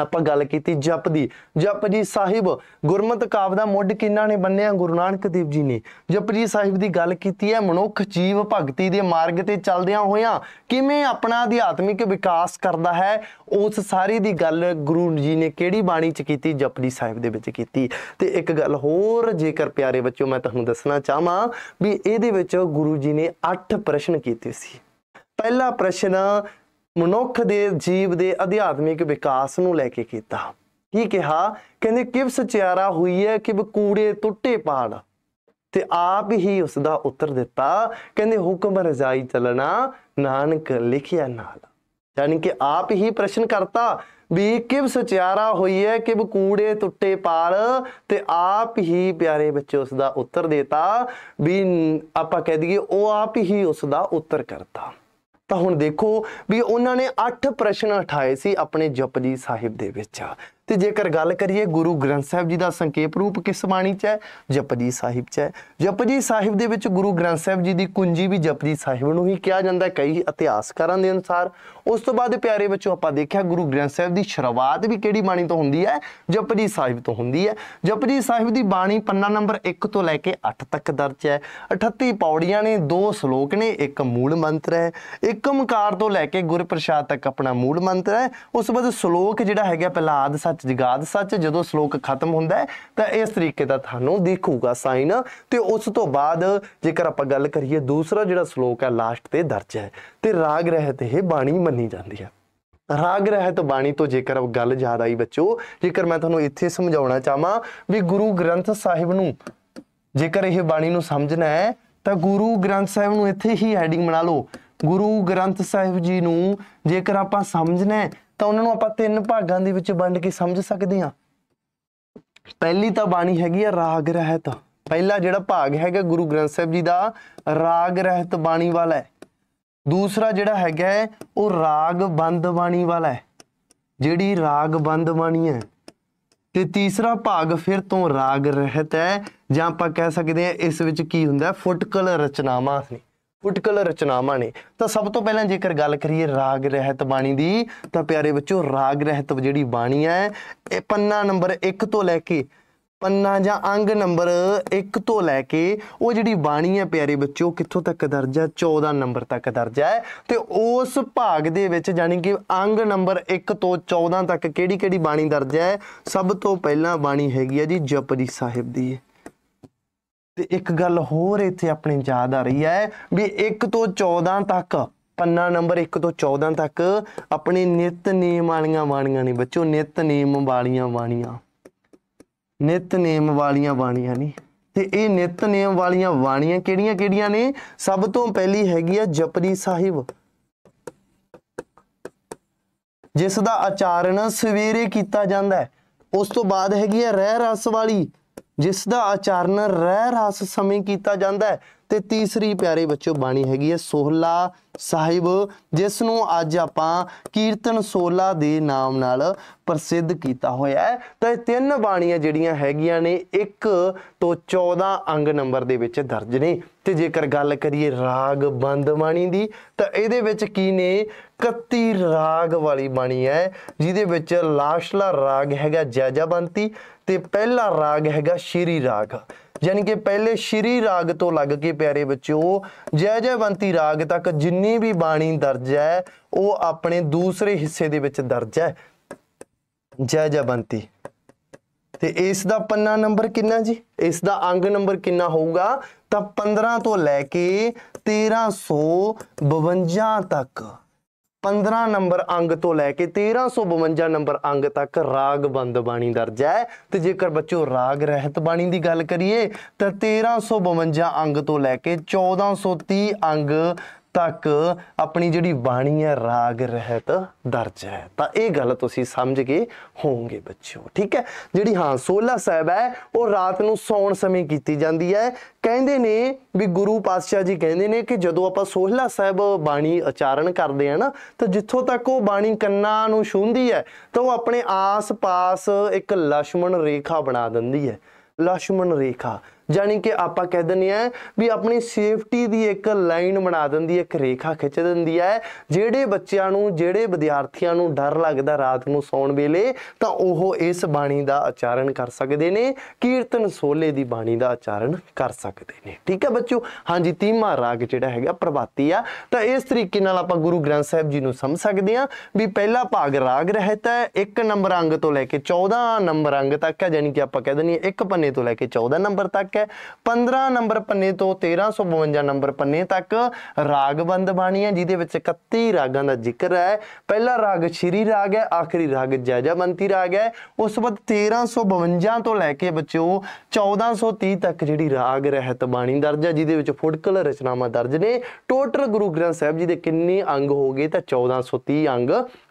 ਆਪਾਂ ਗੱਲ ਕੀਤੀ ਜਪ ਦੀ ਜਪ ਜੀ ਸਾਹਿਬ ਗੁਰਮਤਿ ਕਾਵ ਦਾ ਮੁੱਢ ਕਿੰਨਾ ਨੇ ਬੰਨਿਆ ਗੁਰੂ ਨਾਨਕ ਦੇਵ ਜੀ ਨੇ ਜਪ ਜੀ ਸਾਹਿਬ ਦੀ ਗੱਲ ਕੀਤੀ ਹੈ ਮਨੁੱਖ ਜੀਵ ਭਗਤੀ ਦੇ ਮਾਰਗ ਤੇ ਚੱਲਦਿਆਂ ਹੋਇਆਂ ਕਿਵੇਂ ਆਪਣਾ ਅਧਿਆਤਮਿਕ ਵਿਕਾਸ ਕਰਦਾ ਹੈ ਉਸ ਸਾਰੀ ਦੀ ਗੱਲ ਗੁਰੂ ਜੀ ਨੇ ਕਿਹੜੀ ਬਾਣੀ ਚ ਕੀਤੀ ਜਪ ਜੀ ਸਾਹਿਬ ਦੇ ਵਿੱਚ ਕੀਤੀ ਤੇ ਇੱਕ ਗੱਲ ਹੋਰ ਜੇਕਰ ਪਿਆਰੇ ਬੱਚਿਓ ਮੈਂ ਤੁਹਾਨੂੰ ਦੱਸਣਾ ਚਾਹਾਂ ਵੀ ਇਹਦੇ ਵਿੱਚ ਗੁਰੂ ਜੀ ਨੇ 8 ਪ੍ਰਸ਼ਨ ਕੀਤੇ ਸੀ ਪਹਿਲਾ ਪ੍ਰਸ਼ਨ ਮਨੁੱਖ ਦੇ ਜੀਵ ਦੇ ਅਧਿਆਤਮਿਕ ਵਿਕਾਸ ਨੂੰ ਲੈ ਕੇ ਕੀਤਾ ਕੀ ਕਿਹਾ ਕਹਿੰਦੇ ਕਿਵਸ ਚਿਆਰਾ ਹੋਈ ਹੈ ਕਿ ਕੂੜੇ ਟੁੱਟੇ ਪਾੜ ਤੇ ਆਪ ਹੀ ਉਸ ਦਾ ਉੱਤਰ ਦਿੱਤਾ ਕਹਿੰਦੇ ਹੁਕਮ ਰਜ਼ਾਈ ਚੱਲਣਾ ਨਾਨਕ ਲਿਖਿਆ ਨਾਲ ਯਾਨੀ ਕਿ ਆਪ ਹੀ ਪ੍ਰਸ਼ਨ ਕਰਤਾ ਵੀ ਕਿਵ ਸਚਿਆਰਾ ਹੋਈ ਹੈ ਕਿ ਕੂੜੇ ਟੁੱਟੇ ਪਾੜ ਤੇ ਆਪ ਹੀ ਪਿਆਰੇ ਬੱਚੇ ਉਸ ਦਾ ਉੱਤਰ ਦੇਤਾ ਵੀ ਆਪਾਂ ਕਹਿ ਦਈਏ ਉਹ ਆਪ ਹੀ ਉਸ ਦਾ ਉੱਤਰ ਕਰਤਾ ਤਾਂ ਹੁਣ ਦੇਖੋ ਵੀ ਉਹਨਾਂ ਨੇ 8 ਪ੍ਰਸ਼ਨ ਉਠਾਏ ਸੀ ਆਪਣੇ ਜਪਜੀ ਸਾਹਿਬ ਦੇ ਵਿੱਚ ਤੇ ਜੇਕਰ ਗੱਲ ਕਰੀਏ ਗੁਰੂ ਗ੍ਰੰਥ ਸਾਹਿਬ ਜੀ ਦਾ ਸੰਖੇਪ ਰੂਪ ਕਿਸ ਬਾਣੀ 'ਚ ਹੈ ਜਪਜੀ ਸਾਹਿਬ 'ਚ ਹੈ ਜਪਜੀ ਸਾਹਿਬ ਦੇ ਵਿੱਚ ਗੁਰੂ ਗ੍ਰੰਥ ਸਾਹਿਬ ਜੀ ਦੀ ਕੁੰਜੀ ਵੀ ਜਪਜੀ ਸਾਹਿਬ ਨੂੰ ਹੀ ਕਿਹਾ ਜਾਂਦਾ ਹੈ ਕਈ ਇਤਿਹਾਸਕਾਰਾਂ ਦੇ ਅਨੁਸਾਰ ਉਸ ਤੋਂ ਬਾਅਦ ਪਿਆਰੇ ਵਿੱਚੋਂ ਆਪਾਂ ਦੇਖਿਆ ਗੁਰੂ ਗ੍ਰੰਥ ਸਾਹਿਬ ਦੀ ਸ਼ੁਰੂਆਤ ਵੀ ਕਿਹੜੀ ਬਾਣੀ ਤੋਂ ਹੁੰਦੀ ਹੈ ਜਪਜੀ ਸਾਹਿਬ ਤੋਂ ਹੁੰਦੀ ਹੈ ਜਪਜੀ ਸਾਹਿਬ ਦੀ ਬਾਣੀ ਪੰਨਾ ਨੰਬਰ 1 ਤੋਂ ਲੈ ਕੇ 8 ਤੱਕ ਦਰਜ ਹੈ 38 ਪੌੜੀਆਂ ਨੇ ਦੋ ਸ਼ਲੋਕ ਨੇ ਇੱਕ ਮੂਲ ਮੰਤਰ ਹੈ ਇੱਕ ਓਮਕਾਰ ਤੋਂ ਲੈ ਕੇ ਗੁਰ ਪ੍ਰਸਾਦ ਤੱਕ ਆਪਣਾ ਮੂਲ ਮੰਤਰ ਹੈ ਉਸ ਤੋਂ ਬਾਅਦ ਸ਼ਲੋਕ ਜਿਹੜਾ ਹੈਗਾ ਪਹਿਲਾ ਆਦ ਸੱਚ ਜਗਾਦ ਸੱਚ ਜਦੋਂ ਸ਼ਲੋਕ ਖਤਮ ਹੁੰਦਾ ਹੈ ਤਾਂ ਇਸ ਤਰੀਕੇ ਦਾ ਤੁਹਾਨੂੰ ਦਿਖੂਗਾ ਸਾਈਨ ਤੇ ਉਸ ਤੋਂ ਬਾਅਦ ਜੇਕਰ ਆਪਾਂ ਗੱਲ ਕਰੀਏ ਦੂਸਰਾ ਜਿਹੜਾ ਸ਼ਲੋਕ ਹੈ ਲਾਸਟ ਤੇ ਦਰਜ ਹੈ ਤੇ ਰਾਗ ਰਹਿਤ ਇਹ ਬਾਣੀ ਮੰਨੀ ਜਾਂਦੀ ਹੈ ਰਾਗ ਰਹਿਤ ਬਾਣੀ ਤੋਂ ਜੇਕਰ ਗੱਲ ਜ਼ਿਆਦਾ ਹੀ ਬੱਚੋ ਜੇਕਰ ਮੈਂ ਤੁਹਾਨੂੰ ਇੱਥੇ ਸਮਝਾਉਣਾ ਚਾਹਾਂ ਵੀ ਗੁਰੂ ਗ੍ਰੰਥ ਸਾਹਿਬ ਨੂੰ ਜੇਕਰ ਇਹ ਬਾਣੀ ਨੂੰ ਸਮਝਣਾ ਹੈ ਤਾਂ ਗੁਰੂ ਗ੍ਰੰਥ ਸਾਹਿਬ ਨੂੰ ਇੱਥੇ ਹੀ ਹੈਡਿੰਗ ਬਣਾ ਲਓ ਗੁਰੂ ਗ੍ਰੰਥ ਸਾਹਿਬ ਜੀ ਨੂੰ ਜੇਕਰ ਆਪਾਂ ਸਮਝਣਾ ਹੈ ਤਾਂ ਉਹਨਾਂ ਨੂੰ ਆਪਾਂ ਤਿੰਨ ਭਾਗਾਂ ਦੇ ਵਿੱਚ ਵੰਡ ਕੇ ਸਮਝ ਸਕਦੇ ਹਾਂ ਪਹਿਲੀ ਤਾਂ ਬਾਣੀ ਹੈਗੀ ਆ ਰਾਗ ਰਹਿਤ ਪਹਿਲਾ ਜਿਹੜਾ ਭਾਗ ਹੈਗਾ ਗੁਰੂ ਗ੍ਰੰਥ ਸਾਹਿਬ ਜੀ ਦਾ ਰਾਗ ਰਹਿਤ ਬਾਣੀ ਵਾਲਾ ਹੈ ਦੂਸਰਾ ਜਿਹੜਾ ਹੈਗਾ ਉਹ ਰਾਗ ਬੰਦ ਬਾਣੀ ਵਾਲਾ ਹੈ ਜਿਹੜੀ ਰਾਗ ਬੰਦ ਬਾਣੀ ਹੈ ਤੇ ਤੀਸਰਾ ਭਾਗ ਫਿਰ ਤੋਂ ਰਾਗ ਰਹਿਤ ਹੈ ਜਾਂ ਆਪਾਂ ਕਹਿ ਸਕਦੇ ਹਾਂ ਇਸ ਵਿੱਚ ਕੀ ਹੁੰਦਾ ਫੁੱਟਕਲ ਰਚਨਾਵਾਂ ਨੇ ਪੁਟਕਲ ਰਚਨਾਵਾਂ ਨੇ ਤਾਂ ਸਭ ਤੋਂ ਪਹਿਲਾਂ ਜੇਕਰ ਗੱਲ ਕਰੀਏ ਰਾਗ ਰਹਿਤ ਬਾਣੀ ਦੀ ਤਾਂ ਪਿਆਰੇ ਬੱਚੋ ਰਾਗ ਰਹਿਤ ਜਿਹੜੀ ਬਾਣੀ ਹੈ ਇਹ ਪੰਨਾ ਨੰਬਰ 1 ਤੋਂ ਲੈ ਕੇ ਪੰਨਾ ਜਾਂ ਅੰਗ ਨੰਬਰ 1 ਤੋਂ ਲੈ ਕੇ ਉਹ ਜਿਹੜੀ ਬਾਣੀ ਹੈ ਪਿਆਰੇ ਬੱਚਿਓ ਕਿੱਥੋਂ ਤੱਕ ਦਰਜ ਹੈ 14 ਨੰਬਰ ਤੱਕ ਦਰਜ ਹੈ ਤੇ ਉਸ ਭਾਗ ਦੇ ਵਿੱਚ ਜਾਨੀ ਕਿ ਅੰਗ ਨੰਬਰ 1 ਤੋਂ 14 ਤੱਕ ਕਿਹੜੀ ਕਿਹੜੀ ਬਾਣੀ ਦਰਜ ਹੈ ਸਭ ਤੋਂ ਪਹਿਲਾਂ ਬਾਣੀ ਹੈਗੀ ਹੈ ਜੀ ਜਪਜੀ ਸਾਹਿਬ ਦੀ ਹੈ ਤੇ ਇੱਕ ਗੱਲ ਹੋਰ ਇੱਥੇ ਆਪਣੇ ਯਾਦ ਆ ਰਹੀ ਹੈ ਵੀ 1 ਤੋਂ 14 ਤੱਕ ਪੰਨਾ ਨੰਬਰ 1 ਤੋਂ 14 ਤੱਕ ਆਪਣੇ ਨਿਤ ਨੇਮ ਵਾਲੀਆਂ ਬਾਣੀਆਂ ਨਹੀਂ ਬੱਚੋ ਨਿਤ ਨੇਮ ਵਾਲੀਆਂ ਬਾਣੀਆਂ ਨਿਤ ਨੇਮ ਵਾਲੀਆਂ ਬਾਣੀਆਂ ਨਹੀਂ ਤੇ ਇਹ ਨਿਤ ਨੇਮ ਵਾਲੀਆਂ ਬਾਣੀਆਂ ਕਿਹੜੀਆਂ ਕਿਹੜੀਆਂ ਨੇ ਸਭ ਤੋਂ ਪਹਿਲੀ ਹੈਗੀ ਆ ਜਪਰੀ ਸਾਹਿਬ ਜਿਸ ਦਾ ਆਚਾਰਨ ਸਵੇਰੇ ਕੀਤਾ ਜਾਂਦਾ ਹੈ ਉਸ ਤੋਂ ਬਾਅਦ ਹੈਗੀ ਆ ਰਹਿ ਰਸ ਵਾਲੀ ਜਿਸ ਦਾ ਆਚਰਨ ਰਹਿ ਰਸ ਸਮੇਂ ਕੀਤਾ ਜਾਂਦਾ ਹੈ ਤੇ ਤੀਸਰੀ ਪਿਆਰੇ ਬੱਚੋ ਬਾਣੀ ਹੈਗੀ ਹੈ ਸੋਹਲਾ ਸਾਹਿਬ ਜਿਸ ਨੂੰ ਅੱਜ ਆਪਾਂ ਕੀਰਤਨ 16 ਦੇ ਨਾਮ ਨਾਲ ਪ੍ਰਸਿੱਧ ਕੀਤਾ ਹੋਇਆ ਹੈ ਤਾਂ ਇਹ ਤਿੰਨ ਬਾਣੀਆਂ ਜਿਹੜੀਆਂ ਹੈਗੀਆਂ ਨੇ 1 ਤੋਂ 14 ਅੰਗ ਨੰਬਰ ਦੇ ਵਿੱਚ ਦਰਜ ਨੇ ਤੇ ਜੇਕਰ ਗੱਲ ਕਰੀਏ ਰਾਗ ਬੰਦ ਬਾਣੀ ਦੀ ਤਾਂ ਇਹਦੇ ਵਿੱਚ ਕੀ ਨੇ 31 ਰਾਗ ਵਾਲੀ ਬਾਣੀ ਹੈ ਜਿਹਦੇ ਵਿੱਚ ਲਾਸ਼ਲਾ ਰਾਗ ਹੈਗਾ ਬੰਤੀ ਤੇ ਪਹਿਲਾ ਰਾਗ ਹੈਗਾ ਸ਼ੀਰੀ ਰਾਗ ਯਾਨੀ ਕਿ ਪਹਿਲੇ ਸ਼੍ਰੀ ਰਾਗ ਤੋਂ ਲੱਗ ਕੇ ਪਿਆਰੇ ਬੱਚਿਓ ਜੈ ਜੈ ਬੰਤੀ ਰਾਗ ਤੱਕ ਜਿੰਨੀ ਵੀ ਬਾਣੀ ਦਰਜ ਹੈ ਉਹ ਆਪਣੇ ਦੂਸਰੇ ਹਿੱਸੇ ਦੇ ਵਿੱਚ ਦਰਜ ਹੈ ਜੈ ਜੈ ਬੰਤੀ ਤੇ ਇਸ ਦਾ ਪੰਨਾ ਨੰਬਰ ਕਿੰਨਾ ਜੀ ਇਸ ਦਾ ਅੰਗ ਨੰਬਰ ਕਿੰਨਾ ਹੋਊਗਾ ਤਾਂ 15 ਤੋਂ ਲੈ ਕੇ 1352 ਤੱਕ 15 ਨੰਬਰ ਅੰਗ ਤੋਂ ਲੈ ਕੇ 1352 ਨੰਬਰ ਅੰਗ ਤੱਕ ਰਾਗ ਬੰਦ ਬਾਣੀ ਦਰਜ ਹੈ ਤੇ ਜੇਕਰ ਬੱਚੋ ਰਾਗ ਰਹਿਤ ਬਾਣੀ ਦੀ ਗੱਲ ਕਰੀਏ ਤਾਂ 1352 ਅੰਗ ਤੋਂ ਲੈ ਕੇ 1430 ਅੰਗ ਤੱਕ ਆਪਣੀ ਜਿਹੜੀ ਬਾਣੀ ਹੈ ਰਾਗ ਰਹਿਤ ਦਰਜ ਹੈ ਤਾਂ ਇਹ ਗੱਲ ਤੁਸੀਂ ਸਮਝ ਗਏ ਹੋਵੋਗੇ ਬੱਚਿਓ ਠੀਕ ਹੈ ਜਿਹੜੀ ਹਾਂ 16 ਸਾਹਿਬ ਹੈ ਉਹ ਰਾਤ ਨੂੰ ਸੌਣ ਸਮੇਂ ਕੀਤੀ ਜਾਂਦੀ ਹੈ ਕਹਿੰਦੇ ਨੇ ਵੀ ਗੁਰੂ ਪਾਤਸ਼ਾਹ ਜੀ ਕਹਿੰਦੇ ਨੇ ਕਿ ਜਦੋਂ ਆਪਾਂ 16 ਸਾਹਿਬ ਬਾਣੀ ਉਚਾਰਨ ਕਰਦੇ ਆ ਨਾ ਤਾਂ ਜਿੱਥੋਂ ਤੱਕ ਉਹ ਬਾਣੀ ਕੰਨਾਂ ਨੂੰ ਛੂੰਦੀ ਹੈ ਤਾਂ ਉਹ ਆਪਣੇ ਆਸ-ਪਾਸ ਇੱਕ ਲక్ష్మణ ਰੇਖਾ ਬਣਾ ਦਿੰਦੀ ਹੈ ਲక్ష్మణ ਰੇਖਾ ਜਾਨੀ ਕਿ ਆਪਾਂ ਕਹਿ ਦਿੰਨੇ ਆ ਵੀ ਆਪਣੀ ਸੇਫਟੀ ਦੀ ਇੱਕ ਲਾਈਨ ਬਣਾ ਦਿੰਦੀ ਹੈ ਇੱਕ ਰੇਖਾ ਖਿੱਚ ਦਿੰਦੀ ਹੈ ਜਿਹੜੇ ਬੱਚਿਆਂ ਨੂੰ ਜਿਹੜੇ ਵਿਦਿਆਰਥੀਆਂ ਨੂੰ ਡਰ ਲੱਗਦਾ ਰਾਤ ਨੂੰ ਸੌਣ ਵੇਲੇ ਤਾਂ ਉਹ ਇਸ ਬਾਣੀ ਦਾ ਆਚਾਰਨ ਕਰ ਸਕਦੇ ਨੇ ਕੀਰਤਨ ਸੋਲੇ ਦੀ ਬਾਣੀ ਦਾ ਆਚਾਰਨ ਕਰ ਸਕਦੇ ਨੇ ਠੀਕ ਹੈ ਬੱਚਿਓ ਹਾਂਜੀ ਤੀਮਾ ਰਾਗ ਜਿਹੜਾ ਹੈਗਾ ਪ੍ਰਭਾਤੀ ਆ ਤਾਂ ਇਸ ਤਰੀਕੇ ਨਾਲ ਆਪਾਂ ਗੁਰੂ ਗ੍ਰੰਥ ਸਾਹਿਬ ਜੀ ਨੂੰ ਸਮਝ ਸਕਦੇ ਆ ਵੀ ਪਹਿਲਾ ਭਾਗ ਰਾਗ ਰਹਿਤ ਹੈ 1 ਨੰਬਰ ਅੰਗ ਤੋਂ ਲੈ ਕੇ 14 ਨੰਬਰ ਅੰਗ ਤੱਕ ਹੈ ਜਾਨੀ ਕਿ ਆਪਾਂ ਕਹਿ ਦਿੰਨੀ ਇੱਕ ਪੰਨੇ ਤੋਂ ਲੈ ਕੇ 14 ਨੰਬਰ ਤੱਕ ਹੈ ਹੈ 15 ਨੰਬਰ ਪੰਨੇ ਤੋਂ 1352 ਨੰਬਰ ਪੰਨੇ ਤੱਕ ਰਾਗਬੰਦ ਬਾਣੀ ਹੈ ਜਿਹਦੇ ਵਿੱਚ 31 ਰਾਗਾਂ ਦਾ ਜ਼ਿਕਰ ਹੈ ਪਹਿਲਾ ਰਾਗ ਸ਼੍ਰੀ ਰਾਗ ਹੈ ਆਖਰੀ ਰਾਗ ਜੈਜਮੰਤੀ ਰਾਗ ਹੈ ਉਸ ਤੋਂ ਬਾਅਦ 1352 ਤੋਂ ਲੈ ਕੇ ਬੱਚਿਓ 1430 ਤੱਕ ਜਿਹੜੀ ਰਾਗ ਰਹਿਤ ਬਾਣੀ ਦਰਜ ਹੈ ਜਿਹਦੇ ਵਿੱਚ ਫੁਟਕਲ ਰਚਨਾਵਾਂ ਦਰਜ ਨੇ ਟੋਟਲ ਗੁਰੂ ਗ੍ਰੰਥ ਸਾਹਿਬ ਜੀ ਦੇ ਕਿੰਨੇ ਅੰਗ ਹੋ ਗਏ ਤਾਂ 1430 ਅੰਗ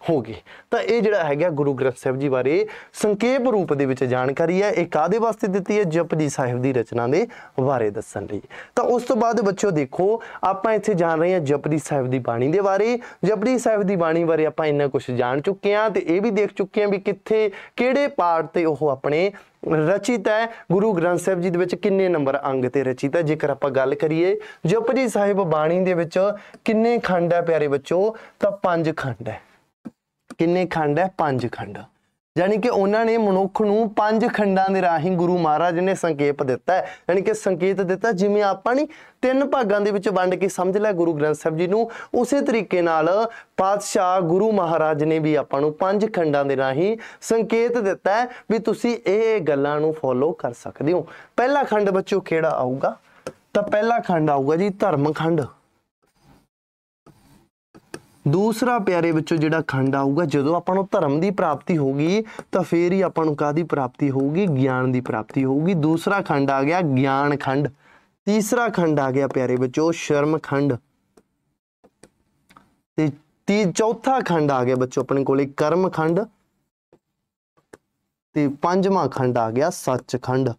ਹੋ ਗਏ ਤਾਂ ਇਹ ਜਿਹੜਾ ਹੈਗਾ ਗੁਰੂ ਗ੍ਰੰਥ ਸਾਹਿਬ ਜੀ ਬਾਰੇ ਸੰਖੇਪ ਰੂਪ ਦੇ ਵਿੱਚ ਜਾਣਕਾਰੀ ਹੈ ਇਹ ਕਾਦੇ ਵਾਸਤੇ ਦਿੱਤੀ ਹੈ ਜਪਜੀ ਸਾਹਿਬ ਦੀ ਰਚਨਾ ਦੇ ਬਾਰੇ ਦੱਸਣ ਲਈ ਤਾਂ ਉਸ ਤੋਂ ਬਾਅਦ ਬੱਚਿਓ ਦੇਖੋ ਆਪਾਂ ਇੱਥੇ ਜਾਣ ਰਹੇ ਹਾਂ ਜਪਜੀ ਸਾਹਿਬ ਦੀ ਬਾਣੀ ਦੇ ਬਾਰੇ ਜਪਜੀ ਸਾਹਿਬ ਦੀ ਬਾਣੀ ਬਾਰੇ ਆਪਾਂ ਇੰਨਾ ਕੁਝ ਜਾਣ ਚੁੱਕੇ ਹਾਂ ਤੇ ਇਹ ਵੀ ਦੇਖ ਚੁੱਕੇ ਹਾਂ ਵੀ ਕਿੱਥੇ ਕਿਹੜੇ ਪਾਰਟ ਤੇ ਉਹ ਆਪਣੇ ਰਚਿਤ ਹੈ ਗੁਰੂ ਗ੍ਰੰਥ ਸਾਹਿਬ ਜੀ ਦੇ ਵਿੱਚ ਕਿੰਨੇ ਨੰਬਰ ਅੰਗ ਤੇ ਰਚਿਤ ਹੈ ਜੇਕਰ ਆਪਾਂ ਗੱਲ ਕਰੀਏ ਜਪਜੀ ਸਾਹਿਬ ਬਾਣੀ ਦੇ ਵਿੱਚ ਕਿੰਨੇ ਖੰਡ ਹੈ ਪਿਆਰੇ ਬੱਚੋ ਤਾਂ ਪੰਜ ਖੰਡ ਹੈ ਕਿੰਨੇ ਖੰਡ ਹੈ ਪੰਜ ਖੰਡ ਯਾਨੀ ਕਿ ਉਹਨਾਂ ਨੇ ਮਨੁੱਖ ਨੂੰ ਪੰਜ ਖੰਡਾਂ ਦੇ ਰਾਹੀਂ ਗੁਰੂ ਮਹਾਰਾਜ ਨੇ ਸੰਕੇਪ ਦਿੱਤਾ ਹੈ ਯਾਨੀ ਕਿ ਸੰਕੇਤ ਦਿੱਤਾ ਜਿਵੇਂ ਆਪਾਂ ਨਹੀਂ ਤਿੰਨ ਭਾਗਾਂ ਦੇ ਵਿੱਚ ਵੰਡ ਕੇ ਸਮਝ ਲਿਆ ਗੁਰੂ ਗ੍ਰੰਥ ਸਾਹਿਬ ਜੀ ਨੂੰ ਉਸੇ ਤਰੀਕੇ ਨਾਲ ਪਾਤਸ਼ਾਹ ਗੁਰੂ ਮਹਾਰਾਜ ਨੇ ਵੀ ਆਪਾਂ ਨੂੰ ਪੰਜ ਖੰਡਾਂ ਦੇ ਰਾਹੀਂ ਸੰਕੇਤ ਦਿੱਤਾ ਹੈ ਵੀ ਤੁਸੀਂ ਇਹ ਗੱਲਾਂ ਨੂੰ ਫੋਲੋ ਕਰ ਸਕਦੇ ਹੋ ਪਹਿਲਾ ਖੰਡ ਬੱਚੋ ਕਿਹੜਾ ਆਊਗਾ ਤਾਂ ਪਹਿਲਾ ਖੰਡ ਆਊਗਾ ਜੀ ਧਰਮ ਖੰਡ ਦੂਸਰਾ ਪਿਆਰੇ ਵਿੱਚੋਂ ਜਿਹੜਾ ਖੰਡ ਆਊਗਾ ਜਦੋਂ ਆਪਾਂ ਨੂੰ ਧਰਮ ਦੀ ਪ੍ਰਾਪਤੀ ਹੋਗੀ ਤਾਂ ਫੇਰ ਹੀ ਆਪਾਂ ਨੂੰ ਕਾਦੀ ਪ੍ਰਾਪਤੀ ਹੋਊਗੀ ਗਿਆਨ ਦੀ ਪ੍ਰਾਪਤੀ ਹੋਊਗੀ ਦੂਸਰਾ ਖੰਡ ਆ ਗਿਆ ਗਿਆਨ ਖੰਡ ਤੀਸਰਾ ਖੰਡ ਆ ਗਿਆ ਪਿਆਰੇ ਬੱਚੋ ਸ਼ਰਮ ਖੰਡ ਤੇ ਤੀ ਚੌਥਾ ਖੰਡ ਆ ਗਿਆ ਬੱਚੋ ਆਪਣੇ ਕੋਲੇ ਕਰਮ ਖੰਡ ਤੇ ਪੰਜਵਾਂ ਖੰਡ ਆ ਗਿਆ ਸੱਚ ਖੰਡ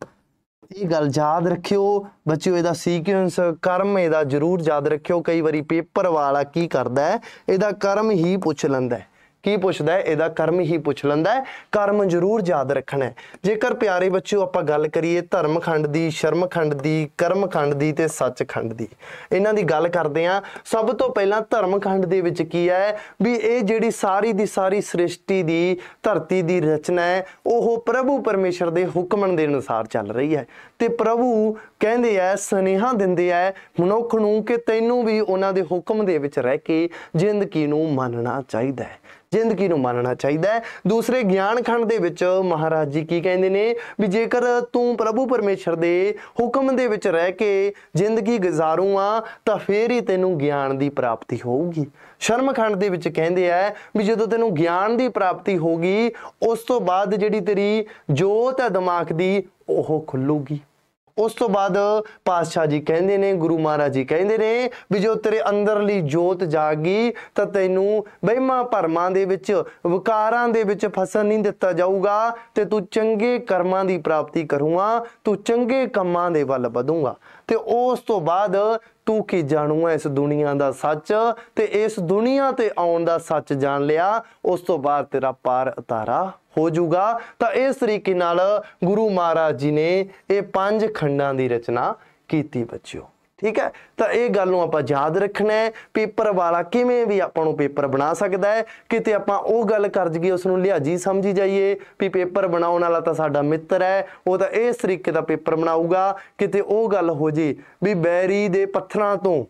ਇਹ ਗੱਲ ਯਾਦ ਰੱਖਿਓ ਬੱਚਿਓ ਇਹਦਾ ਸੀਕੁਐਂਸ ਕਰਮ ਇਹਦਾ ਜ਼ਰੂਰ ਯਾਦ ਰੱਖਿਓ ਕਈ ਵਾਰੀ ਪੇਪਰ ਵਾਲਾ ਕੀ ਕਰਦਾ ਹੈ ਇਹਦਾ ਕਰਮ ਹੀ ਪੁੱਛ ਲੈਂਦਾ ਹੈ ਕੀ ਪੁੱਛਦਾ ਹੈ ਇਹਦਾ ਕਰਮ ਹੀ ਪੁੱਛ ਲੈਂਦਾ ਹੈ ਕਰਮ ਜ਼ਰੂਰ ਯਾਦ ਰੱਖਣਾ ਹੈ ਜੇਕਰ ਪਿਆਰੇ ਬੱਚਿਓ ਆਪਾਂ ਗੱਲ ਕਰੀਏ ਧਰਮ ਖੰਡ ਦੀ ਸ਼ਰਮ ਖੰਡ ਦੀ ਕਰਮ ਖੰਡ ਦੀ ਤੇ ਸੱਚ ਖੰਡ ਦੀ ਇਹਨਾਂ ਦੀ ਗੱਲ ਕਰਦੇ ਆ ਸਭ ਤੋਂ ਪਹਿਲਾਂ ਧਰਮ ਖੰਡ ਦੇ ਵਿੱਚ ਕੀ ਹੈ ਵੀ ਇਹ ਜਿਹੜੀ ਸਾਰੀ ਦੀ ਸਾਰੀ ਸ੍ਰਿਸ਼ਟੀ ਦੀ ਧਰਤੀ ਦੀ ਰਚਨਾ ਹੈ ਉਹ ਪ੍ਰਭੂ ਪਰਮੇਸ਼ਰ ਦੇ ਹੁਕਮਨ ਦੇ ਅਨੁਸਾਰ ਚੱਲ ਰਹੀ ਹੈ ਤੇ ਪ੍ਰਭੂ ਕਹਿੰਦੇ ਐ ਸਨੇਹਾ ਦਿੰਦੇ ਐ ਮਨੁੱਖ ਨੂੰ ਕਿ ਤੈਨੂੰ ਵੀ ਉਹਨਾਂ ਦੇ ਹੁਕਮ ਦੇ ਵਿੱਚ ਰਹਿ ਕੇ ਜ਼ਿੰਦਗੀ ਨੂੰ ਮੰਨਣਾ ਚਾਹੀਦਾ ਹੈ ਜ਼ਿੰਦਗੀ ਨੂੰ ਮੰਨਣਾ ਚਾਹੀਦਾ ਹੈ ਦੂਸਰੇ ਗਿਆਨ ਖੰਡ ਦੇ ਵਿੱਚ ਮਹਾਰਾਜ ਜੀ ਕੀ ਕਹਿੰਦੇ ਨੇ ਵੀ ਜੇਕਰ ਤੂੰ ਪ੍ਰਭੂ ਪਰਮੇਸ਼ਰ ਦੇ ਹੁਕਮ ਦੇ ਵਿੱਚ ਰਹਿ ਕੇ ਜ਼ਿੰਦਗੀ گزارੂ ਆ ਤਾਂ ਫੇਰ ਹੀ ਤੈਨੂੰ ਗਿਆਨ ਦੀ ਪ੍ਰਾਪਤੀ ਹੋਊਗੀ ਸ਼ਰਮ ਖੰਡ ਦੇ ਵਿੱਚ ਕਹਿੰਦੇ ਆ ਵੀ ਜਦੋਂ ਤੈਨੂੰ ਗਿਆਨ ਦੀ ਪ੍ਰਾਪਤੀ ਹੋਗੀ ਉਸ ਤੋਂ ਬਾਅਦ ਜਿਹੜੀ ਤੇਰੀ ਜੋਤ ਹੈ ਦਿਮਾਗ ਦੀ ਉਹ ਖੁੱਲੂਗੀ ਉਸ ਤੋਂ ਬਾਅਦ ਪਾਤਸ਼ਾਹ ਜੀ ਕਹਿੰਦੇ ਨੇ ਗੁਰੂ ਮਹਾਰਾਜ ਜੀ ਕਹਿੰਦੇ ਨੇ ਵੀ ਜੋ ਤੇਰੇ ਅੰਦਰਲੀ ਜੋਤ ਜਾਗੀ ਤਾਂ ਤੈਨੂੰ ਬਹਿਮਾ ਪਰਮਾਂ ਦੇ ਵਿੱਚ ਵਿਕਾਰਾਂ ਦੇ ਵਿੱਚ ਫਸਣ ਨਹੀਂ ਦਿੱਤਾ ਜਾਊਗਾ ਤੇ ਤੂੰ ਚੰਗੇ ਕਰਮਾਂ ਦੀ ਪ੍ਰਾਪਤੀ ਕਰੂਗਾ ਤੂੰ ਚੰਗੇ ਕੰਮਾਂ ਦੇ ਵੱਲ ਵਧੂਗਾ ਤੇ ਉਸ ਤੋਂ ਬਾਅਦ ਤੂੰ ਕੀ ਜਾਣੂਆ ਇਸ ਦੁਨੀਆ ਦਾ ਸੱਚ ਤੇ ਇਸ ਦੁਨੀਆ ਤੇ ਆਉਣ ਦਾ ਸੱਚ ਜਾਣ ਲਿਆ ਉਸ ਤੋਂ ਬਾਅਦ ਤੇਰਾ ਪਾਰ ਉਤਾਰਾ ਹੋ ਜਾਊਗਾ ਤਾਂ ਇਸ ਤਰੀਕੇ ਨਾਲ ਗੁਰੂ ਮਹਾਰਾਜ ਜੀ ਨੇ ਇਹ ਪੰਜ ਖੰਡਾਂ ਦੀ ਰਚਨਾ ਕੀਤੀ ਬੱਚਿਓ ਠੀਕ ਹੈ ਤਾਂ ਇਹ ਗੱਲ ਨੂੰ ਆਪਾਂ ਯਾਦ ਰੱਖਣਾ ਹੈ ਪੇਪਰ ਵਾਲਾ ਕਿਵੇਂ ਵੀ ਆਪਾਂ ਨੂੰ ਪੇਪਰ ਬਣਾ ਸਕਦਾ ਹੈ ਕਿਤੇ ਆਪਾਂ ਉਹ ਗੱਲ ਕਰ ਜਗੇ ਉਸ ਨੂੰ ਲਿਆਜੀ ਸਮਝੀ ਜਾਈਏ ਵੀ ਪੇਪਰ ਬਣਾਉਣ ਵਾਲਾ ਤਾਂ ਸਾਡਾ ਮਿੱਤਰ ਹੈ ਉਹ ਤਾਂ ਇਸ ਤਰੀਕੇ ਦਾ ਪੇਪਰ ਬਣਾਊਗਾ ਕਿਤੇ ਉਹ ਗੱਲ ਹੋ ਜੇ ਵੀ ਬੈਰੀ ਦੇ ਪੱਥਰਾਂ ਤੋਂ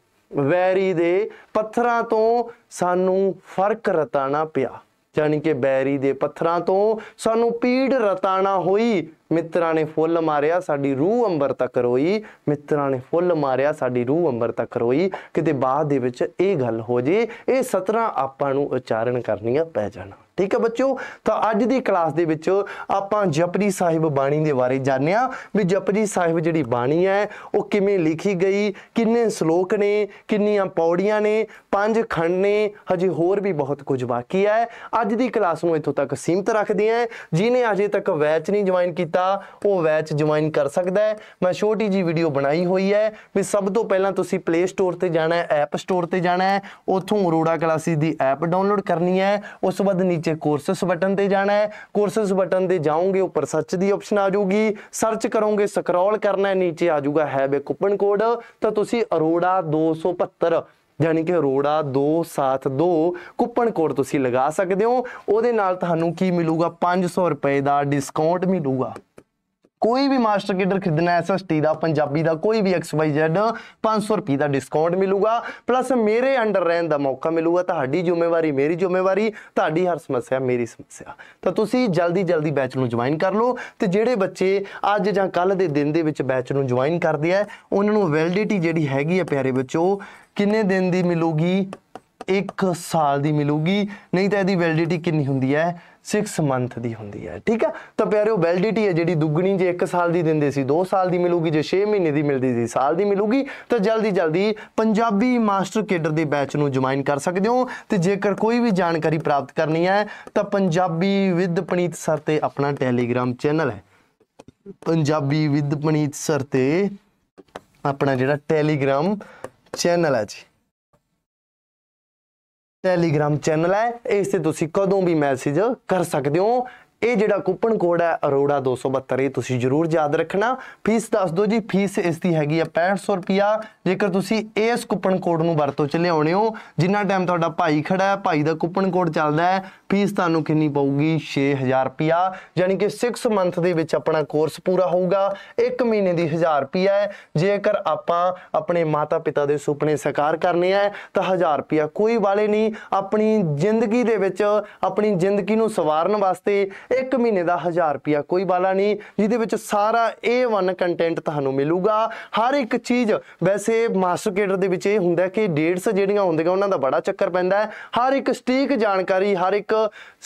ਵੈਰੀ ਦੇ ਪੱਥਰਾਂ ਤੋਂ ਸਾਨੂੰ ਫਰਕ ਰਤਾਣਾ ਪਿਆ ਜਾਨੀ ਕਿ ਬੈਰੀ ਦੇ ਪੱਥਰਾਂ ਤੋਂ ਸਾਨੂੰ ਪੀੜ ਰਤਾਣਾ ਹੋਈ ਮਿੱਤਰਾਂ ਨੇ ਫੁੱਲ ਮਾਰਿਆ ਸਾਡੀ ਰੂਹ ਅੰਬਰ ਤੱਕ ਰੋਈ ਮਿੱਤਰਾਂ ਨੇ ਫੁੱਲ ਮਾਰਿਆ ਸਾਡੀ ਰੂਹ ਅੰਬਰ ਤੱਕ ਰੋਈ ਕਿਤੇ ਬਾਅਦ ਦੇ ਵਿੱਚ ਇਹ ਗੱਲ ਹੋ ਜੇ ਇਹ 17 ਆਪਾਂ ਨੂੰ ਉਚਾਰਨ ਕਰਨੀਆਂ ਪੈ ਜਾਣਾ ਠੀਕ ਹੈ ਬੱਚਿਓ ਤਾਂ ਅੱਜ ਦੀ ਕਲਾਸ ਦੇ ਵਿੱਚ ਆਪਾਂ ਜਪਜੀ ਸਾਹਿਬ ਬਾਣੀ ਦੇ ਬਾਰੇ ਜਾਣਿਆ ਵੀ ਜਪਜੀ ਸਾਹਿਬ ਜਿਹੜੀ ਬਾਣੀ ਹੈ ਉਹ ਕਿਵੇਂ ਲਿਖੀ ਗਈ ਕਿੰਨੇ ਸ਼ਲੋਕ ਨੇ ਕਿੰਨੀਆਂ ਪੌੜੀਆਂ ਨੇ ਪੰਜ ਖੰਡ ਨੇ ਹਜੇ ਹੋਰ ਵੀ ਬਹੁਤ ਕੁਝ ਬਾਕੀ ਹੈ ਅੱਜ ਦੀ ਕਲਾਸ ਨੂੰ ਇਥੋਂ ਤੱਕ ਸੀਮਤ ਰੱਖਦੇ ਹਾਂ ਜਿਨੇ ਅਜੇ ਤੱਕ ਵੈਚ ਨਹੀਂ ਜੁਆਇਨ ਕੀਤਾ ਉਹ ਵੈਚ ਜੁਆਇਨ ਕਰ ਸਕਦਾ ਹੈ ਮੈਂ ਛੋਟੀ ਜੀ ਵੀਡੀਓ ਬਣਾਈ ਹੋਈ ਹੈ ਵੀ ਸਭ ਤੋਂ ਪਹਿਲਾਂ ਤੁਸੀਂ ਪਲੇ ਸਟੋਰ ਤੇ ਜਾਣਾ ਹੈ ਐਪ ਸਟੋਰ ਤੇ ਜਾਣਾ ਹੈ ਉਥੋਂ ਅਰੋੜਾ ਕਲਾਸਿਸ ਦੀ ਐਪ ਡਾਊਨਲੋਡ ਕਰਨੀ ਹੈ ਉਸ ਤੋਂ ਬਾਅਦ ਨੀਚੇ ਕੋਰਸਸ ਬਟਨ ਤੇ ਜਾਣਾ ਹੈ ਕੋਰਸਸ ਬਟਨ ਤੇ ਜਾਓਗੇ ਉੱਪਰ ਸਰਚ ਦੀ ਆਪਸ਼ਨ ਆ ਜਾਊਗੀ ਸਰਚ ਕਰੋਗੇ ਸਕਰੋਲ ਕਰਨਾ ਹੈ ਨੀਚੇ ਆ ਜਾਊਗਾ ਹੈਵ ਕੂਪਨ ਕੋਡ ਤਾਂ ਤੁਸੀਂ ਅਰੋੜਾ 275 ਯਾਨੀ ਕਿ ਰੋੜਾ 272 ਕੁਪਨ ਕੋਡ ਤੁਸੀਂ ਲਗਾ ਸਕਦੇ ਹੋ ਉਹਦੇ ਨਾਲ ਤੁਹਾਨੂੰ ਕੀ ਮਿਲੂਗਾ 500 ਰੁਪਏ ਦਾ ਡਿਸਕਾਊਂਟ ਮਿਲੂਗਾ ਕੋਈ ਵੀ ਮਾਸਟਰ ਕਿਡਰ ਖਰੀਦਣਾ ਐਸਐਸਟੀ ਦਾ ਪੰਜਾਬੀ ਦਾ ਕੋਈ ਵੀ XYZ 500 ਰੁਪਏ ਦਾ ਡਿਸਕਾਊਂਟ ਮਿਲੂਗਾ ਪਲੱਸ ਮੇਰੇ ਅੰਡਰ ਰਹਿਣ ਦਾ ਮੌਕਾ ਮਿਲੂਗਾ ਤੁਹਾਡੀ ਜ਼ਿੰਮੇਵਾਰੀ ਮੇਰੀ ਜ਼ਿੰਮੇਵਾਰੀ ਤੁਹਾਡੀ ਹਰ ਸਮੱਸਿਆ ਮੇਰੀ ਸਮੱਸਿਆ ਤਾਂ ਤੁਸੀਂ ਜਲਦੀ ਜਲਦੀ ਬੈਚ ਨੂੰ ਜੁਆਇਨ ਕਰ ਲਓ ਤੇ ਜਿਹੜੇ ਬੱਚੇ ਅੱਜ ਜਾਂ ਕੱਲ ਦੇ ਦਿਨ ਦੇ ਵਿੱਚ ਬੈਚ ਨੂੰ ਜੁਆਇਨ ਕਰਦੇ ਆ ਉਹਨਾਂ ਨੂੰ ਵੈਲਿਡਿਟੀ ਜਿਹੜੀ ਹੈਗੀ ਆ ਪਿਆਰੇ ਬੱਚੋ ਕਿੰਨੇ ਦਿਨ ਦੀ ਮਿਲੂਗੀ 1 ਸਾਲ ਦੀ ਮਿਲੂਗੀ ਨਹੀਂ ਤਾਂ ਇਹਦੀ ਵੈਲਿਡਿਟੀ ਕਿੰਨੀ ਹੁੰਦੀ ਹੈ 6 ਮੰਥ ਦੀ ਹੁੰਦੀ ਹੈ ਠੀਕ ਹੈ ਤਾਂ ਪਿਆਰਿਓ ਵੈਲਿਡਿਟੀ ਹੈ ਜਿਹੜੀ ਦੁੱਗਣੀ ਜੇ 1 ਸਾਲ ਦੀ ਦਿੰਦੇ ਸੀ 2 ਸਾਲ ਦੀ ਮਿਲੂਗੀ ਜੇ 6 ਮਹੀਨੇ ਦੀ ਮਿਲਦੀ ਸੀ ਸਾਲ ਦੀ ਮਿਲੂਗੀ ਤਾਂ ਜਲਦੀ ਜਲਦੀ ਪੰਜਾਬੀ ਮਾਸਟਰ ਕੇਡਰ ਦੇ ਬੈਚ ਨੂੰ ਜੁਆਇਨ ਕਰ ਸਕਦੇ ਹੋ ਤੇ ਜੇਕਰ ਕੋਈ ਵੀ ਜਾਣਕਾਰੀ ਪ੍ਰਾਪਤ ਕਰਨੀ ਹੈ ਤਾਂ ਪੰਜਾਬੀ ਵਿਦ ਪਨੀਤ ਸਰ ਤੇ ਆਪਣਾ ਟੈਲੀਗ੍ਰਾਮ ਚੈਨਲ ਹੈ ਪੰਜਾਬੀ ਵਿਦ ਪਨੀਤ ਸਰ ਤੇ ਆਪਣਾ ਜਿਹੜਾ ਟੈਲੀਗ੍ਰਾਮ ਚੈਨਲ ਹੈ ਜੀ ਟੈਲੀਗ੍ਰam ਚੈਨਲ ਹੈ ਇਸ ਤੇ ਤੁਸੀਂ ਕਦੋਂ ਵੀ ਮੈਸੇਜ ਕਰ ਸਕਦੇ ਹੋ ਇਹ ਜਿਹੜਾ ਕੂਪਨ ਕੋਡ ਹੈ ਅਰੋੜਾ 272 ਇਹ ਤੁਸੀਂ ਜਰੂਰ ਯਾਦ ਰੱਖਣਾ ਫੀਸ ਦੱਸ ਦਿਓ ਜੀ ਫੀਸ ਇਸ ਦੀ ਹੈਗੀ ਆ 6500 ਰੁਪਿਆ ਜੇਕਰ ਤੁਸੀਂ ਇਸ ਕੂਪਨ ਕੋਡ ਨੂੰ ਵਰਤੋਂ ਚ ਲਿਆਉਣੇ ਹੋ ਜਿੰਨਾ ਟਾਈਮ ਤੁਹਾਡਾ ਭਾਈ ਖੜਾ ਹੈ ਭਾਈ ਦਾ ਕੂਪਨ ਕੋਡ ਚੱਲਦਾ ਹੈ ਫੀਸ ਤੁਹਾਨੂੰ ਕਿੰਨੀ ਪਊਗੀ 6000 ਰੁਪਿਆ ਯਾਨੀ ਕਿ 6 ਮੰਥ ਦੇ ਵਿੱਚ ਆਪਣਾ ਕੋਰਸ ਪੂਰਾ ਹੋਊਗਾ 1 ਮਹੀਨੇ ਦੀ 1000 ਰੁਪਿਆ ਹੈ ਜੇਕਰ ਆਪਾਂ ਆਪਣੇ ਮਾਤਾ ਪਿਤਾ ਦੇ ਸੁਪਨੇ ਸਾਕਾਰ ਕਰਨੇ ਆ ਤਾਂ 1000 ਰੁਪਿਆ ਕੋਈ ਵਾਲੇ ਨਹੀਂ ਆਪਣੀ ਜ਼ਿੰਦਗੀ ਦੇ ਵਿੱਚ ਆਪਣੀ ਜ਼ਿੰਦਗੀ ਨੂੰ ਸਵਾਰਨ ਵਾਸਤੇ 1 ਮਹੀਨੇ ਦਾ 1000 ਰੁਪਿਆ ਕੋਈ ਬਾਲਾ ਨਹੀਂ ਜਿਹਦੇ ਵਿੱਚ ਸਾਰਾ A1 ਕੰਟੈਂਟ ਤੁਹਾਨੂੰ ਮਿਲੂਗਾ ਹਰ ਇੱਕ ਚੀਜ਼ ਵੈਸੇ ਮਾਸਕੇਟਰ ਦੇ ਵਿੱਚ ਇਹ ਹੁੰਦਾ ਕਿ ਡੇਟਸ ਜਿਹੜੀਆਂ ਹੁੰਦੀਆਂ ਉਹਨਾਂ ਦਾ ਬੜਾ ਚੱਕਰ ਪੈਂਦਾ ਹੈ ਹਰ ਇੱਕ ਸਟੀਕ ਜਾਣਕਾਰੀ ਹਰ ਇੱਕ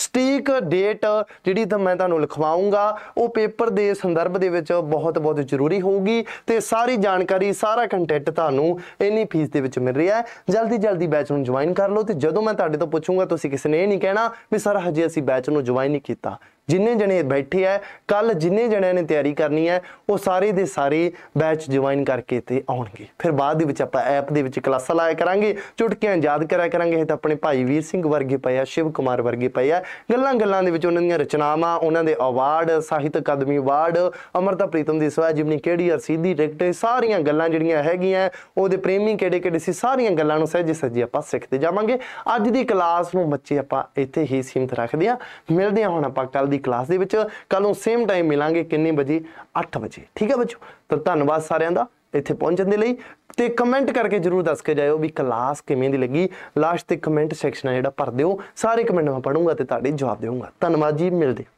ਸਟੀਕ ਡੇਟ ਜਿਹੜੀ ਤਾਂ ਮੈਂ ਤੁਹਾਨੂੰ ਲਿਖਵਾਉਂਗਾ ਉਹ ਪੇਪਰ ਦੇ ਸੰਦਰਭ ਦੇ ਵਿੱਚ ਬਹੁਤ ਬਹੁਤ ਜ਼ਰੂਰੀ ਹੋਊਗੀ ਤੇ ਸਾਰੀ ਜਾਣਕਾਰੀ ਸਾਰਾ ਕੰਟੈਂਟ ਤੁਹਾਨੂੰ ਇੰਨੀ ਫੀਸ ਦੇ ਵਿੱਚ ਮਿਲ ਰਿਹਾ ਹੈ ਜਲਦੀ ਜਲਦੀ ਬੈਚ ਨੂੰ ਜੁਆਇਨ ਕਰ ਲਓ ਤੇ ਜਦੋਂ ਮੈਂ ਤੁਹਾਡੇ ਤੋਂ ਪੁੱਛੂੰਗਾ ਤੁਸੀਂ ਕਿਸੇ ਨੇ ਇਹ ਨਹੀਂ ਕਹਿਣਾ ਵੀ ਸਰ ਹਜੇ ਅਸੀਂ ਬੈਚ ਨੂੰ ਜੁਆਇਨ ਨਹੀਂ ਕੀਤਾ ਜਿੰਨੇ ਜਣੇ ਬੈਠੇ ਆ ਕੱਲ ਜਿੰਨੇ ਜਣਿਆਂ ਨੇ ਤਿਆਰੀ ਕਰਨੀ ਹੈ ਉਹ ਸਾਰੇ ਦੇ ਸਾਰੇ ਬੈਚ ਜੁਆਇਨ ਕਰਕੇ ਤੇ ਆਉਣਗੇ ਫਿਰ ਬਾਅਦ ਦੇ ਵਿੱਚ ਆਪਾਂ ਐਪ ਦੇ ਵਿੱਚ ਕਲਾਸਾਂ ਲਾਇਆ ਕਰਾਂਗੇ ਚੁਟਕੀਆਂ ਯਾਦ ਕਰਿਆ ਕਰਾਂਗੇ ਇਹ ਤਾਂ ਆਪਣੇ ਭਾਈ ਵੀਰ ਸਿੰਘ ਵਰਗੇ ਪਏ ਆ ਸ਼ਿਵ ਕੁਮਾਰ ਵਰਗੇ ਪਏ ਆ ਗੱਲਾਂ ਗੱਲਾਂ ਦੇ ਵਿੱਚ ਉਹਨਾਂ ਦੀਆਂ ਰਚਨਾਵਾਂ ਉਹਨਾਂ ਦੇ ਅਵਾਰਡ ਸਾਹਿਤ ਅਕਾਦਮੀ ਅਵਾਰਡ ਅਮਰਤਾ ਪ੍ਰੀਤਮ ਦੀ ਸਵਾ ਜਿਮਨੀ ਕਿਹੜੀ ਅਰਸੀਦੀ ਟਿਕਟ ਸਾਰੀਆਂ ਗੱਲਾਂ ਜਿਹੜੀਆਂ ਹੈਗੀਆਂ ਉਹਦੇ ਪ੍ਰੇਮੀ ਕਿਹੜੇ ਕਿਹੜੇ ਸੀ ਸਾਰੀਆਂ ਗੱਲਾਂ ਨੂੰ ਸਹਿਜੇ ਸੱਜੇ ਆਪਾਂ ਸਿੱਖਦੇ ਜਾਵਾਂਗੇ ਅੱਜ ਦੀ ਕਲਾਸ ਨੂੰ ਬੱਚੇ ਆਪਾਂ ਇੱਥੇ ਹੀ ਸੀਮਤ ਰੱਖਦੇ ਆ ਮਿਲਦੇ ਆ ਹੁਣ ਆਪਾਂ ਕੱਲ ਦੀ ਕਲਾਸ ਦੇ ਵਿੱਚ ਕੱਲ ਨੂੰ ਸੇਮ ਟਾਈਮ ਮਿਲਾਂਗੇ ਕਿੰਨੇ ਵਜੇ 8 ਵਜੇ ਠੀਕ ਹੈ ਬੱਚੋ ਤਾਂ ਧੰਨਵਾਦ ਸਾਰਿਆਂ ਦਾ ਇੱਥੇ ਪਹੁੰਚਣ ਦੇ ਲਈ ਤੇ ਕਮੈਂਟ ਕਰਕੇ ਜਰੂਰ ਦੱਸ ਕੇ ਜਾਇਓ ਵੀ ਕਲਾਸ ਕਿਵੇਂ ਦੀ ਲੱਗੀ ਲਾਸਟ ਤੇ ਕਮੈਂਟ ਸੈਕਸ਼ਨ ਆ ਜਿਹੜਾ ਭਰ ਦਿਓ ਸਾਰੇ ਕਮੈਂਟ ਮੈਂ ਪੜੂੰਗਾ ਤੇ ਤੁਹਾਡੇ ਜਵਾਬ ਦੇਵਾਂਗਾ ਧੰਨਵਾਦ ਜੀ ਮਿਲਦੇ